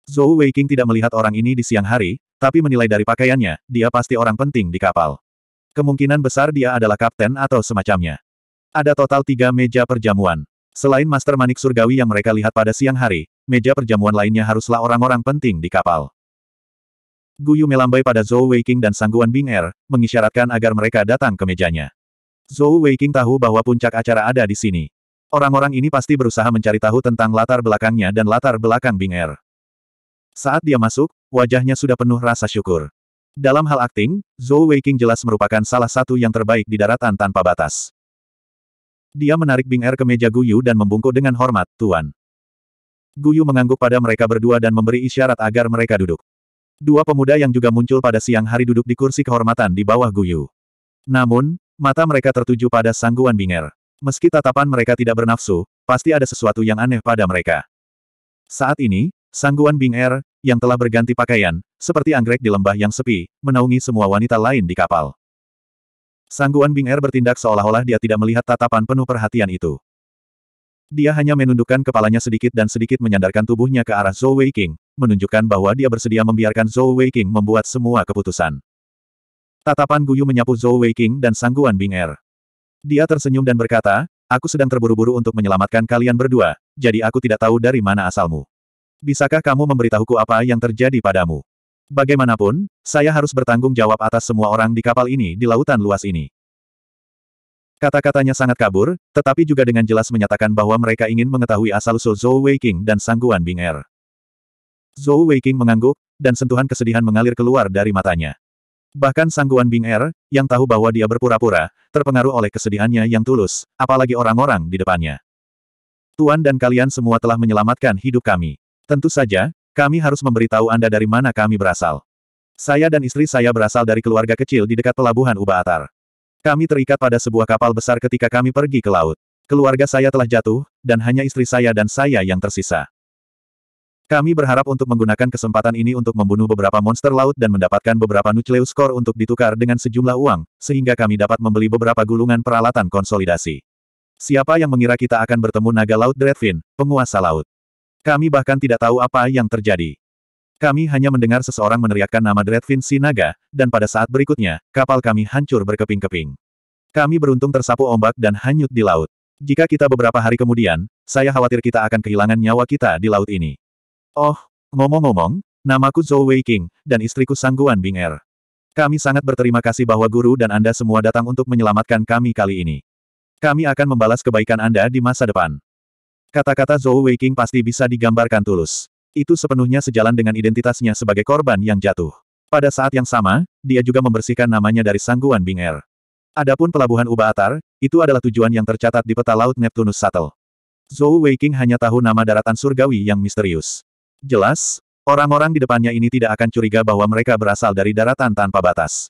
Zhou Weiqing tidak melihat orang ini di siang hari, tapi menilai dari pakaiannya, dia pasti orang penting di kapal. Kemungkinan besar dia adalah kapten atau semacamnya. Ada total tiga meja perjamuan. Selain Master Manik Surgawi yang mereka lihat pada siang hari, meja perjamuan lainnya haruslah orang-orang penting di kapal. Guyu melambai pada Zhou Weiking dan sangguan Bing Er, mengisyaratkan agar mereka datang ke mejanya. Zhou Weiking tahu bahwa puncak acara ada di sini. Orang-orang ini pasti berusaha mencari tahu tentang latar belakangnya dan latar belakang Bing Er. Saat dia masuk, wajahnya sudah penuh rasa syukur. Dalam hal akting, Zhou Weiking jelas merupakan salah satu yang terbaik di daratan tanpa batas. Dia menarik Bing Er ke meja Guyu dan membungkuk dengan hormat, Tuan. Guyu mengangguk pada mereka berdua dan memberi isyarat agar mereka duduk. Dua pemuda yang juga muncul pada siang hari duduk di kursi kehormatan di bawah Guyu. Namun, mata mereka tertuju pada sangguan Binger. Meski tatapan mereka tidak bernafsu, pasti ada sesuatu yang aneh pada mereka. Saat ini, sangguan Binger, yang telah berganti pakaian, seperti anggrek di lembah yang sepi, menaungi semua wanita lain di kapal. Sangguan Bing Er bertindak seolah-olah dia tidak melihat tatapan penuh perhatian itu. Dia hanya menundukkan kepalanya sedikit dan sedikit menyandarkan tubuhnya ke arah Zhou Weiqing, menunjukkan bahwa dia bersedia membiarkan Zhou Weiqing membuat semua keputusan. Tatapan guyu menyapu Zhou Weiqing dan Sangguan Bing Er. Dia tersenyum dan berkata, Aku sedang terburu-buru untuk menyelamatkan kalian berdua, jadi aku tidak tahu dari mana asalmu. Bisakah kamu memberitahuku apa yang terjadi padamu? Bagaimanapun, saya harus bertanggung jawab atas semua orang di kapal ini di lautan luas ini. Kata-katanya sangat kabur, tetapi juga dengan jelas menyatakan bahwa mereka ingin mengetahui asal-usul Zhou Weiqing dan sangguan Bing Er. Zhou Weiqing mengangguk, dan sentuhan kesedihan mengalir keluar dari matanya. Bahkan sangguan Bing Er, yang tahu bahwa dia berpura-pura, terpengaruh oleh kesedihannya yang tulus, apalagi orang-orang di depannya. Tuan dan kalian semua telah menyelamatkan hidup kami. Tentu saja, kami harus memberitahu Anda dari mana kami berasal. Saya dan istri saya berasal dari keluarga kecil di dekat pelabuhan Uba Kami terikat pada sebuah kapal besar ketika kami pergi ke laut. Keluarga saya telah jatuh, dan hanya istri saya dan saya yang tersisa. Kami berharap untuk menggunakan kesempatan ini untuk membunuh beberapa monster laut dan mendapatkan beberapa nucleus core untuk ditukar dengan sejumlah uang, sehingga kami dapat membeli beberapa gulungan peralatan konsolidasi. Siapa yang mengira kita akan bertemu naga laut Dreadfin, penguasa laut? Kami bahkan tidak tahu apa yang terjadi. Kami hanya mendengar seseorang meneriakkan nama Dreadfin Sinaga, dan pada saat berikutnya, kapal kami hancur berkeping-keping. Kami beruntung tersapu ombak dan hanyut di laut. Jika kita beberapa hari kemudian, saya khawatir kita akan kehilangan nyawa kita di laut ini. Oh, ngomong-ngomong, namaku Zhou Wei King, dan istriku Sangguan Bing Er. Kami sangat berterima kasih bahwa guru dan Anda semua datang untuk menyelamatkan kami kali ini. Kami akan membalas kebaikan Anda di masa depan. Kata-kata Zhou Weiqing pasti bisa digambarkan tulus. Itu sepenuhnya sejalan dengan identitasnya sebagai korban yang jatuh. Pada saat yang sama, dia juga membersihkan namanya dari sangguan Bing'er. Adapun pelabuhan Ubaatar, itu adalah tujuan yang tercatat di peta laut Neptunus Satel. Zhou Weiqing hanya tahu nama daratan surgawi yang misterius. Jelas, orang-orang di depannya ini tidak akan curiga bahwa mereka berasal dari daratan tanpa batas.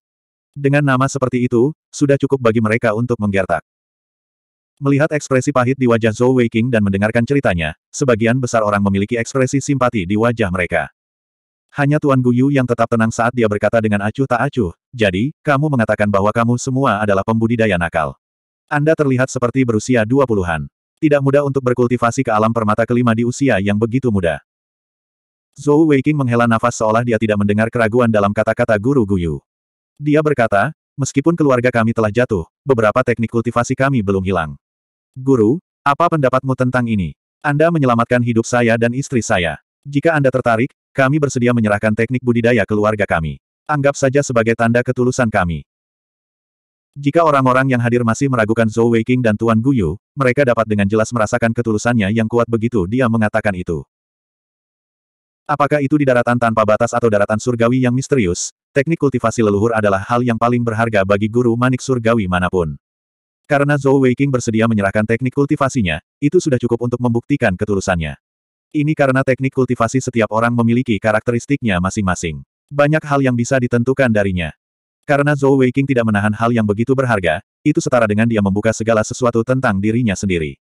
Dengan nama seperti itu, sudah cukup bagi mereka untuk menggertak. Melihat ekspresi pahit di wajah Zhou Weiqing dan mendengarkan ceritanya, sebagian besar orang memiliki ekspresi simpati di wajah mereka. Hanya Tuan Guyu yang tetap tenang saat dia berkata dengan acuh tak acuh, jadi, kamu mengatakan bahwa kamu semua adalah pembudidaya nakal. Anda terlihat seperti berusia dua puluhan. Tidak mudah untuk berkultivasi ke alam permata kelima di usia yang begitu muda. Zhou Weiqing menghela nafas seolah dia tidak mendengar keraguan dalam kata-kata Guru Guyu. Dia berkata, meskipun keluarga kami telah jatuh, beberapa teknik kultivasi kami belum hilang. Guru, apa pendapatmu tentang ini? Anda menyelamatkan hidup saya dan istri saya. Jika Anda tertarik, kami bersedia menyerahkan teknik budidaya keluarga kami. Anggap saja sebagai tanda ketulusan kami. Jika orang-orang yang hadir masih meragukan Zhou Weiqing dan Tuan Guyu, mereka dapat dengan jelas merasakan ketulusannya yang kuat begitu dia mengatakan itu. Apakah itu di daratan tanpa batas atau daratan surgawi yang misterius, teknik kultivasi leluhur adalah hal yang paling berharga bagi guru manik surgawi manapun. Karena Zhou Weiqing bersedia menyerahkan teknik kultivasinya, itu sudah cukup untuk membuktikan ketulusannya. Ini karena teknik kultivasi setiap orang memiliki karakteristiknya masing-masing. Banyak hal yang bisa ditentukan darinya. Karena Zhou Weiqing tidak menahan hal yang begitu berharga, itu setara dengan dia membuka segala sesuatu tentang dirinya sendiri.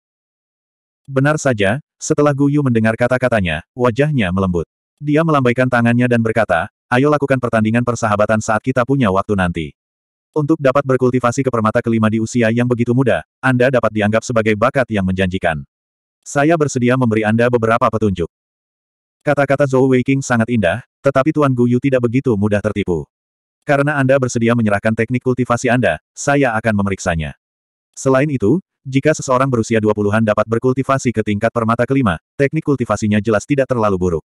Benar saja, setelah Gu Yu mendengar kata-katanya, wajahnya melembut. Dia melambaikan tangannya dan berkata, ayo lakukan pertandingan persahabatan saat kita punya waktu nanti. Untuk dapat berkultivasi ke permata kelima di usia yang begitu muda, Anda dapat dianggap sebagai bakat yang menjanjikan. Saya bersedia memberi Anda beberapa petunjuk. Kata-kata Zhou King sangat indah, tetapi Tuan Guyu tidak begitu mudah tertipu. Karena Anda bersedia menyerahkan teknik kultivasi Anda, saya akan memeriksanya. Selain itu, jika seseorang berusia 20-an dapat berkultivasi ke tingkat permata kelima, teknik kultivasinya jelas tidak terlalu buruk.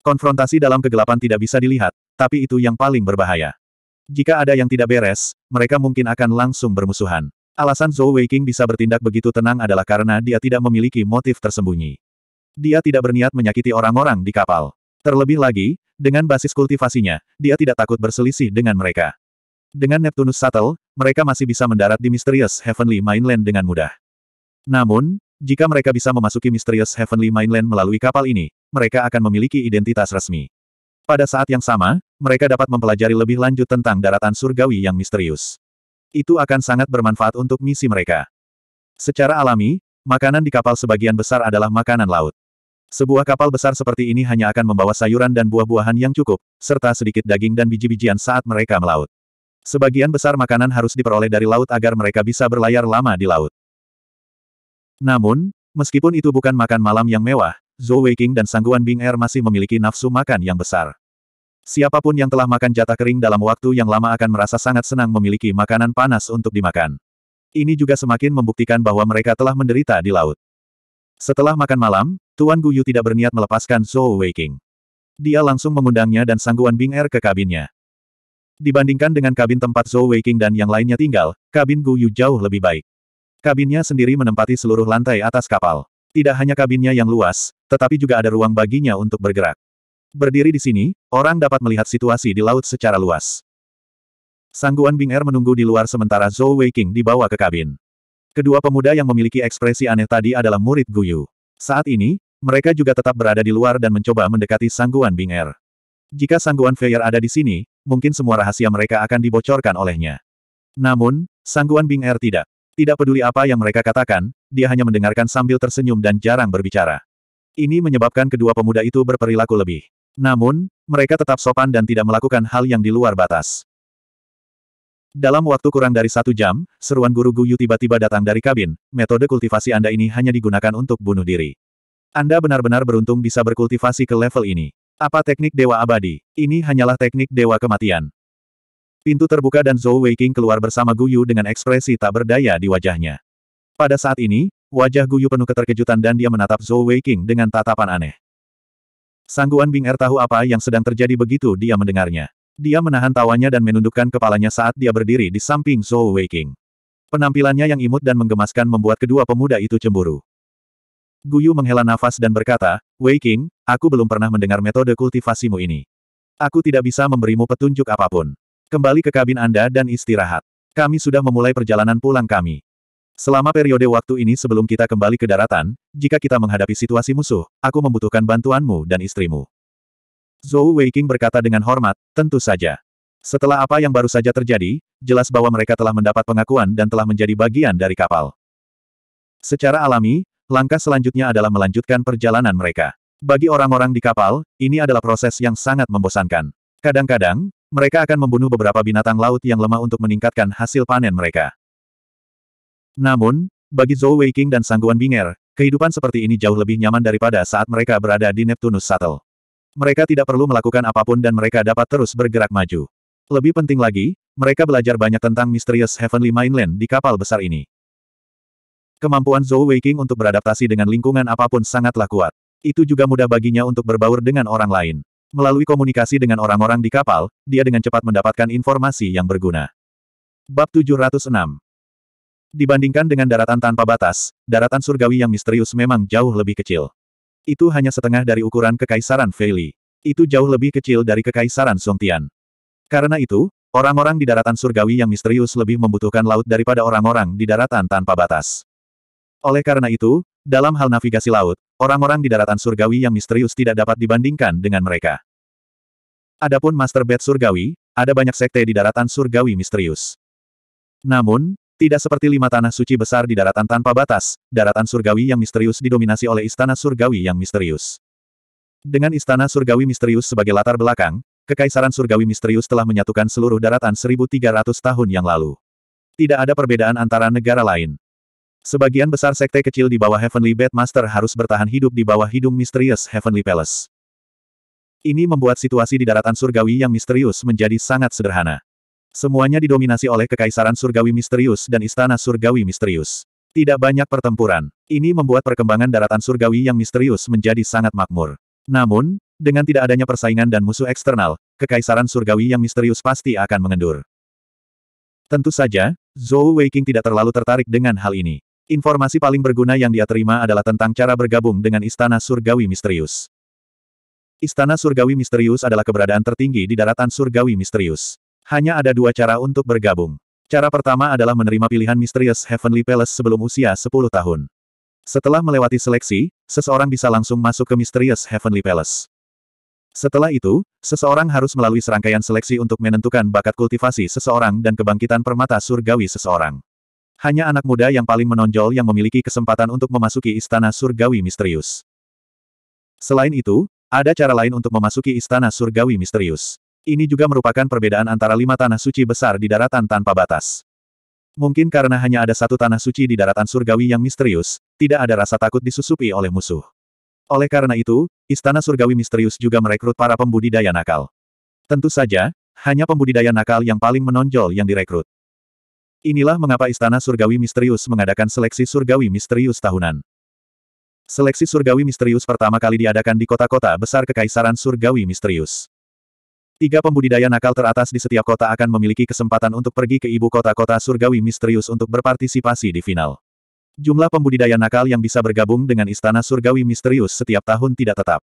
Konfrontasi dalam kegelapan tidak bisa dilihat, tapi itu yang paling berbahaya. Jika ada yang tidak beres, mereka mungkin akan langsung bermusuhan. Alasan Zhou Weiqing bisa bertindak begitu tenang adalah karena dia tidak memiliki motif tersembunyi. Dia tidak berniat menyakiti orang-orang di kapal. Terlebih lagi, dengan basis kultivasinya, dia tidak takut berselisih dengan mereka. Dengan Neptunus Shuttle, mereka masih bisa mendarat di Mysterious Heavenly Mainland dengan mudah. Namun, jika mereka bisa memasuki Mysterious Heavenly Mainland melalui kapal ini, mereka akan memiliki identitas resmi. Pada saat yang sama, mereka dapat mempelajari lebih lanjut tentang daratan surgawi yang misterius. Itu akan sangat bermanfaat untuk misi mereka. Secara alami, makanan di kapal sebagian besar adalah makanan laut. Sebuah kapal besar seperti ini hanya akan membawa sayuran dan buah-buahan yang cukup, serta sedikit daging dan biji-bijian saat mereka melaut. Sebagian besar makanan harus diperoleh dari laut agar mereka bisa berlayar lama di laut. Namun, meskipun itu bukan makan malam yang mewah, Zhou Weiqing dan Sangguan Bing Er masih memiliki nafsu makan yang besar. Siapapun yang telah makan jatah kering dalam waktu yang lama akan merasa sangat senang memiliki makanan panas untuk dimakan. Ini juga semakin membuktikan bahwa mereka telah menderita di laut. Setelah makan malam, Tuan Guyu tidak berniat melepaskan Zhou Weiking. Dia langsung mengundangnya dan Sangguan Bing Er ke kabinnya. Dibandingkan dengan kabin tempat Zhou Weiking dan yang lainnya tinggal, kabin Guyu jauh lebih baik. Kabinnya sendiri menempati seluruh lantai atas kapal. Tidak hanya kabinnya yang luas, tetapi juga ada ruang baginya untuk bergerak. Berdiri di sini, orang dapat melihat situasi di laut secara luas. Sangguan Bing Er menunggu di luar sementara Zhou Weiqing dibawa ke kabin. Kedua pemuda yang memiliki ekspresi aneh tadi adalah murid Guyu. Saat ini, mereka juga tetap berada di luar dan mencoba mendekati Sangguan Bing Er. Jika Sangguan Feier ada di sini, mungkin semua rahasia mereka akan dibocorkan olehnya. Namun, Sangguan Bing Er tidak. Tidak peduli apa yang mereka katakan, dia hanya mendengarkan sambil tersenyum dan jarang berbicara. Ini menyebabkan kedua pemuda itu berperilaku lebih namun, mereka tetap sopan dan tidak melakukan hal yang di luar batas. Dalam waktu kurang dari satu jam, seruan guru Guyu tiba-tiba datang dari kabin, metode kultivasi Anda ini hanya digunakan untuk bunuh diri. Anda benar-benar beruntung bisa berkultivasi ke level ini. Apa teknik dewa abadi? Ini hanyalah teknik dewa kematian. Pintu terbuka dan Zhou Weiqing keluar bersama Guyu dengan ekspresi tak berdaya di wajahnya. Pada saat ini, wajah Guyu penuh keterkejutan dan dia menatap Zhou Weiqing dengan tatapan aneh. Sangguan Bing er tahu apa yang sedang terjadi begitu dia mendengarnya. Dia menahan tawanya dan menundukkan kepalanya saat dia berdiri di samping Zhou Weiqing. Penampilannya yang imut dan menggemaskan membuat kedua pemuda itu cemburu. Guyu menghela nafas dan berkata, Weiqing, aku belum pernah mendengar metode kultivasimu ini. Aku tidak bisa memberimu petunjuk apapun. Kembali ke kabin Anda dan istirahat. Kami sudah memulai perjalanan pulang kami. Selama periode waktu ini sebelum kita kembali ke daratan, jika kita menghadapi situasi musuh, aku membutuhkan bantuanmu dan istrimu. Zhou Weiqing berkata dengan hormat, tentu saja. Setelah apa yang baru saja terjadi, jelas bahwa mereka telah mendapat pengakuan dan telah menjadi bagian dari kapal. Secara alami, langkah selanjutnya adalah melanjutkan perjalanan mereka. Bagi orang-orang di kapal, ini adalah proses yang sangat membosankan. Kadang-kadang, mereka akan membunuh beberapa binatang laut yang lemah untuk meningkatkan hasil panen mereka. Namun, bagi Zhou Weiqing dan Sangguan Binger, kehidupan seperti ini jauh lebih nyaman daripada saat mereka berada di Neptunus Shuttle. Mereka tidak perlu melakukan apapun dan mereka dapat terus bergerak maju. Lebih penting lagi, mereka belajar banyak tentang misterius Heavenly Mainland di kapal besar ini. Kemampuan Zhou Weiqing untuk beradaptasi dengan lingkungan apapun sangatlah kuat. Itu juga mudah baginya untuk berbaur dengan orang lain. Melalui komunikasi dengan orang-orang di kapal, dia dengan cepat mendapatkan informasi yang berguna. Bab 706 Dibandingkan dengan daratan tanpa batas, daratan surgawi yang misterius memang jauh lebih kecil. Itu hanya setengah dari ukuran kekaisaran Feili. Itu jauh lebih kecil dari kekaisaran Songtian. Karena itu, orang-orang di daratan surgawi yang misterius lebih membutuhkan laut daripada orang-orang di daratan tanpa batas. Oleh karena itu, dalam hal navigasi laut, orang-orang di daratan surgawi yang misterius tidak dapat dibandingkan dengan mereka. Adapun Master Bed Surgawi, ada banyak sekte di daratan surgawi misterius. Namun, tidak seperti lima tanah suci besar di daratan tanpa batas, daratan surgawi yang misterius didominasi oleh istana surgawi yang misterius. Dengan istana surgawi misterius sebagai latar belakang, Kekaisaran Surgawi Misterius telah menyatukan seluruh daratan 1300 tahun yang lalu. Tidak ada perbedaan antara negara lain. Sebagian besar sekte kecil di bawah Heavenly Bedmaster harus bertahan hidup di bawah hidung misterius Heavenly Palace. Ini membuat situasi di daratan surgawi yang misterius menjadi sangat sederhana. Semuanya didominasi oleh Kekaisaran Surgawi Misterius dan Istana Surgawi Misterius. Tidak banyak pertempuran. Ini membuat perkembangan daratan surgawi yang misterius menjadi sangat makmur. Namun, dengan tidak adanya persaingan dan musuh eksternal, Kekaisaran Surgawi yang misterius pasti akan mengendur. Tentu saja, Zhou Weiqing tidak terlalu tertarik dengan hal ini. Informasi paling berguna yang dia terima adalah tentang cara bergabung dengan Istana Surgawi Misterius. Istana Surgawi Misterius adalah keberadaan tertinggi di daratan Surgawi Misterius. Hanya ada dua cara untuk bergabung. Cara pertama adalah menerima pilihan misterius Heavenly Palace sebelum usia 10 tahun. Setelah melewati seleksi, seseorang bisa langsung masuk ke misterius Heavenly Palace. Setelah itu, seseorang harus melalui serangkaian seleksi untuk menentukan bakat kultivasi seseorang dan kebangkitan permata surgawi seseorang. Hanya anak muda yang paling menonjol yang memiliki kesempatan untuk memasuki istana surgawi misterius. Selain itu, ada cara lain untuk memasuki istana surgawi misterius. Ini juga merupakan perbedaan antara lima tanah suci besar di daratan tanpa batas. Mungkin karena hanya ada satu tanah suci di daratan surgawi yang misterius, tidak ada rasa takut disusupi oleh musuh. Oleh karena itu, Istana Surgawi Misterius juga merekrut para pembudidaya nakal. Tentu saja, hanya pembudidaya nakal yang paling menonjol yang direkrut. Inilah mengapa Istana Surgawi Misterius mengadakan seleksi Surgawi Misterius tahunan. Seleksi Surgawi Misterius pertama kali diadakan di kota-kota besar Kekaisaran Surgawi Misterius. Tiga pembudidaya nakal teratas di setiap kota akan memiliki kesempatan untuk pergi ke ibu kota-kota surgawi misterius untuk berpartisipasi di final. Jumlah pembudidaya nakal yang bisa bergabung dengan Istana Surgawi Misterius setiap tahun tidak tetap.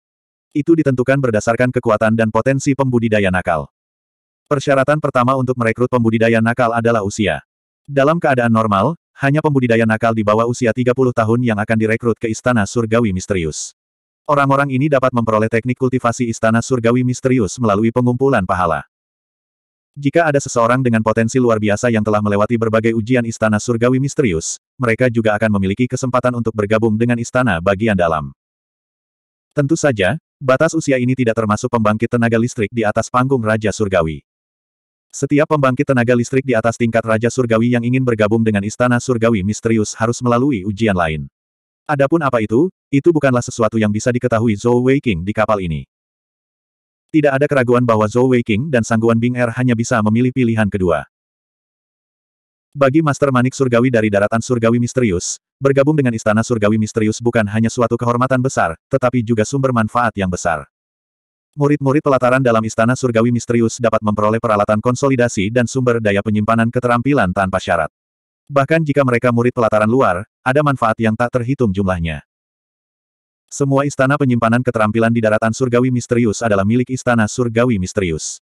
Itu ditentukan berdasarkan kekuatan dan potensi pembudidaya nakal. Persyaratan pertama untuk merekrut pembudidaya nakal adalah usia. Dalam keadaan normal, hanya pembudidaya nakal di bawah usia 30 tahun yang akan direkrut ke Istana Surgawi Misterius orang-orang ini dapat memperoleh teknik kultivasi istana surgawi misterius melalui pengumpulan pahala. Jika ada seseorang dengan potensi luar biasa yang telah melewati berbagai ujian istana surgawi misterius, mereka juga akan memiliki kesempatan untuk bergabung dengan istana bagian dalam. Tentu saja, batas usia ini tidak termasuk pembangkit tenaga listrik di atas panggung Raja Surgawi. Setiap pembangkit tenaga listrik di atas tingkat Raja Surgawi yang ingin bergabung dengan istana surgawi misterius harus melalui ujian lain. Adapun apa itu, itu bukanlah sesuatu yang bisa diketahui Zhou Weiqing di kapal ini. Tidak ada keraguan bahwa Zhou Weiqing dan Sangguan Bing Er hanya bisa memilih pilihan kedua. Bagi Master Manik Surgawi dari Daratan Surgawi Misterius, bergabung dengan Istana Surgawi Misterius bukan hanya suatu kehormatan besar, tetapi juga sumber manfaat yang besar. Murid-murid pelataran dalam Istana Surgawi Misterius dapat memperoleh peralatan konsolidasi dan sumber daya penyimpanan keterampilan tanpa syarat. Bahkan jika mereka murid pelataran luar, ada manfaat yang tak terhitung jumlahnya. Semua istana penyimpanan keterampilan di daratan surgawi misterius adalah milik istana surgawi misterius.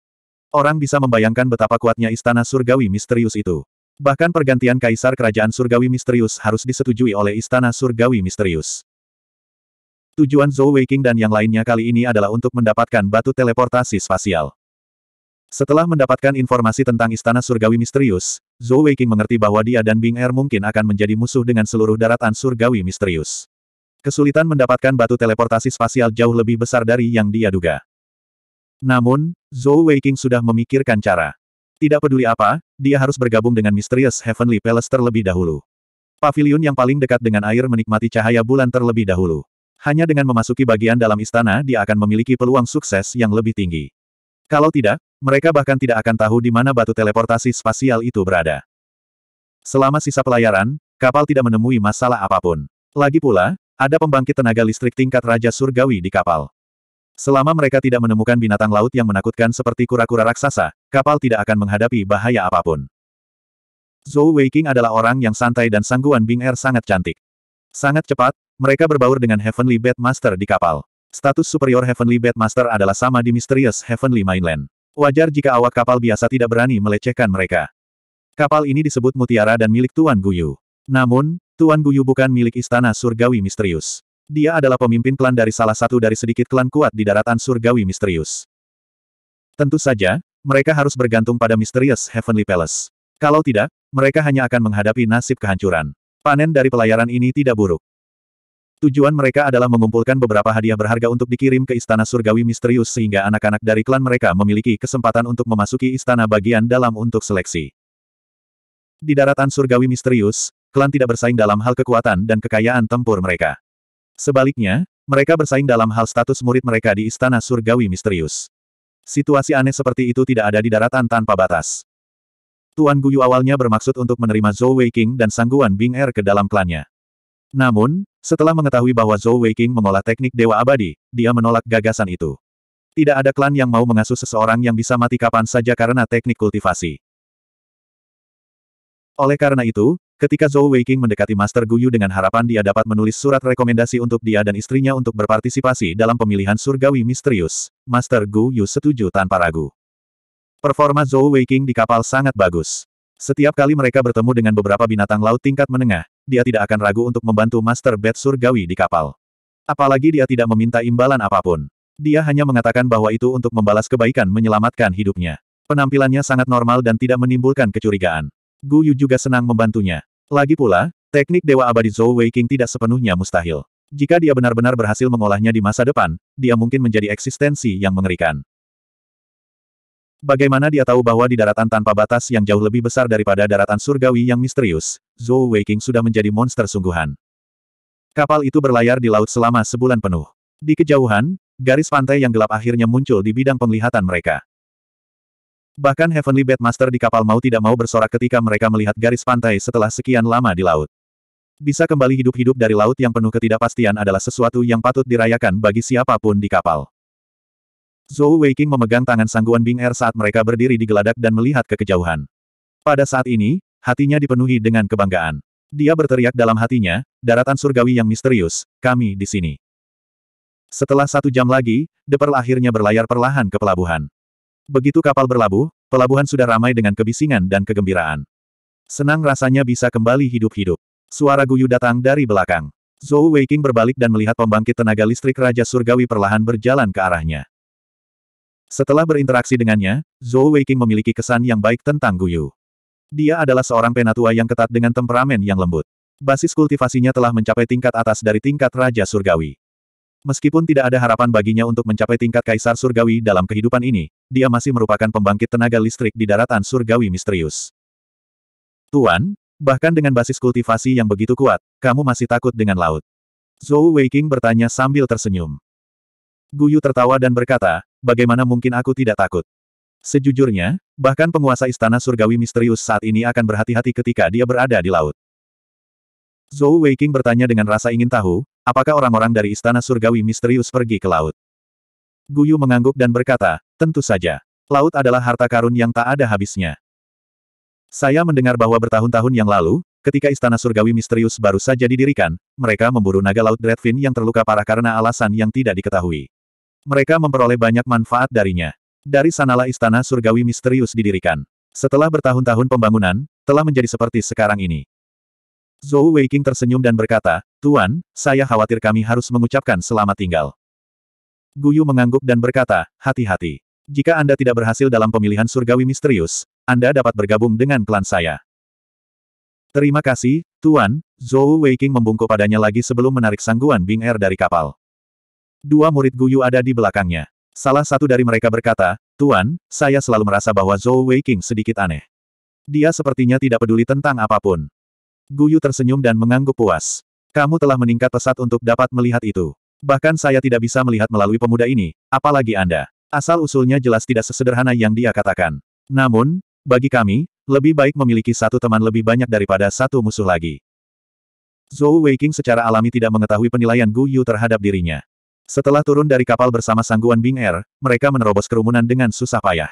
Orang bisa membayangkan betapa kuatnya istana surgawi misterius itu. Bahkan pergantian kaisar kerajaan surgawi misterius harus disetujui oleh istana surgawi misterius. Tujuan Zhou Weiqing dan yang lainnya kali ini adalah untuk mendapatkan batu teleportasi spasial. Setelah mendapatkan informasi tentang Istana Surgawi Misterius, Zhou Weiqing mengerti bahwa dia dan Bing Er mungkin akan menjadi musuh dengan seluruh daratan Surgawi Misterius. Kesulitan mendapatkan batu teleportasi spasial jauh lebih besar dari yang dia duga. Namun, Zhou Weiqing sudah memikirkan cara. Tidak peduli apa, dia harus bergabung dengan Misterius Heavenly Palace terlebih dahulu. Pavilion yang paling dekat dengan air menikmati cahaya bulan terlebih dahulu. Hanya dengan memasuki bagian dalam istana dia akan memiliki peluang sukses yang lebih tinggi. Kalau tidak, mereka bahkan tidak akan tahu di mana batu teleportasi spasial itu berada. Selama sisa pelayaran, kapal tidak menemui masalah apapun. Lagi pula, ada pembangkit tenaga listrik tingkat Raja Surgawi di kapal. Selama mereka tidak menemukan binatang laut yang menakutkan seperti kura-kura raksasa, kapal tidak akan menghadapi bahaya apapun. Zhou Weiqing adalah orang yang santai dan sangguan Bing Er sangat cantik. Sangat cepat, mereka berbaur dengan Heavenly Bed Master di kapal. Status superior Heavenly Bedmaster adalah sama di Mysterious Heavenly Mainland. Wajar jika awak kapal biasa tidak berani melecehkan mereka. Kapal ini disebut Mutiara dan milik Tuan Guyu. Namun, Tuan Guyu bukan milik istana surgawi misterius. Dia adalah pemimpin klan dari salah satu dari sedikit klan kuat di daratan surgawi misterius. Tentu saja, mereka harus bergantung pada Mysterious Heavenly Palace. Kalau tidak, mereka hanya akan menghadapi nasib kehancuran. Panen dari pelayaran ini tidak buruk. Tujuan mereka adalah mengumpulkan beberapa hadiah berharga untuk dikirim ke Istana Surgawi Misterius sehingga anak-anak dari klan mereka memiliki kesempatan untuk memasuki istana bagian dalam untuk seleksi. Di daratan Surgawi Misterius, klan tidak bersaing dalam hal kekuatan dan kekayaan tempur mereka. Sebaliknya, mereka bersaing dalam hal status murid mereka di Istana Surgawi Misterius. Situasi aneh seperti itu tidak ada di daratan tanpa batas. Tuan Guyu awalnya bermaksud untuk menerima Zhou Weiking dan sangguan Bing Er ke dalam klannya. Namun, setelah mengetahui bahwa Zhou Weiqing mengolah teknik Dewa Abadi, dia menolak gagasan itu. Tidak ada klan yang mau mengasuh seseorang yang bisa mati kapan saja karena teknik kultivasi. Oleh karena itu, ketika Zhou Weiqing mendekati Master Gu Yu dengan harapan dia dapat menulis surat rekomendasi untuk dia dan istrinya untuk berpartisipasi dalam pemilihan surgawi misterius, Master Gu Yu setuju tanpa ragu. Performa Zhou Weiqing di kapal sangat bagus. Setiap kali mereka bertemu dengan beberapa binatang laut tingkat menengah, dia tidak akan ragu untuk membantu Master Bed Surgawi di kapal. Apalagi dia tidak meminta imbalan apapun. Dia hanya mengatakan bahwa itu untuk membalas kebaikan menyelamatkan hidupnya. Penampilannya sangat normal dan tidak menimbulkan kecurigaan. Gu Yu juga senang membantunya. Lagi pula, teknik Dewa Abadi Zhou Wei King tidak sepenuhnya mustahil. Jika dia benar-benar berhasil mengolahnya di masa depan, dia mungkin menjadi eksistensi yang mengerikan. Bagaimana dia tahu bahwa di daratan tanpa batas yang jauh lebih besar daripada daratan surgawi yang misterius, Zhou Weiqing sudah menjadi monster sungguhan. Kapal itu berlayar di laut selama sebulan penuh. Di kejauhan, garis pantai yang gelap akhirnya muncul di bidang penglihatan mereka. Bahkan Heavenly Bedmaster di kapal mau tidak mau bersorak ketika mereka melihat garis pantai setelah sekian lama di laut. Bisa kembali hidup-hidup dari laut yang penuh ketidakpastian adalah sesuatu yang patut dirayakan bagi siapapun di kapal. Zhou Weiqing memegang tangan sangguan Bing Er saat mereka berdiri di geladak dan melihat ke kejauhan. Pada saat ini, hatinya dipenuhi dengan kebanggaan. Dia berteriak dalam hatinya, daratan surgawi yang misterius, kami di sini. Setelah satu jam lagi, Pearl akhirnya berlayar perlahan ke pelabuhan. Begitu kapal berlabuh, pelabuhan sudah ramai dengan kebisingan dan kegembiraan. Senang rasanya bisa kembali hidup-hidup. Suara guyu datang dari belakang. Zhou Weiqing berbalik dan melihat pembangkit tenaga listrik Raja Surgawi perlahan berjalan ke arahnya. Setelah berinteraksi dengannya, Zhou Weiqing memiliki kesan yang baik tentang Guyu. Dia adalah seorang penatua yang ketat dengan temperamen yang lembut. Basis kultivasinya telah mencapai tingkat atas dari tingkat Raja Surgawi. Meskipun tidak ada harapan baginya untuk mencapai tingkat Kaisar Surgawi dalam kehidupan ini, dia masih merupakan pembangkit tenaga listrik di daratan Surgawi misterius. Tuan, bahkan dengan basis kultivasi yang begitu kuat, kamu masih takut dengan laut. Zhou Weiqing bertanya sambil tersenyum. Guyu tertawa dan berkata, bagaimana mungkin aku tidak takut? Sejujurnya, bahkan penguasa istana surgawi misterius saat ini akan berhati-hati ketika dia berada di laut. Zhou Weiqing bertanya dengan rasa ingin tahu, apakah orang-orang dari istana surgawi misterius pergi ke laut. Guyu mengangguk dan berkata, tentu saja. Laut adalah harta karun yang tak ada habisnya. Saya mendengar bahwa bertahun-tahun yang lalu, ketika istana surgawi misterius baru saja didirikan, mereka memburu naga laut Dreadfin yang terluka parah karena alasan yang tidak diketahui. Mereka memperoleh banyak manfaat darinya. Dari sanalah istana surgawi misterius didirikan. Setelah bertahun-tahun pembangunan, telah menjadi seperti sekarang ini. Zhou Weiqing tersenyum dan berkata, Tuan, saya khawatir kami harus mengucapkan selamat tinggal. Guyu mengangguk dan berkata, hati-hati. Jika Anda tidak berhasil dalam pemilihan surgawi misterius, Anda dapat bergabung dengan klan saya. Terima kasih, Tuan, Zhou Weiqing membungkuk padanya lagi sebelum menarik sangguan Bing Er dari kapal. Dua murid Guyu ada di belakangnya. Salah satu dari mereka berkata, Tuan, saya selalu merasa bahwa Zhou Weiqing sedikit aneh. Dia sepertinya tidak peduli tentang apapun. Guyu tersenyum dan mengangguk puas. Kamu telah meningkat pesat untuk dapat melihat itu. Bahkan saya tidak bisa melihat melalui pemuda ini, apalagi Anda. Asal-usulnya jelas tidak sesederhana yang dia katakan. Namun, bagi kami, lebih baik memiliki satu teman lebih banyak daripada satu musuh lagi. Zhou Weiqing secara alami tidak mengetahui penilaian Gu Yu terhadap dirinya. Setelah turun dari kapal bersama sangguan Bing Air, mereka menerobos kerumunan dengan susah payah.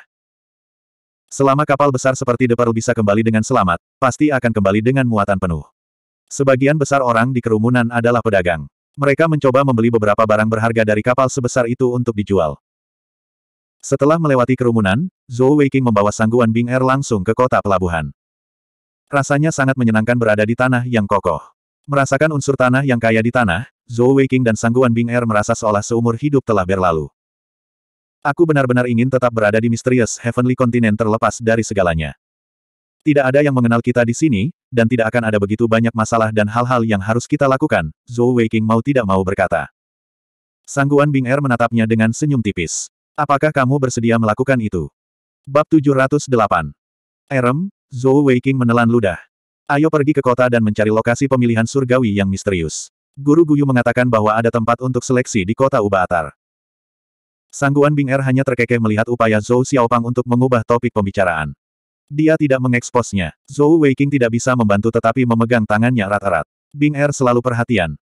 Selama kapal besar seperti The bisa kembali dengan selamat, pasti akan kembali dengan muatan penuh. Sebagian besar orang di kerumunan adalah pedagang. Mereka mencoba membeli beberapa barang berharga dari kapal sebesar itu untuk dijual. Setelah melewati kerumunan, Zhou Weiqing membawa sangguan Bing Air langsung ke kota pelabuhan. Rasanya sangat menyenangkan berada di tanah yang kokoh. Merasakan unsur tanah yang kaya di tanah, Zhou Weiqing dan Sangguan Bing Er merasa seolah seumur hidup telah berlalu. Aku benar-benar ingin tetap berada di misterius Heavenly Continent terlepas dari segalanya. Tidak ada yang mengenal kita di sini, dan tidak akan ada begitu banyak masalah dan hal-hal yang harus kita lakukan, Zhou Weiqing mau tidak mau berkata. Sangguan Bing Er menatapnya dengan senyum tipis. Apakah kamu bersedia melakukan itu? Bab 708 Erem, Zhou Weiqing menelan ludah. Ayo pergi ke kota dan mencari lokasi pemilihan surgawi yang misterius. Guru Guyu mengatakan bahwa ada tempat untuk seleksi di kota Ubaatar. Sangguan Bing Er hanya terkekeh melihat upaya Zhou Xiaopang untuk mengubah topik pembicaraan. Dia tidak mengeksposnya. Zhou Weiqing tidak bisa membantu tetapi memegang tangannya erat-erat. Bing Er selalu perhatian.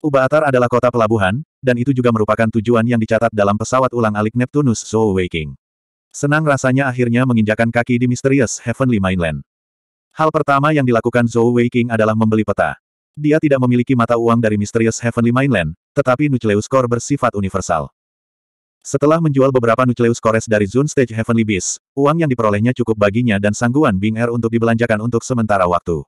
Ubaatar adalah kota pelabuhan, dan itu juga merupakan tujuan yang dicatat dalam pesawat ulang-alik Neptunus Zhou Weiqing. Senang rasanya akhirnya menginjakan kaki di Misterius Heavenly Mainland. Hal pertama yang dilakukan Zhou Weiqing adalah membeli peta. Dia tidak memiliki mata uang dari Mysterious Heavenly Mainland, tetapi Nucleus Core bersifat universal. Setelah menjual beberapa Nucleus Cores dari Zone Stage Heavenly Beast, uang yang diperolehnya cukup baginya dan sangguan Bing Air er untuk dibelanjakan untuk sementara waktu.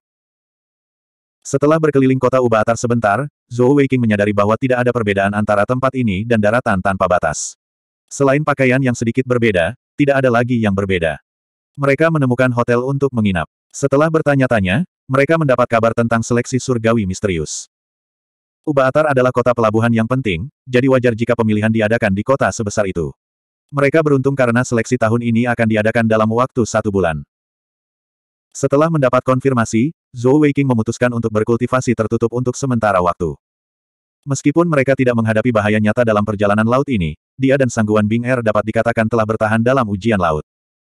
Setelah berkeliling kota Ubaatar sebentar, Zhou Weiqing menyadari bahwa tidak ada perbedaan antara tempat ini dan daratan tanpa batas. Selain pakaian yang sedikit berbeda, tidak ada lagi yang berbeda. Mereka menemukan hotel untuk menginap. Setelah bertanya-tanya, mereka mendapat kabar tentang seleksi surgawi misterius. Ubaatar adalah kota pelabuhan yang penting, jadi wajar jika pemilihan diadakan di kota sebesar itu. Mereka beruntung karena seleksi tahun ini akan diadakan dalam waktu satu bulan. Setelah mendapat konfirmasi, Zhou Weiqing memutuskan untuk berkultivasi tertutup untuk sementara waktu. Meskipun mereka tidak menghadapi bahaya nyata dalam perjalanan laut ini, dia dan sangguan Bing Er dapat dikatakan telah bertahan dalam ujian laut.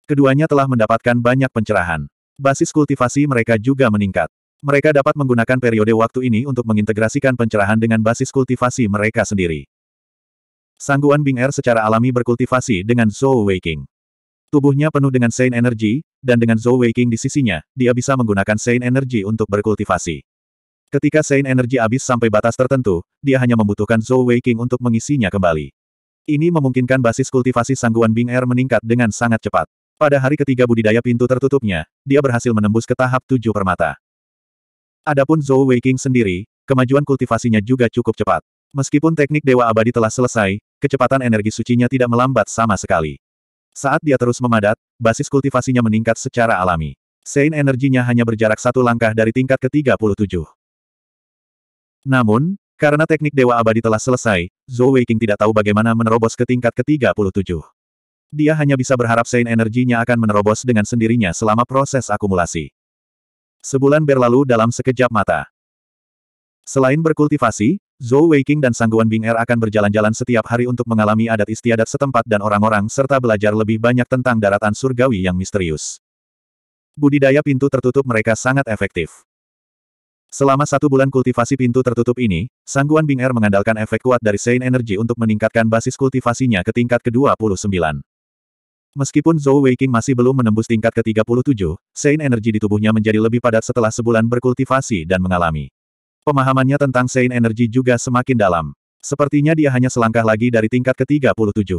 Keduanya telah mendapatkan banyak pencerahan. Basis kultivasi mereka juga meningkat. Mereka dapat menggunakan periode waktu ini untuk mengintegrasikan pencerahan dengan basis kultivasi mereka sendiri. Sangguan Bing Er secara alami berkultivasi dengan Zhou Weiqing. Tubuhnya penuh dengan Saint Energy, dan dengan Zhou Weiqing di sisinya, dia bisa menggunakan Saint Energy untuk berkultivasi. Ketika Saint Energy habis sampai batas tertentu, dia hanya membutuhkan Zhou Weiqing untuk mengisinya kembali. Ini memungkinkan basis kultivasi sangguan Bing Er meningkat dengan sangat cepat. Pada hari ketiga budidaya pintu tertutupnya, dia berhasil menembus ke tahap tujuh permata. Adapun Zhou Weiqing sendiri, kemajuan kultivasinya juga cukup cepat. Meskipun teknik Dewa Abadi telah selesai, kecepatan energi sucinya tidak melambat sama sekali. Saat dia terus memadat, basis kultivasinya meningkat secara alami. Sein energinya hanya berjarak satu langkah dari tingkat ke-37. Namun, karena teknik Dewa Abadi telah selesai, Zhou Weiqing tidak tahu bagaimana menerobos ke tingkat ke-37. Dia hanya bisa berharap Sein energinya akan menerobos dengan sendirinya selama proses akumulasi. Sebulan berlalu dalam sekejap mata. Selain berkultivasi, Zhou Weiqing dan Sangguan Bing Er akan berjalan-jalan setiap hari untuk mengalami adat istiadat setempat dan orang-orang serta belajar lebih banyak tentang daratan surgawi yang misterius. Budidaya pintu tertutup mereka sangat efektif. Selama satu bulan kultivasi pintu tertutup ini, Sangguan Bing Er mengandalkan efek kuat dari Sein Energy untuk meningkatkan basis kultivasinya ke tingkat ke-29. Meskipun Zhou Weiqing masih belum menembus tingkat ke-37, Sein energi di tubuhnya menjadi lebih padat setelah sebulan berkultivasi dan mengalami. Pemahamannya tentang Sein energi juga semakin dalam. Sepertinya dia hanya selangkah lagi dari tingkat ke-37.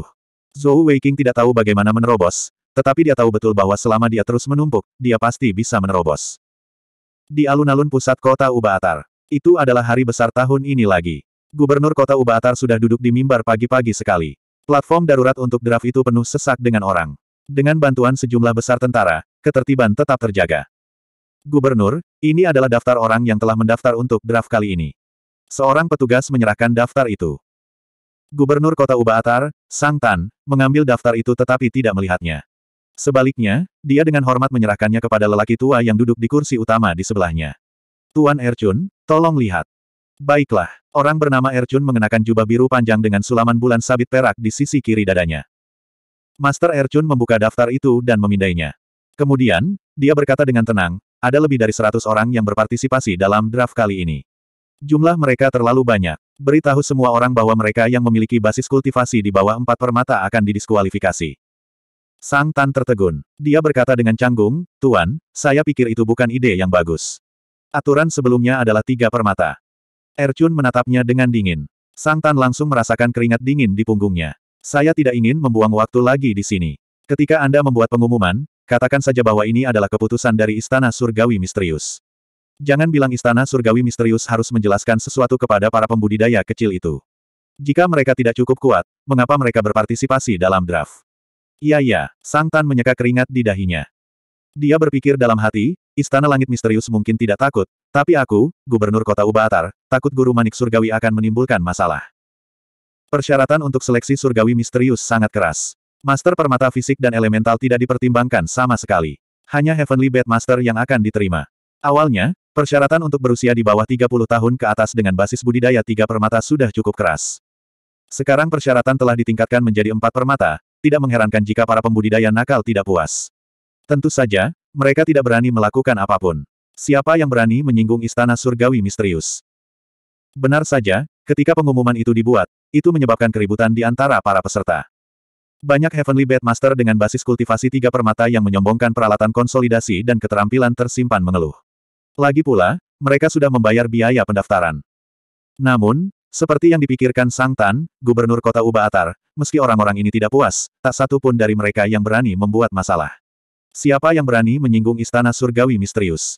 Zhou Weiqing tidak tahu bagaimana menerobos, tetapi dia tahu betul bahwa selama dia terus menumpuk, dia pasti bisa menerobos. Di alun-alun pusat kota Ubaatar, Itu adalah hari besar tahun ini lagi. Gubernur kota Ubaatar sudah duduk di mimbar pagi-pagi sekali. Platform darurat untuk draft itu penuh sesak dengan orang. Dengan bantuan sejumlah besar tentara, ketertiban tetap terjaga. Gubernur, ini adalah daftar orang yang telah mendaftar untuk draft kali ini. Seorang petugas menyerahkan daftar itu. Gubernur kota Ubaatar, Sang Tan, mengambil daftar itu tetapi tidak melihatnya. Sebaliknya, dia dengan hormat menyerahkannya kepada lelaki tua yang duduk di kursi utama di sebelahnya. Tuan Erchun, tolong lihat. Baiklah, orang bernama Erchun mengenakan jubah biru panjang dengan sulaman bulan sabit perak di sisi kiri dadanya. Master Erchun membuka daftar itu dan memindainya. Kemudian, dia berkata dengan tenang, ada lebih dari seratus orang yang berpartisipasi dalam draft kali ini. Jumlah mereka terlalu banyak. Beritahu semua orang bahwa mereka yang memiliki basis kultivasi di bawah empat permata akan didiskualifikasi. Sang Tan tertegun. Dia berkata dengan canggung, Tuan, saya pikir itu bukan ide yang bagus. Aturan sebelumnya adalah tiga permata. Erchun menatapnya dengan dingin. Sang Tan langsung merasakan keringat dingin di punggungnya. Saya tidak ingin membuang waktu lagi di sini. Ketika Anda membuat pengumuman, katakan saja bahwa ini adalah keputusan dari Istana Surgawi Misterius. Jangan bilang Istana Surgawi Misterius harus menjelaskan sesuatu kepada para pembudidaya kecil itu. Jika mereka tidak cukup kuat, mengapa mereka berpartisipasi dalam draft? Iya ya. Sang Tan menyeka keringat di dahinya. Dia berpikir dalam hati, Istana Langit Misterius mungkin tidak takut, tapi aku, Gubernur Kota Ubatar, takut guru manik surgawi akan menimbulkan masalah. Persyaratan untuk seleksi surgawi misterius sangat keras. Master permata fisik dan elemental tidak dipertimbangkan sama sekali. Hanya Heavenly Bad Master yang akan diterima. Awalnya, persyaratan untuk berusia di bawah 30 tahun ke atas dengan basis budidaya tiga permata sudah cukup keras. Sekarang persyaratan telah ditingkatkan menjadi empat permata, tidak mengherankan jika para pembudidaya nakal tidak puas. Tentu saja, mereka tidak berani melakukan apapun. Siapa yang berani menyinggung istana surgawi misterius? Benar saja, ketika pengumuman itu dibuat, itu menyebabkan keributan di antara para peserta. Banyak Heavenly Master dengan basis kultivasi tiga permata yang menyombongkan peralatan konsolidasi dan keterampilan tersimpan mengeluh. Lagi pula, mereka sudah membayar biaya pendaftaran. Namun, seperti yang dipikirkan Sang Tan, gubernur kota Uba Atar, meski orang-orang ini tidak puas, tak satu pun dari mereka yang berani membuat masalah. Siapa yang berani menyinggung istana surgawi misterius?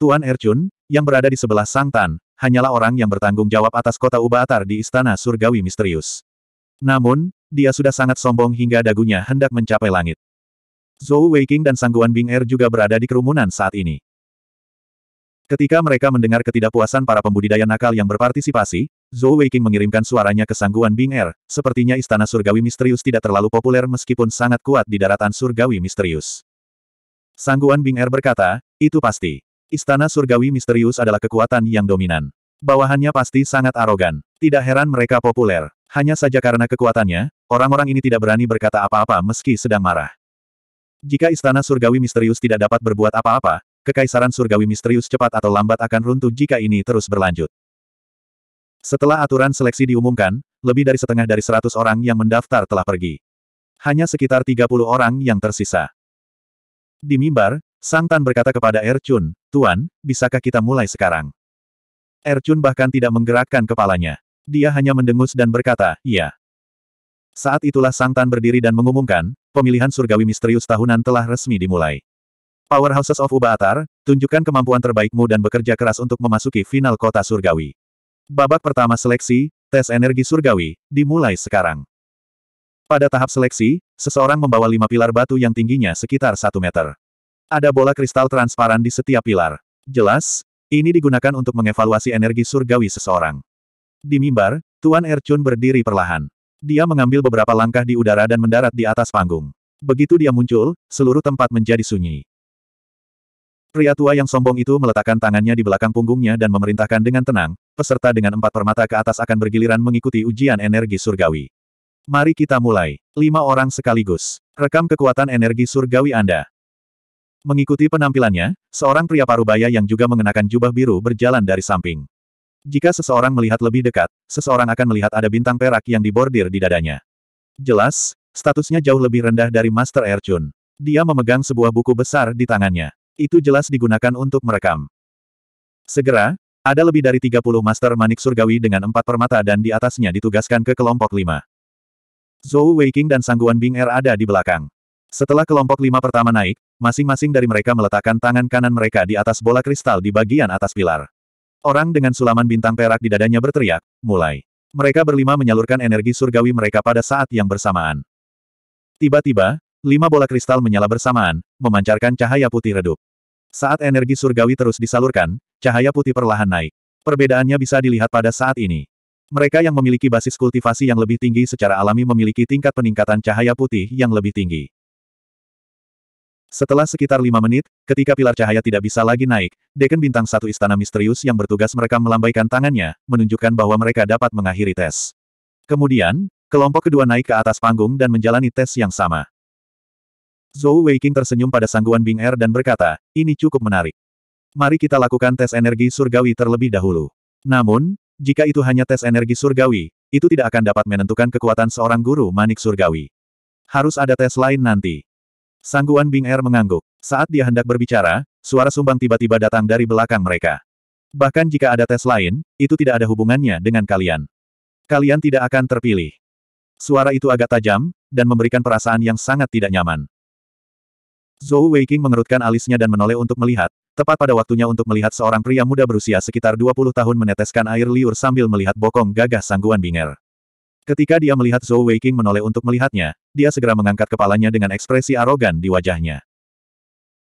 Tuan Erchun, yang berada di sebelah Sang Tan, hanyalah orang yang bertanggung jawab atas kota Ubaatar di Istana Surgawi Misterius. Namun, dia sudah sangat sombong hingga dagunya hendak mencapai langit. Zhou Weiqing dan Sangguan Bing Er juga berada di kerumunan saat ini. Ketika mereka mendengar ketidakpuasan para pembudidaya nakal yang berpartisipasi, Zhou Weiqing mengirimkan suaranya ke Sangguan Bing Er, sepertinya Istana Surgawi Misterius tidak terlalu populer meskipun sangat kuat di daratan Surgawi Misterius. Sangguan Bing Er berkata, itu pasti. Istana Surgawi Misterius adalah kekuatan yang dominan. Bawahannya pasti sangat arogan. Tidak heran mereka populer. Hanya saja karena kekuatannya, orang-orang ini tidak berani berkata apa-apa meski sedang marah. Jika Istana Surgawi Misterius tidak dapat berbuat apa-apa, Kekaisaran Surgawi Misterius cepat atau lambat akan runtuh jika ini terus berlanjut. Setelah aturan seleksi diumumkan, lebih dari setengah dari 100 orang yang mendaftar telah pergi. Hanya sekitar 30 orang yang tersisa. Di mimbar, Sang Tan berkata kepada Ercun, Tuan, bisakah kita mulai sekarang? Ercun bahkan tidak menggerakkan kepalanya. Dia hanya mendengus dan berkata, iya. Saat itulah Sang Tan berdiri dan mengumumkan, pemilihan surgawi misterius tahunan telah resmi dimulai. Powerhouses of Ubaatar, tunjukkan kemampuan terbaikmu dan bekerja keras untuk memasuki final kota surgawi. Babak pertama seleksi, tes energi surgawi, dimulai sekarang. Pada tahap seleksi, seseorang membawa lima pilar batu yang tingginya sekitar satu meter. Ada bola kristal transparan di setiap pilar. Jelas, ini digunakan untuk mengevaluasi energi surgawi seseorang. Di mimbar, Tuan Ercun berdiri perlahan. Dia mengambil beberapa langkah di udara dan mendarat di atas panggung. Begitu dia muncul, seluruh tempat menjadi sunyi. Pria tua yang sombong itu meletakkan tangannya di belakang punggungnya dan memerintahkan dengan tenang, peserta dengan empat permata ke atas akan bergiliran mengikuti ujian energi surgawi. Mari kita mulai. Lima orang sekaligus. Rekam kekuatan energi surgawi Anda. Mengikuti penampilannya, seorang pria parubaya yang juga mengenakan jubah biru berjalan dari samping. Jika seseorang melihat lebih dekat, seseorang akan melihat ada bintang perak yang dibordir di dadanya. Jelas, statusnya jauh lebih rendah dari Master Erchun. Dia memegang sebuah buku besar di tangannya. Itu jelas digunakan untuk merekam. Segera, ada lebih dari 30 Master Manik Surgawi dengan empat permata dan di atasnya ditugaskan ke kelompok lima. Zhou Weiking dan Sangguan Bing Er ada di belakang. Setelah kelompok lima pertama naik, masing-masing dari mereka meletakkan tangan kanan mereka di atas bola kristal di bagian atas pilar. Orang dengan sulaman bintang perak di dadanya berteriak, mulai. Mereka berlima menyalurkan energi surgawi mereka pada saat yang bersamaan. Tiba-tiba, lima bola kristal menyala bersamaan, memancarkan cahaya putih redup. Saat energi surgawi terus disalurkan, cahaya putih perlahan naik. Perbedaannya bisa dilihat pada saat ini. Mereka yang memiliki basis kultivasi yang lebih tinggi secara alami memiliki tingkat peningkatan cahaya putih yang lebih tinggi. Setelah sekitar lima menit, ketika pilar cahaya tidak bisa lagi naik, Deken Bintang Satu Istana Misterius yang bertugas merekam melambaikan tangannya, menunjukkan bahwa mereka dapat mengakhiri tes. Kemudian, kelompok kedua naik ke atas panggung dan menjalani tes yang sama. Zhou Weiqing tersenyum pada sangguan Bing Er dan berkata, ini cukup menarik. Mari kita lakukan tes energi surgawi terlebih dahulu. Namun, jika itu hanya tes energi surgawi, itu tidak akan dapat menentukan kekuatan seorang guru manik surgawi. Harus ada tes lain nanti. Sangguan Bing Er mengangguk. Saat dia hendak berbicara, suara sumbang tiba-tiba datang dari belakang mereka. Bahkan jika ada tes lain, itu tidak ada hubungannya dengan kalian. Kalian tidak akan terpilih. Suara itu agak tajam, dan memberikan perasaan yang sangat tidak nyaman. Zhou Weiking mengerutkan alisnya dan menoleh untuk melihat, tepat pada waktunya untuk melihat seorang pria muda berusia sekitar 20 tahun meneteskan air liur sambil melihat bokong gagah sangguan Binger. Ketika dia melihat Zhou Weiqing menoleh untuk melihatnya, dia segera mengangkat kepalanya dengan ekspresi arogan di wajahnya.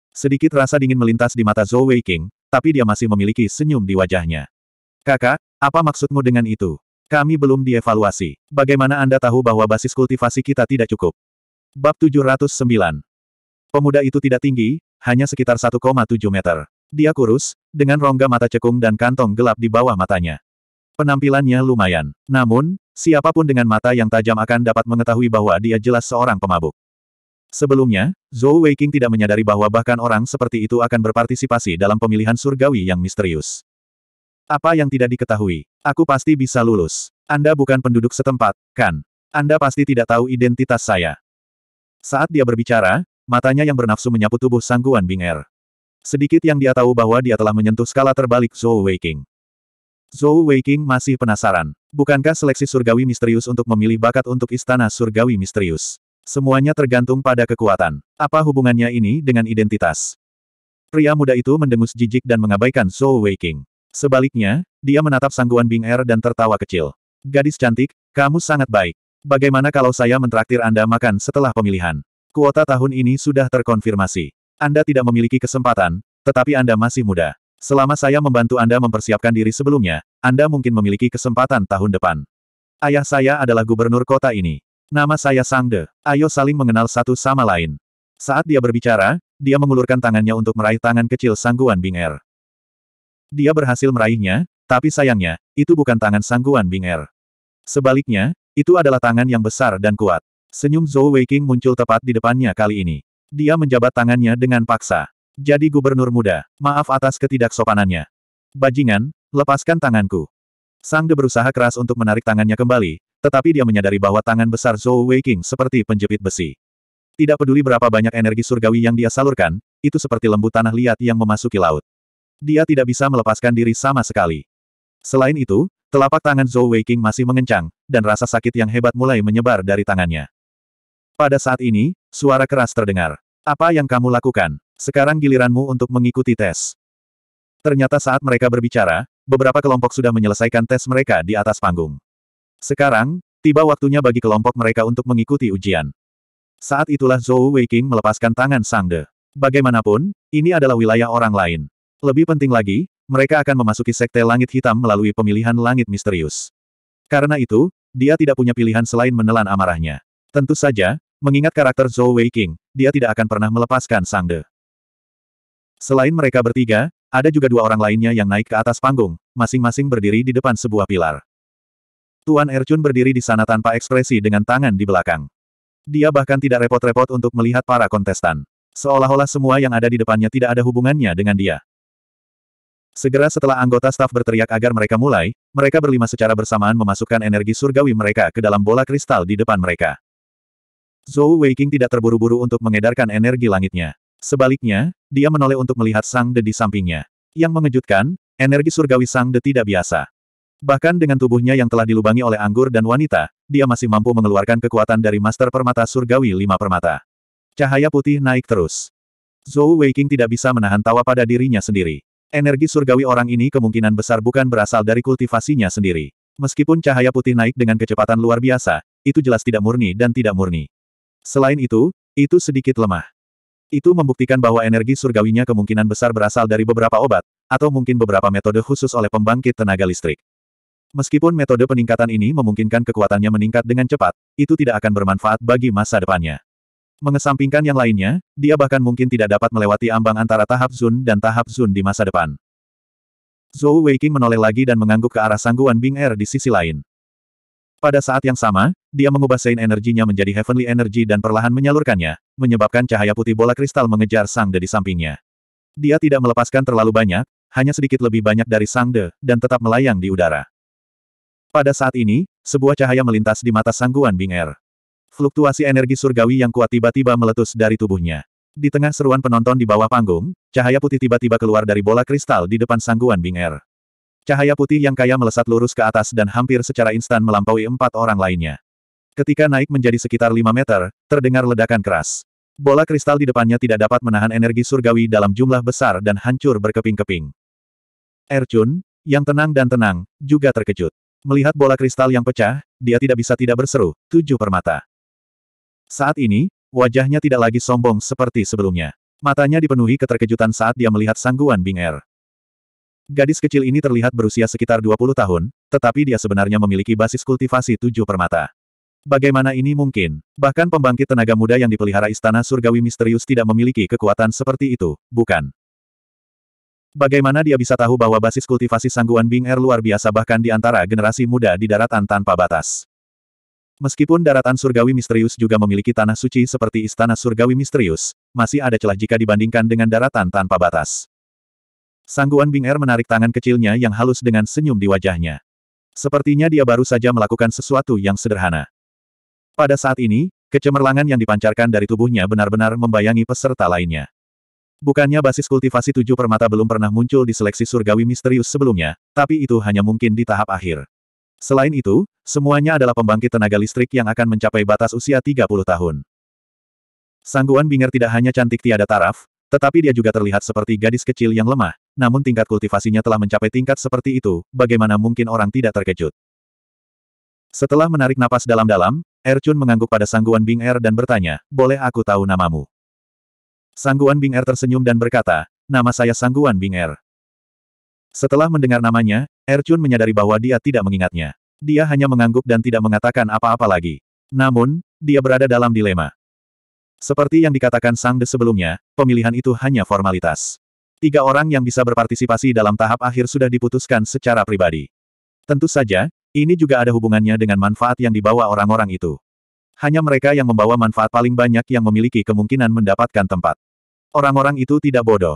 Sedikit rasa dingin melintas di mata Zhou Weiqing, tapi dia masih memiliki senyum di wajahnya. Kakak, apa maksudmu dengan itu? Kami belum dievaluasi. Bagaimana Anda tahu bahwa basis kultivasi kita tidak cukup? Bab 709 Pemuda itu tidak tinggi, hanya sekitar 1,7 meter. Dia kurus, dengan rongga mata cekung dan kantong gelap di bawah matanya. Penampilannya lumayan. Namun, siapapun dengan mata yang tajam akan dapat mengetahui bahwa dia jelas seorang pemabuk. Sebelumnya, Zhou Weiqing tidak menyadari bahwa bahkan orang seperti itu akan berpartisipasi dalam pemilihan surgawi yang misterius. Apa yang tidak diketahui? Aku pasti bisa lulus. Anda bukan penduduk setempat, kan? Anda pasti tidak tahu identitas saya. Saat dia berbicara, matanya yang bernafsu menyapu tubuh sangguan Bing er. Sedikit yang dia tahu bahwa dia telah menyentuh skala terbalik Zhou Weiqing. Zhou Weiqing masih penasaran. Bukankah seleksi surgawi misterius untuk memilih bakat untuk istana surgawi misterius? Semuanya tergantung pada kekuatan. Apa hubungannya ini dengan identitas? Pria muda itu mendengus jijik dan mengabaikan Zhou Weiqing. Sebaliknya, dia menatap sangguan Bing Er dan tertawa kecil. Gadis cantik, kamu sangat baik. Bagaimana kalau saya mentraktir Anda makan setelah pemilihan? Kuota tahun ini sudah terkonfirmasi. Anda tidak memiliki kesempatan, tetapi Anda masih muda. Selama saya membantu Anda mempersiapkan diri sebelumnya, Anda mungkin memiliki kesempatan tahun depan. Ayah saya adalah gubernur kota ini. Nama saya Sangde. Ayo saling mengenal satu sama lain. Saat dia berbicara, dia mengulurkan tangannya untuk meraih tangan kecil Sangguan Bing Er. Dia berhasil meraihnya, tapi sayangnya, itu bukan tangan Sangguan Bing Er. Sebaliknya, itu adalah tangan yang besar dan kuat. Senyum Zhou Weiqing muncul tepat di depannya kali ini. Dia menjabat tangannya dengan paksa jadi gubernur muda, maaf atas ketidaksopanannya. Bajingan, lepaskan tanganku. Sang De berusaha keras untuk menarik tangannya kembali, tetapi dia menyadari bahwa tangan besar Zhou Weiqing seperti penjepit besi. Tidak peduli berapa banyak energi surgawi yang dia salurkan, itu seperti lembu tanah liat yang memasuki laut. Dia tidak bisa melepaskan diri sama sekali. Selain itu, telapak tangan Zhou Weiqing masih mengencang, dan rasa sakit yang hebat mulai menyebar dari tangannya. Pada saat ini, suara keras terdengar. Apa yang kamu lakukan? Sekarang giliranmu untuk mengikuti tes. Ternyata saat mereka berbicara, beberapa kelompok sudah menyelesaikan tes mereka di atas panggung. Sekarang, tiba waktunya bagi kelompok mereka untuk mengikuti ujian. Saat itulah Zhou Weiqing melepaskan tangan Sangde. Bagaimanapun, ini adalah wilayah orang lain. Lebih penting lagi, mereka akan memasuki sekte langit hitam melalui pemilihan langit misterius. Karena itu, dia tidak punya pilihan selain menelan amarahnya. Tentu saja, mengingat karakter Zhou Weiqing, dia tidak akan pernah melepaskan Sangde. Selain mereka bertiga, ada juga dua orang lainnya yang naik ke atas panggung, masing-masing berdiri di depan sebuah pilar. Tuan Erchun berdiri di sana tanpa ekspresi dengan tangan di belakang. Dia bahkan tidak repot-repot untuk melihat para kontestan. Seolah-olah semua yang ada di depannya tidak ada hubungannya dengan dia. Segera setelah anggota staf berteriak agar mereka mulai, mereka berlima secara bersamaan memasukkan energi surgawi mereka ke dalam bola kristal di depan mereka. Zhou Weiqing tidak terburu-buru untuk mengedarkan energi langitnya. Sebaliknya, dia menoleh untuk melihat Sang De di sampingnya. Yang mengejutkan, energi surgawi Sang De tidak biasa. Bahkan dengan tubuhnya yang telah dilubangi oleh anggur dan wanita, dia masih mampu mengeluarkan kekuatan dari Master Permata Surgawi Lima Permata. Cahaya putih naik terus. Zhou Weiqing tidak bisa menahan tawa pada dirinya sendiri. Energi surgawi orang ini kemungkinan besar bukan berasal dari kultivasinya sendiri. Meskipun cahaya putih naik dengan kecepatan luar biasa, itu jelas tidak murni dan tidak murni. Selain itu, itu sedikit lemah. Itu membuktikan bahwa energi surgawinya kemungkinan besar berasal dari beberapa obat, atau mungkin beberapa metode khusus oleh pembangkit tenaga listrik. Meskipun metode peningkatan ini memungkinkan kekuatannya meningkat dengan cepat, itu tidak akan bermanfaat bagi masa depannya. Mengesampingkan yang lainnya, dia bahkan mungkin tidak dapat melewati ambang antara tahap Zun dan tahap Zun di masa depan. Zhou Weiqing menoleh lagi dan mengangguk ke arah sangguan Bing Er di sisi lain. Pada saat yang sama, dia mengubah Sein energinya menjadi heavenly energy dan perlahan menyalurkannya, menyebabkan cahaya putih bola kristal mengejar Sang De di sampingnya. Dia tidak melepaskan terlalu banyak, hanya sedikit lebih banyak dari Sang De, dan tetap melayang di udara. Pada saat ini, sebuah cahaya melintas di mata sangguan Bing Er. Fluktuasi energi surgawi yang kuat tiba-tiba meletus dari tubuhnya. Di tengah seruan penonton di bawah panggung, cahaya putih tiba-tiba keluar dari bola kristal di depan sangguan Bing Er. Cahaya putih yang kaya melesat lurus ke atas dan hampir secara instan melampaui empat orang lainnya. Ketika naik menjadi sekitar 5 meter, terdengar ledakan keras. Bola kristal di depannya tidak dapat menahan energi surgawi dalam jumlah besar dan hancur berkeping-keping. Erchun, yang tenang dan tenang, juga terkejut. Melihat bola kristal yang pecah, dia tidak bisa tidak berseru, tujuh permata. Saat ini, wajahnya tidak lagi sombong seperti sebelumnya. Matanya dipenuhi keterkejutan saat dia melihat sangguan Bing er. Gadis kecil ini terlihat berusia sekitar 20 tahun, tetapi dia sebenarnya memiliki basis kultivasi tujuh permata. Bagaimana ini mungkin? Bahkan pembangkit tenaga muda yang dipelihara istana surgawi misterius tidak memiliki kekuatan seperti itu, bukan? Bagaimana dia bisa tahu bahwa basis kultivasi sangguan Bing Er luar biasa bahkan di antara generasi muda di daratan tanpa batas? Meskipun daratan surgawi misterius juga memiliki tanah suci seperti istana surgawi misterius, masih ada celah jika dibandingkan dengan daratan tanpa batas. Sangguan Bing Er menarik tangan kecilnya yang halus dengan senyum di wajahnya. Sepertinya dia baru saja melakukan sesuatu yang sederhana. Pada saat ini, kecemerlangan yang dipancarkan dari tubuhnya benar-benar membayangi peserta lainnya. Bukannya basis kultivasi tujuh permata belum pernah muncul di seleksi surgawi misterius sebelumnya, tapi itu hanya mungkin di tahap akhir. Selain itu, semuanya adalah pembangkit tenaga listrik yang akan mencapai batas usia 30 tahun. Sangguan Binger tidak hanya cantik tiada taraf, tetapi dia juga terlihat seperti gadis kecil yang lemah, namun tingkat kultivasinya telah mencapai tingkat seperti itu, bagaimana mungkin orang tidak terkejut. Setelah menarik napas dalam-dalam, Ercun mengangguk pada Sangguan Bing Er dan bertanya, boleh aku tahu namamu? Sangguan Bing Er tersenyum dan berkata, nama saya Sangguan Bing Er. Setelah mendengar namanya, Ercun menyadari bahwa dia tidak mengingatnya. Dia hanya mengangguk dan tidak mengatakan apa-apa lagi. Namun, dia berada dalam dilema. Seperti yang dikatakan Sang De sebelumnya, pemilihan itu hanya formalitas. Tiga orang yang bisa berpartisipasi dalam tahap akhir sudah diputuskan secara pribadi. Tentu saja, ini juga ada hubungannya dengan manfaat yang dibawa orang-orang itu. Hanya mereka yang membawa manfaat paling banyak yang memiliki kemungkinan mendapatkan tempat. Orang-orang itu tidak bodoh.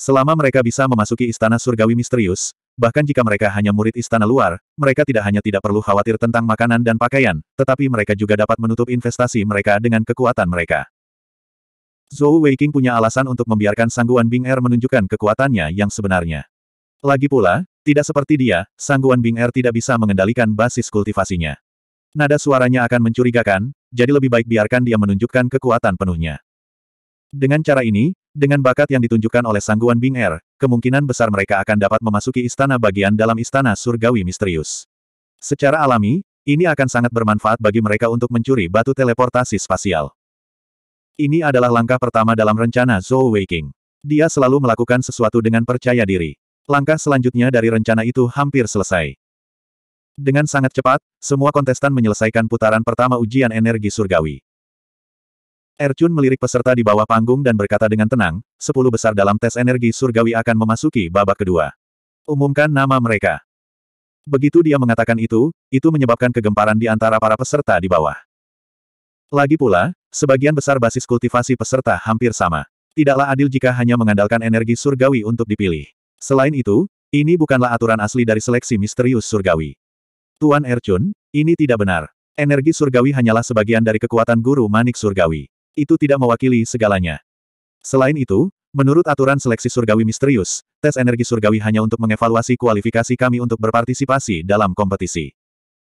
Selama mereka bisa memasuki istana surgawi misterius, bahkan jika mereka hanya murid istana luar, mereka tidak hanya tidak perlu khawatir tentang makanan dan pakaian, tetapi mereka juga dapat menutup investasi mereka dengan kekuatan mereka. Zhou Weiqing punya alasan untuk membiarkan sangguan Bing Er menunjukkan kekuatannya yang sebenarnya. Lagi pula, tidak seperti dia, sangguan Bing Er tidak bisa mengendalikan basis kultivasinya. Nada suaranya akan mencurigakan, jadi lebih baik biarkan dia menunjukkan kekuatan penuhnya. Dengan cara ini, dengan bakat yang ditunjukkan oleh sangguan Bing Er, kemungkinan besar mereka akan dapat memasuki istana bagian dalam istana surgawi misterius. Secara alami, ini akan sangat bermanfaat bagi mereka untuk mencuri batu teleportasi spasial. Ini adalah langkah pertama dalam rencana Zhou Weiqing. Dia selalu melakukan sesuatu dengan percaya diri. Langkah selanjutnya dari rencana itu hampir selesai. Dengan sangat cepat, semua kontestan menyelesaikan putaran pertama ujian energi surgawi. Erchun melirik peserta di bawah panggung dan berkata dengan tenang, sepuluh besar dalam tes energi surgawi akan memasuki babak kedua. Umumkan nama mereka. Begitu dia mengatakan itu, itu menyebabkan kegemparan di antara para peserta di bawah. Lagi pula, sebagian besar basis kultivasi peserta hampir sama. Tidaklah adil jika hanya mengandalkan energi surgawi untuk dipilih. Selain itu, ini bukanlah aturan asli dari seleksi misterius surgawi. Tuan Erchun, ini tidak benar. Energi surgawi hanyalah sebagian dari kekuatan guru manik surgawi. Itu tidak mewakili segalanya. Selain itu, menurut aturan seleksi surgawi misterius, tes energi surgawi hanya untuk mengevaluasi kualifikasi kami untuk berpartisipasi dalam kompetisi.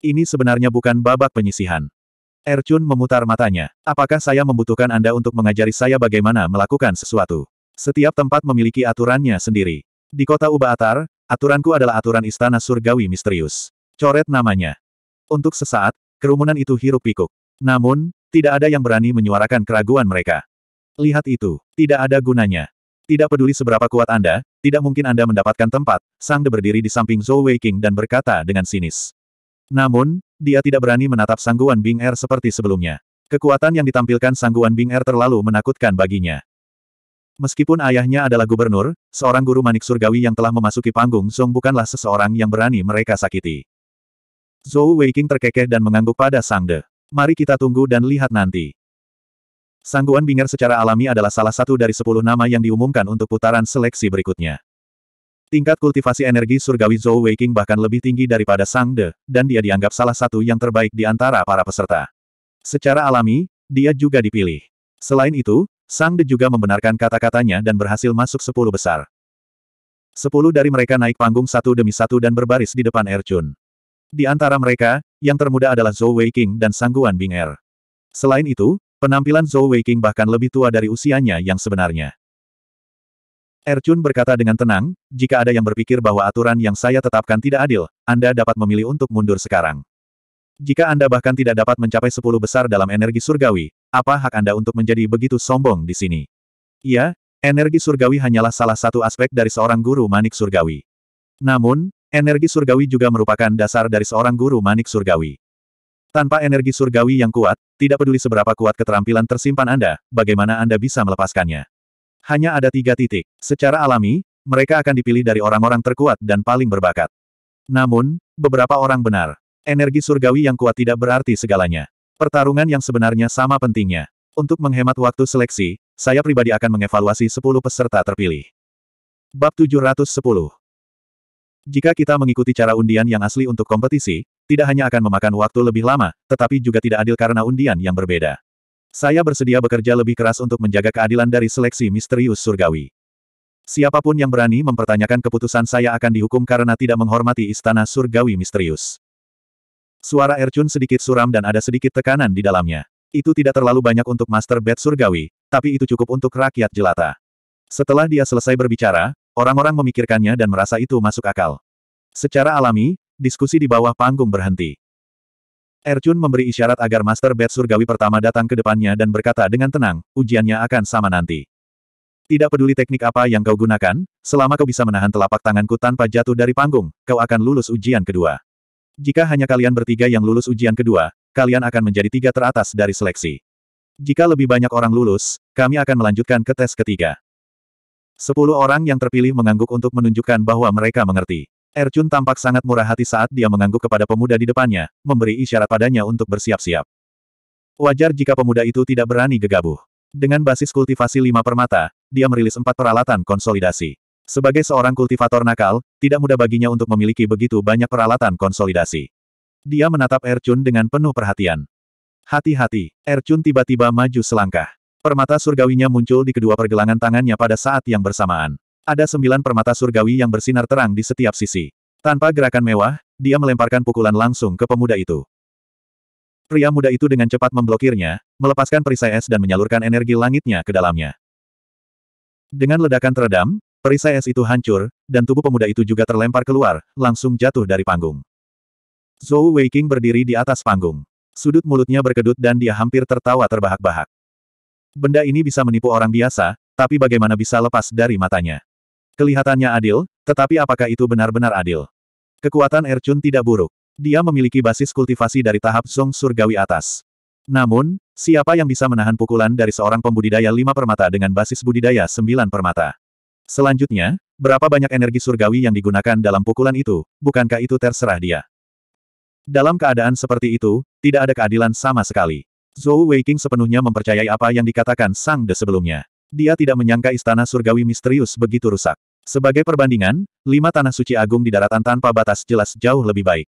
Ini sebenarnya bukan babak penyisihan. Erchun memutar matanya. Apakah saya membutuhkan Anda untuk mengajari saya bagaimana melakukan sesuatu? Setiap tempat memiliki aturannya sendiri. Di kota Ubaatar, aturanku adalah aturan istana surgawi misterius. Coret namanya. Untuk sesaat, kerumunan itu hirup pikuk. Namun, tidak ada yang berani menyuarakan keraguan mereka. Lihat itu, tidak ada gunanya. Tidak peduli seberapa kuat Anda, tidak mungkin Anda mendapatkan tempat, Sang De berdiri di samping Zhou Weiqing dan berkata dengan sinis. Namun, dia tidak berani menatap sangguan Bing Er seperti sebelumnya. Kekuatan yang ditampilkan sangguan Bing Er terlalu menakutkan baginya. Meskipun ayahnya adalah gubernur, seorang guru manik surgawi yang telah memasuki panggung Song bukanlah seseorang yang berani mereka sakiti. Zhou Weiqing terkekeh dan mengangguk pada Sang De. Mari kita tunggu dan lihat nanti. Sangguan Binger secara alami adalah salah satu dari sepuluh nama yang diumumkan untuk putaran seleksi berikutnya. Tingkat kultivasi energi surgawi Zhou Weiqing bahkan lebih tinggi daripada Sang De, dan dia dianggap salah satu yang terbaik di antara para peserta. Secara alami, dia juga dipilih. Selain itu, Sang De juga membenarkan kata-katanya dan berhasil masuk sepuluh besar. Sepuluh dari mereka naik panggung satu demi satu dan berbaris di depan Er Chun. Di antara mereka, yang termuda adalah Zhou Wei King dan Sangguan Bing Er. Selain itu, penampilan Zhou Wei King bahkan lebih tua dari usianya yang sebenarnya. Er Chun berkata dengan tenang, jika ada yang berpikir bahwa aturan yang saya tetapkan tidak adil, Anda dapat memilih untuk mundur sekarang. Jika Anda bahkan tidak dapat mencapai sepuluh besar dalam energi surgawi, apa hak Anda untuk menjadi begitu sombong di sini? Iya, energi surgawi hanyalah salah satu aspek dari seorang guru manik surgawi. Namun, energi surgawi juga merupakan dasar dari seorang guru manik surgawi. Tanpa energi surgawi yang kuat, tidak peduli seberapa kuat keterampilan tersimpan Anda, bagaimana Anda bisa melepaskannya. Hanya ada tiga titik. Secara alami, mereka akan dipilih dari orang-orang terkuat dan paling berbakat. Namun, beberapa orang benar, Energi surgawi yang kuat tidak berarti segalanya. Pertarungan yang sebenarnya sama pentingnya. Untuk menghemat waktu seleksi, saya pribadi akan mengevaluasi 10 peserta terpilih. Bab 710 Jika kita mengikuti cara undian yang asli untuk kompetisi, tidak hanya akan memakan waktu lebih lama, tetapi juga tidak adil karena undian yang berbeda. Saya bersedia bekerja lebih keras untuk menjaga keadilan dari seleksi misterius surgawi. Siapapun yang berani mempertanyakan keputusan saya akan dihukum karena tidak menghormati istana surgawi misterius. Suara Ercun sedikit suram dan ada sedikit tekanan di dalamnya. Itu tidak terlalu banyak untuk Master Bed Surgawi, tapi itu cukup untuk rakyat jelata. Setelah dia selesai berbicara, orang-orang memikirkannya dan merasa itu masuk akal. Secara alami, diskusi di bawah panggung berhenti. Ercun memberi isyarat agar Master Bed Surgawi pertama datang ke depannya dan berkata dengan tenang, ujiannya akan sama nanti. Tidak peduli teknik apa yang kau gunakan, selama kau bisa menahan telapak tanganku tanpa jatuh dari panggung, kau akan lulus ujian kedua. Jika hanya kalian bertiga yang lulus ujian kedua, kalian akan menjadi tiga teratas dari seleksi. Jika lebih banyak orang lulus, kami akan melanjutkan ke tes ketiga. Sepuluh orang yang terpilih mengangguk untuk menunjukkan bahwa mereka mengerti. Erchun tampak sangat murah hati saat dia mengangguk kepada pemuda di depannya, memberi isyarat padanya untuk bersiap-siap. Wajar jika pemuda itu tidak berani gegabah. Dengan basis kultivasi lima permata, dia merilis empat peralatan konsolidasi. Sebagai seorang kultivator nakal, tidak mudah baginya untuk memiliki begitu banyak peralatan konsolidasi. Dia menatap Erchun dengan penuh perhatian. Hati-hati, Erchun tiba-tiba maju selangkah. Permata surgawinya muncul di kedua pergelangan tangannya pada saat yang bersamaan. Ada sembilan permata surgawi yang bersinar terang di setiap sisi. Tanpa gerakan mewah, dia melemparkan pukulan langsung ke pemuda itu. Pria muda itu dengan cepat memblokirnya, melepaskan perisai es dan menyalurkan energi langitnya ke dalamnya. Dengan ledakan teredam, Perisai es itu hancur, dan tubuh pemuda itu juga terlempar keluar, langsung jatuh dari panggung. Zhou Weiqing berdiri di atas panggung. Sudut mulutnya berkedut dan dia hampir tertawa terbahak-bahak. Benda ini bisa menipu orang biasa, tapi bagaimana bisa lepas dari matanya? Kelihatannya adil, tetapi apakah itu benar-benar adil? Kekuatan Ercun tidak buruk. Dia memiliki basis kultivasi dari tahap Song Surgawi atas. Namun, siapa yang bisa menahan pukulan dari seorang pembudidaya lima permata dengan basis budidaya sembilan permata? Selanjutnya, berapa banyak energi surgawi yang digunakan dalam pukulan itu, bukankah itu terserah dia? Dalam keadaan seperti itu, tidak ada keadilan sama sekali. Zhou Weiking sepenuhnya mempercayai apa yang dikatakan Sang De sebelumnya. Dia tidak menyangka istana surgawi misterius begitu rusak. Sebagai perbandingan, lima tanah suci agung di daratan tanpa batas jelas jauh lebih baik.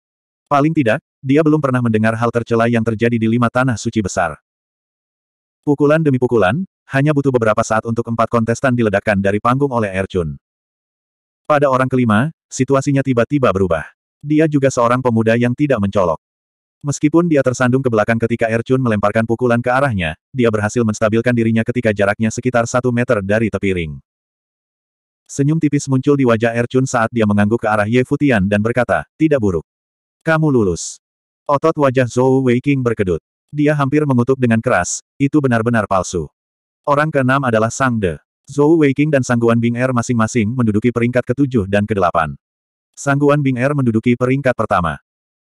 Paling tidak, dia belum pernah mendengar hal tercela yang terjadi di lima tanah suci besar. Pukulan demi pukulan, hanya butuh beberapa saat untuk empat kontestan diledakkan dari panggung oleh Erchun. Pada orang kelima, situasinya tiba-tiba berubah. Dia juga seorang pemuda yang tidak mencolok. Meskipun dia tersandung ke belakang ketika Erchun melemparkan pukulan ke arahnya, dia berhasil menstabilkan dirinya ketika jaraknya sekitar satu meter dari tepi ring. Senyum tipis muncul di wajah Erchun saat dia mengangguk ke arah Ye Futian dan berkata, tidak buruk. Kamu lulus. Otot wajah Zhou Weiking berkedut. Dia hampir mengutuk dengan keras, itu benar-benar palsu. Orang keenam adalah Sang De. Zhou Weiking dan Sangguan Bing Er masing-masing menduduki peringkat ketujuh dan kedelapan. Sangguan Bing Er menduduki peringkat pertama.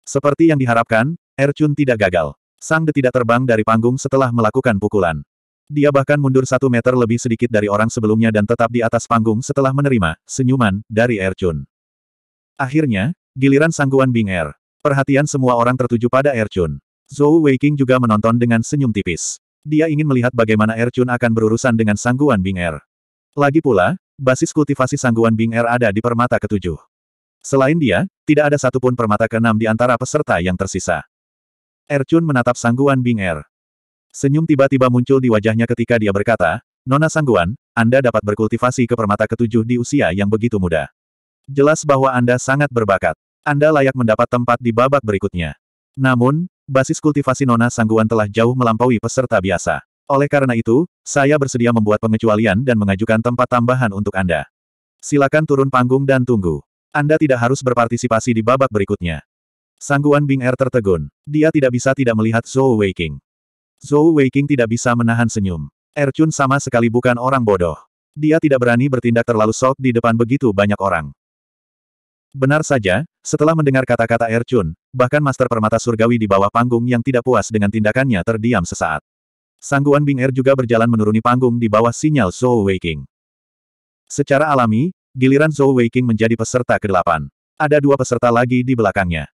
Seperti yang diharapkan, Er Chun tidak gagal. Sang De tidak terbang dari panggung setelah melakukan pukulan. Dia bahkan mundur satu meter lebih sedikit dari orang sebelumnya dan tetap di atas panggung setelah menerima senyuman dari Er Chun. Akhirnya, giliran Sangguan Bing Er. Perhatian semua orang tertuju pada Er Chun. Zhou Weiking juga menonton dengan senyum tipis. Dia ingin melihat bagaimana Ercun akan berurusan dengan sangguan Bing Er. Lagi pula, basis kultivasi sangguan Bing Er ada di permata ketujuh. Selain dia, tidak ada satupun permata keenam di antara peserta yang tersisa. Ercun menatap sangguan Bing Er. Senyum tiba-tiba muncul di wajahnya ketika dia berkata, Nona Sangguan, Anda dapat berkultivasi ke permata ketujuh di usia yang begitu muda. Jelas bahwa Anda sangat berbakat. Anda layak mendapat tempat di babak berikutnya. Namun, Basis kultivasi Nona Sangguan telah jauh melampaui peserta biasa. Oleh karena itu, saya bersedia membuat pengecualian dan mengajukan tempat tambahan untuk Anda. Silakan turun panggung dan tunggu. Anda tidak harus berpartisipasi di babak berikutnya. Sangguan Bing Er tertegun. Dia tidak bisa tidak melihat Zhou Weiking. Zhou Weiking tidak bisa menahan senyum. er chun sama sekali bukan orang bodoh. Dia tidak berani bertindak terlalu sok di depan begitu banyak orang. Benar saja, setelah mendengar kata-kata Erchun, bahkan Master Permata Surgawi di bawah panggung yang tidak puas dengan tindakannya terdiam sesaat. Sangguan Bing Er juga berjalan menuruni panggung di bawah sinyal Zhou Weiking. Secara alami, giliran Zhou Weiking menjadi peserta ke-8. Ada dua peserta lagi di belakangnya.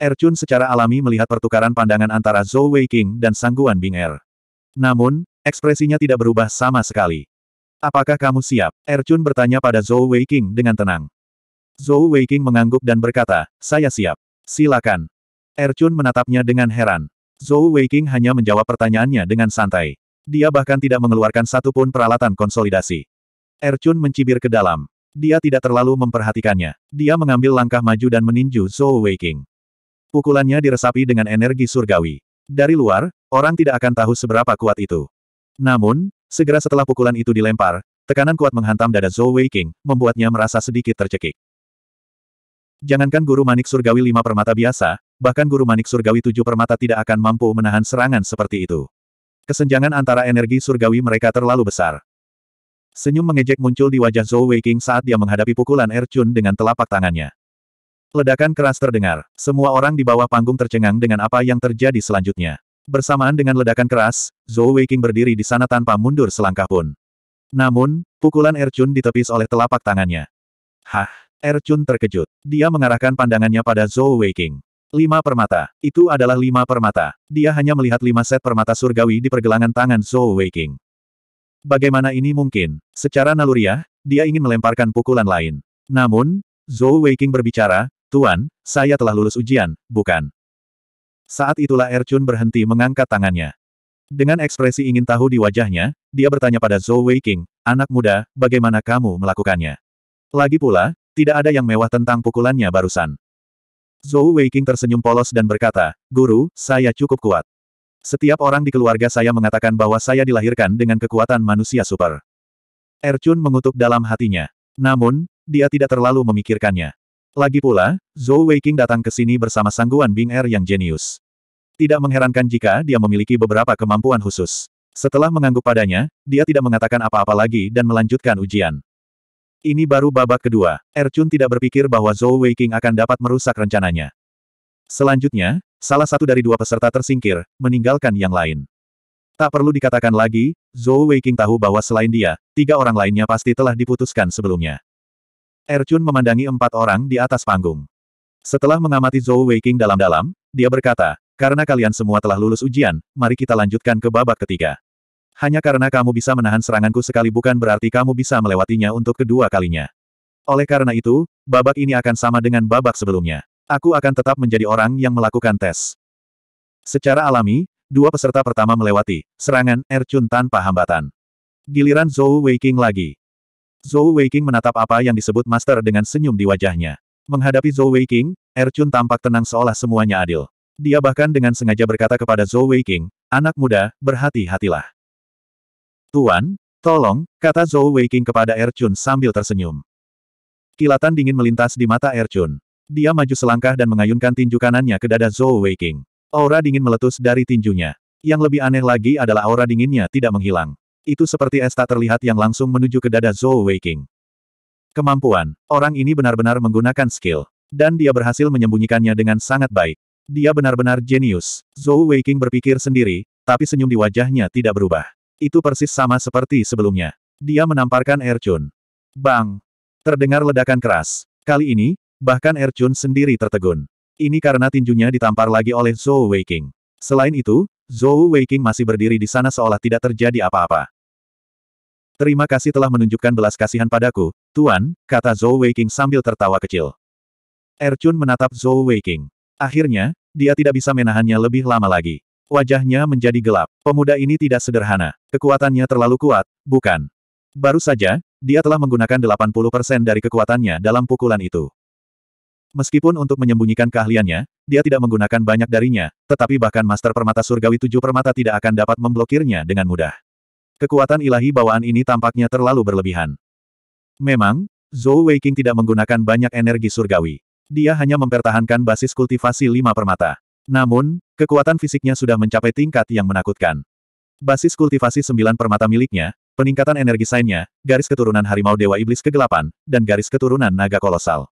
Erchun secara alami melihat pertukaran pandangan antara Zhou Weiking dan Sangguan Bing Er. Namun, ekspresinya tidak berubah sama sekali. Apakah kamu siap? Erchun bertanya pada Zhou Weiking dengan tenang. Zhou Weiqing mengangguk dan berkata, saya siap. Silakan. Erchun menatapnya dengan heran. Zhou Weiqing hanya menjawab pertanyaannya dengan santai. Dia bahkan tidak mengeluarkan satupun peralatan konsolidasi. Erchun mencibir ke dalam. Dia tidak terlalu memperhatikannya. Dia mengambil langkah maju dan meninju Zhou Weiqing. Pukulannya diresapi dengan energi surgawi. Dari luar, orang tidak akan tahu seberapa kuat itu. Namun, segera setelah pukulan itu dilempar, tekanan kuat menghantam dada Zhou Weiqing, membuatnya merasa sedikit tercekik. Jangankan guru manik surgawi lima permata biasa, bahkan guru manik surgawi tujuh permata tidak akan mampu menahan serangan seperti itu. Kesenjangan antara energi surgawi mereka terlalu besar. Senyum mengejek muncul di wajah Zhou Weiqing saat dia menghadapi pukulan Er Chun dengan telapak tangannya. Ledakan keras terdengar. Semua orang di bawah panggung tercengang dengan apa yang terjadi selanjutnya. Bersamaan dengan ledakan keras, Zhou Weiqing berdiri di sana tanpa mundur selangkah pun. Namun, pukulan Er Chun ditepis oleh telapak tangannya. Hah! Erchun terkejut. Dia mengarahkan pandangannya pada Zhou Weiqing. Lima permata. Itu adalah lima permata. Dia hanya melihat lima set permata surgawi di pergelangan tangan Zhou Weiqing. Bagaimana ini mungkin? Secara naluriah, dia ingin melemparkan pukulan lain. Namun, Zhou Weiqing berbicara, Tuan, saya telah lulus ujian, bukan? Saat itulah Erchun berhenti mengangkat tangannya. Dengan ekspresi ingin tahu di wajahnya, dia bertanya pada Zhou Weiqing, anak muda, bagaimana kamu melakukannya? Lagi pula, tidak ada yang mewah tentang pukulannya barusan. Zhou Weiqing tersenyum polos dan berkata, Guru, saya cukup kuat. Setiap orang di keluarga saya mengatakan bahwa saya dilahirkan dengan kekuatan manusia super. Erchun mengutuk dalam hatinya. Namun, dia tidak terlalu memikirkannya. Lagi pula, Zhou Weiqing datang ke sini bersama sangguan Bing Er yang jenius. Tidak mengherankan jika dia memiliki beberapa kemampuan khusus. Setelah mengangguk padanya, dia tidak mengatakan apa-apa lagi dan melanjutkan ujian. Ini baru babak kedua. Erchun tidak berpikir bahwa Zhou Weiqing akan dapat merusak rencananya. Selanjutnya, salah satu dari dua peserta tersingkir, meninggalkan yang lain. Tak perlu dikatakan lagi, Zhou Weiqing tahu bahwa selain dia, tiga orang lainnya pasti telah diputuskan sebelumnya. Erchun memandangi empat orang di atas panggung. Setelah mengamati Zhou Weiqing dalam-dalam, dia berkata, karena kalian semua telah lulus ujian, mari kita lanjutkan ke babak ketiga. Hanya karena kamu bisa menahan seranganku sekali bukan berarti kamu bisa melewatinya untuk kedua kalinya. Oleh karena itu, babak ini akan sama dengan babak sebelumnya. Aku akan tetap menjadi orang yang melakukan tes. Secara alami, dua peserta pertama melewati serangan Ercun tanpa hambatan. Giliran Zhou Weiking lagi. Zhou Weiking menatap apa yang disebut master dengan senyum di wajahnya. Menghadapi Zhou Weiking, Ercun tampak tenang seolah semuanya adil. Dia bahkan dengan sengaja berkata kepada Zhou Weiking, anak muda, berhati-hatilah. Tuan, tolong, kata Zhou Weiqing kepada Erchun sambil tersenyum. Kilatan dingin melintas di mata Erchun. Dia maju selangkah dan mengayunkan tinju kanannya ke dada Zhou Weiqing. Aura dingin meletus dari tinjunya. Yang lebih aneh lagi adalah aura dinginnya tidak menghilang. Itu seperti es tak terlihat yang langsung menuju ke dada Zhou Weiqing. Kemampuan, orang ini benar-benar menggunakan skill. Dan dia berhasil menyembunyikannya dengan sangat baik. Dia benar-benar jenius. Zhou Weiqing berpikir sendiri, tapi senyum di wajahnya tidak berubah. Itu persis sama seperti sebelumnya. Dia menamparkan Erchun. Bang! Terdengar ledakan keras. Kali ini, bahkan Erchun sendiri tertegun. Ini karena tinjunya ditampar lagi oleh Zhou Weiking. Selain itu, Zhou Weiking masih berdiri di sana seolah tidak terjadi apa-apa. Terima kasih telah menunjukkan belas kasihan padaku, Tuan, kata Zhou Weiking sambil tertawa kecil. Erchun menatap Zhou Weiking. Akhirnya, dia tidak bisa menahannya lebih lama lagi. Wajahnya menjadi gelap. Pemuda ini tidak sederhana. Kekuatannya terlalu kuat, bukan? Baru saja, dia telah menggunakan 80% dari kekuatannya dalam pukulan itu. Meskipun untuk menyembunyikan keahliannya, dia tidak menggunakan banyak darinya, tetapi bahkan Master Permata Surgawi Tujuh Permata tidak akan dapat memblokirnya dengan mudah. Kekuatan ilahi bawaan ini tampaknya terlalu berlebihan. Memang, Zhou Weiqing tidak menggunakan banyak energi surgawi. Dia hanya mempertahankan basis kultivasi lima permata. Namun, kekuatan fisiknya sudah mencapai tingkat yang menakutkan. Basis kultivasi sembilan permata miliknya, peningkatan energi sainnya, garis keturunan harimau dewa iblis kegelapan, dan garis keturunan naga kolosal.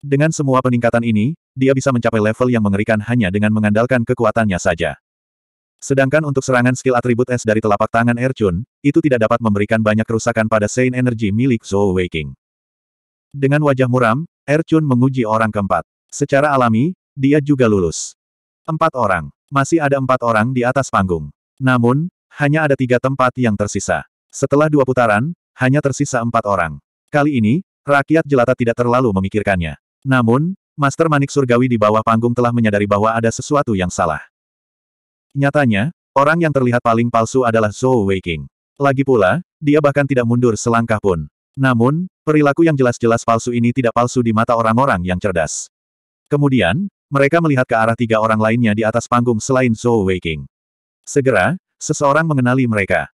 Dengan semua peningkatan ini, dia bisa mencapai level yang mengerikan hanya dengan mengandalkan kekuatannya saja. Sedangkan untuk serangan skill atribut es dari telapak tangan Erchun, itu tidak dapat memberikan banyak kerusakan pada Sein Energi milik Zhou Weiking. Dengan wajah muram, Erchun menguji orang keempat. Secara alami, dia juga lulus. Empat orang. Masih ada empat orang di atas panggung. Namun, hanya ada tiga tempat yang tersisa. Setelah dua putaran, hanya tersisa empat orang. Kali ini, rakyat jelata tidak terlalu memikirkannya. Namun, Master Manik Surgawi di bawah panggung telah menyadari bahwa ada sesuatu yang salah. Nyatanya, orang yang terlihat paling palsu adalah Zhou Weiqing. Lagi pula, dia bahkan tidak mundur selangkah pun. Namun, perilaku yang jelas-jelas palsu ini tidak palsu di mata orang-orang yang cerdas. Kemudian, mereka melihat ke arah tiga orang lainnya di atas panggung selain Zhou Weiqing. Segera, seseorang mengenali mereka.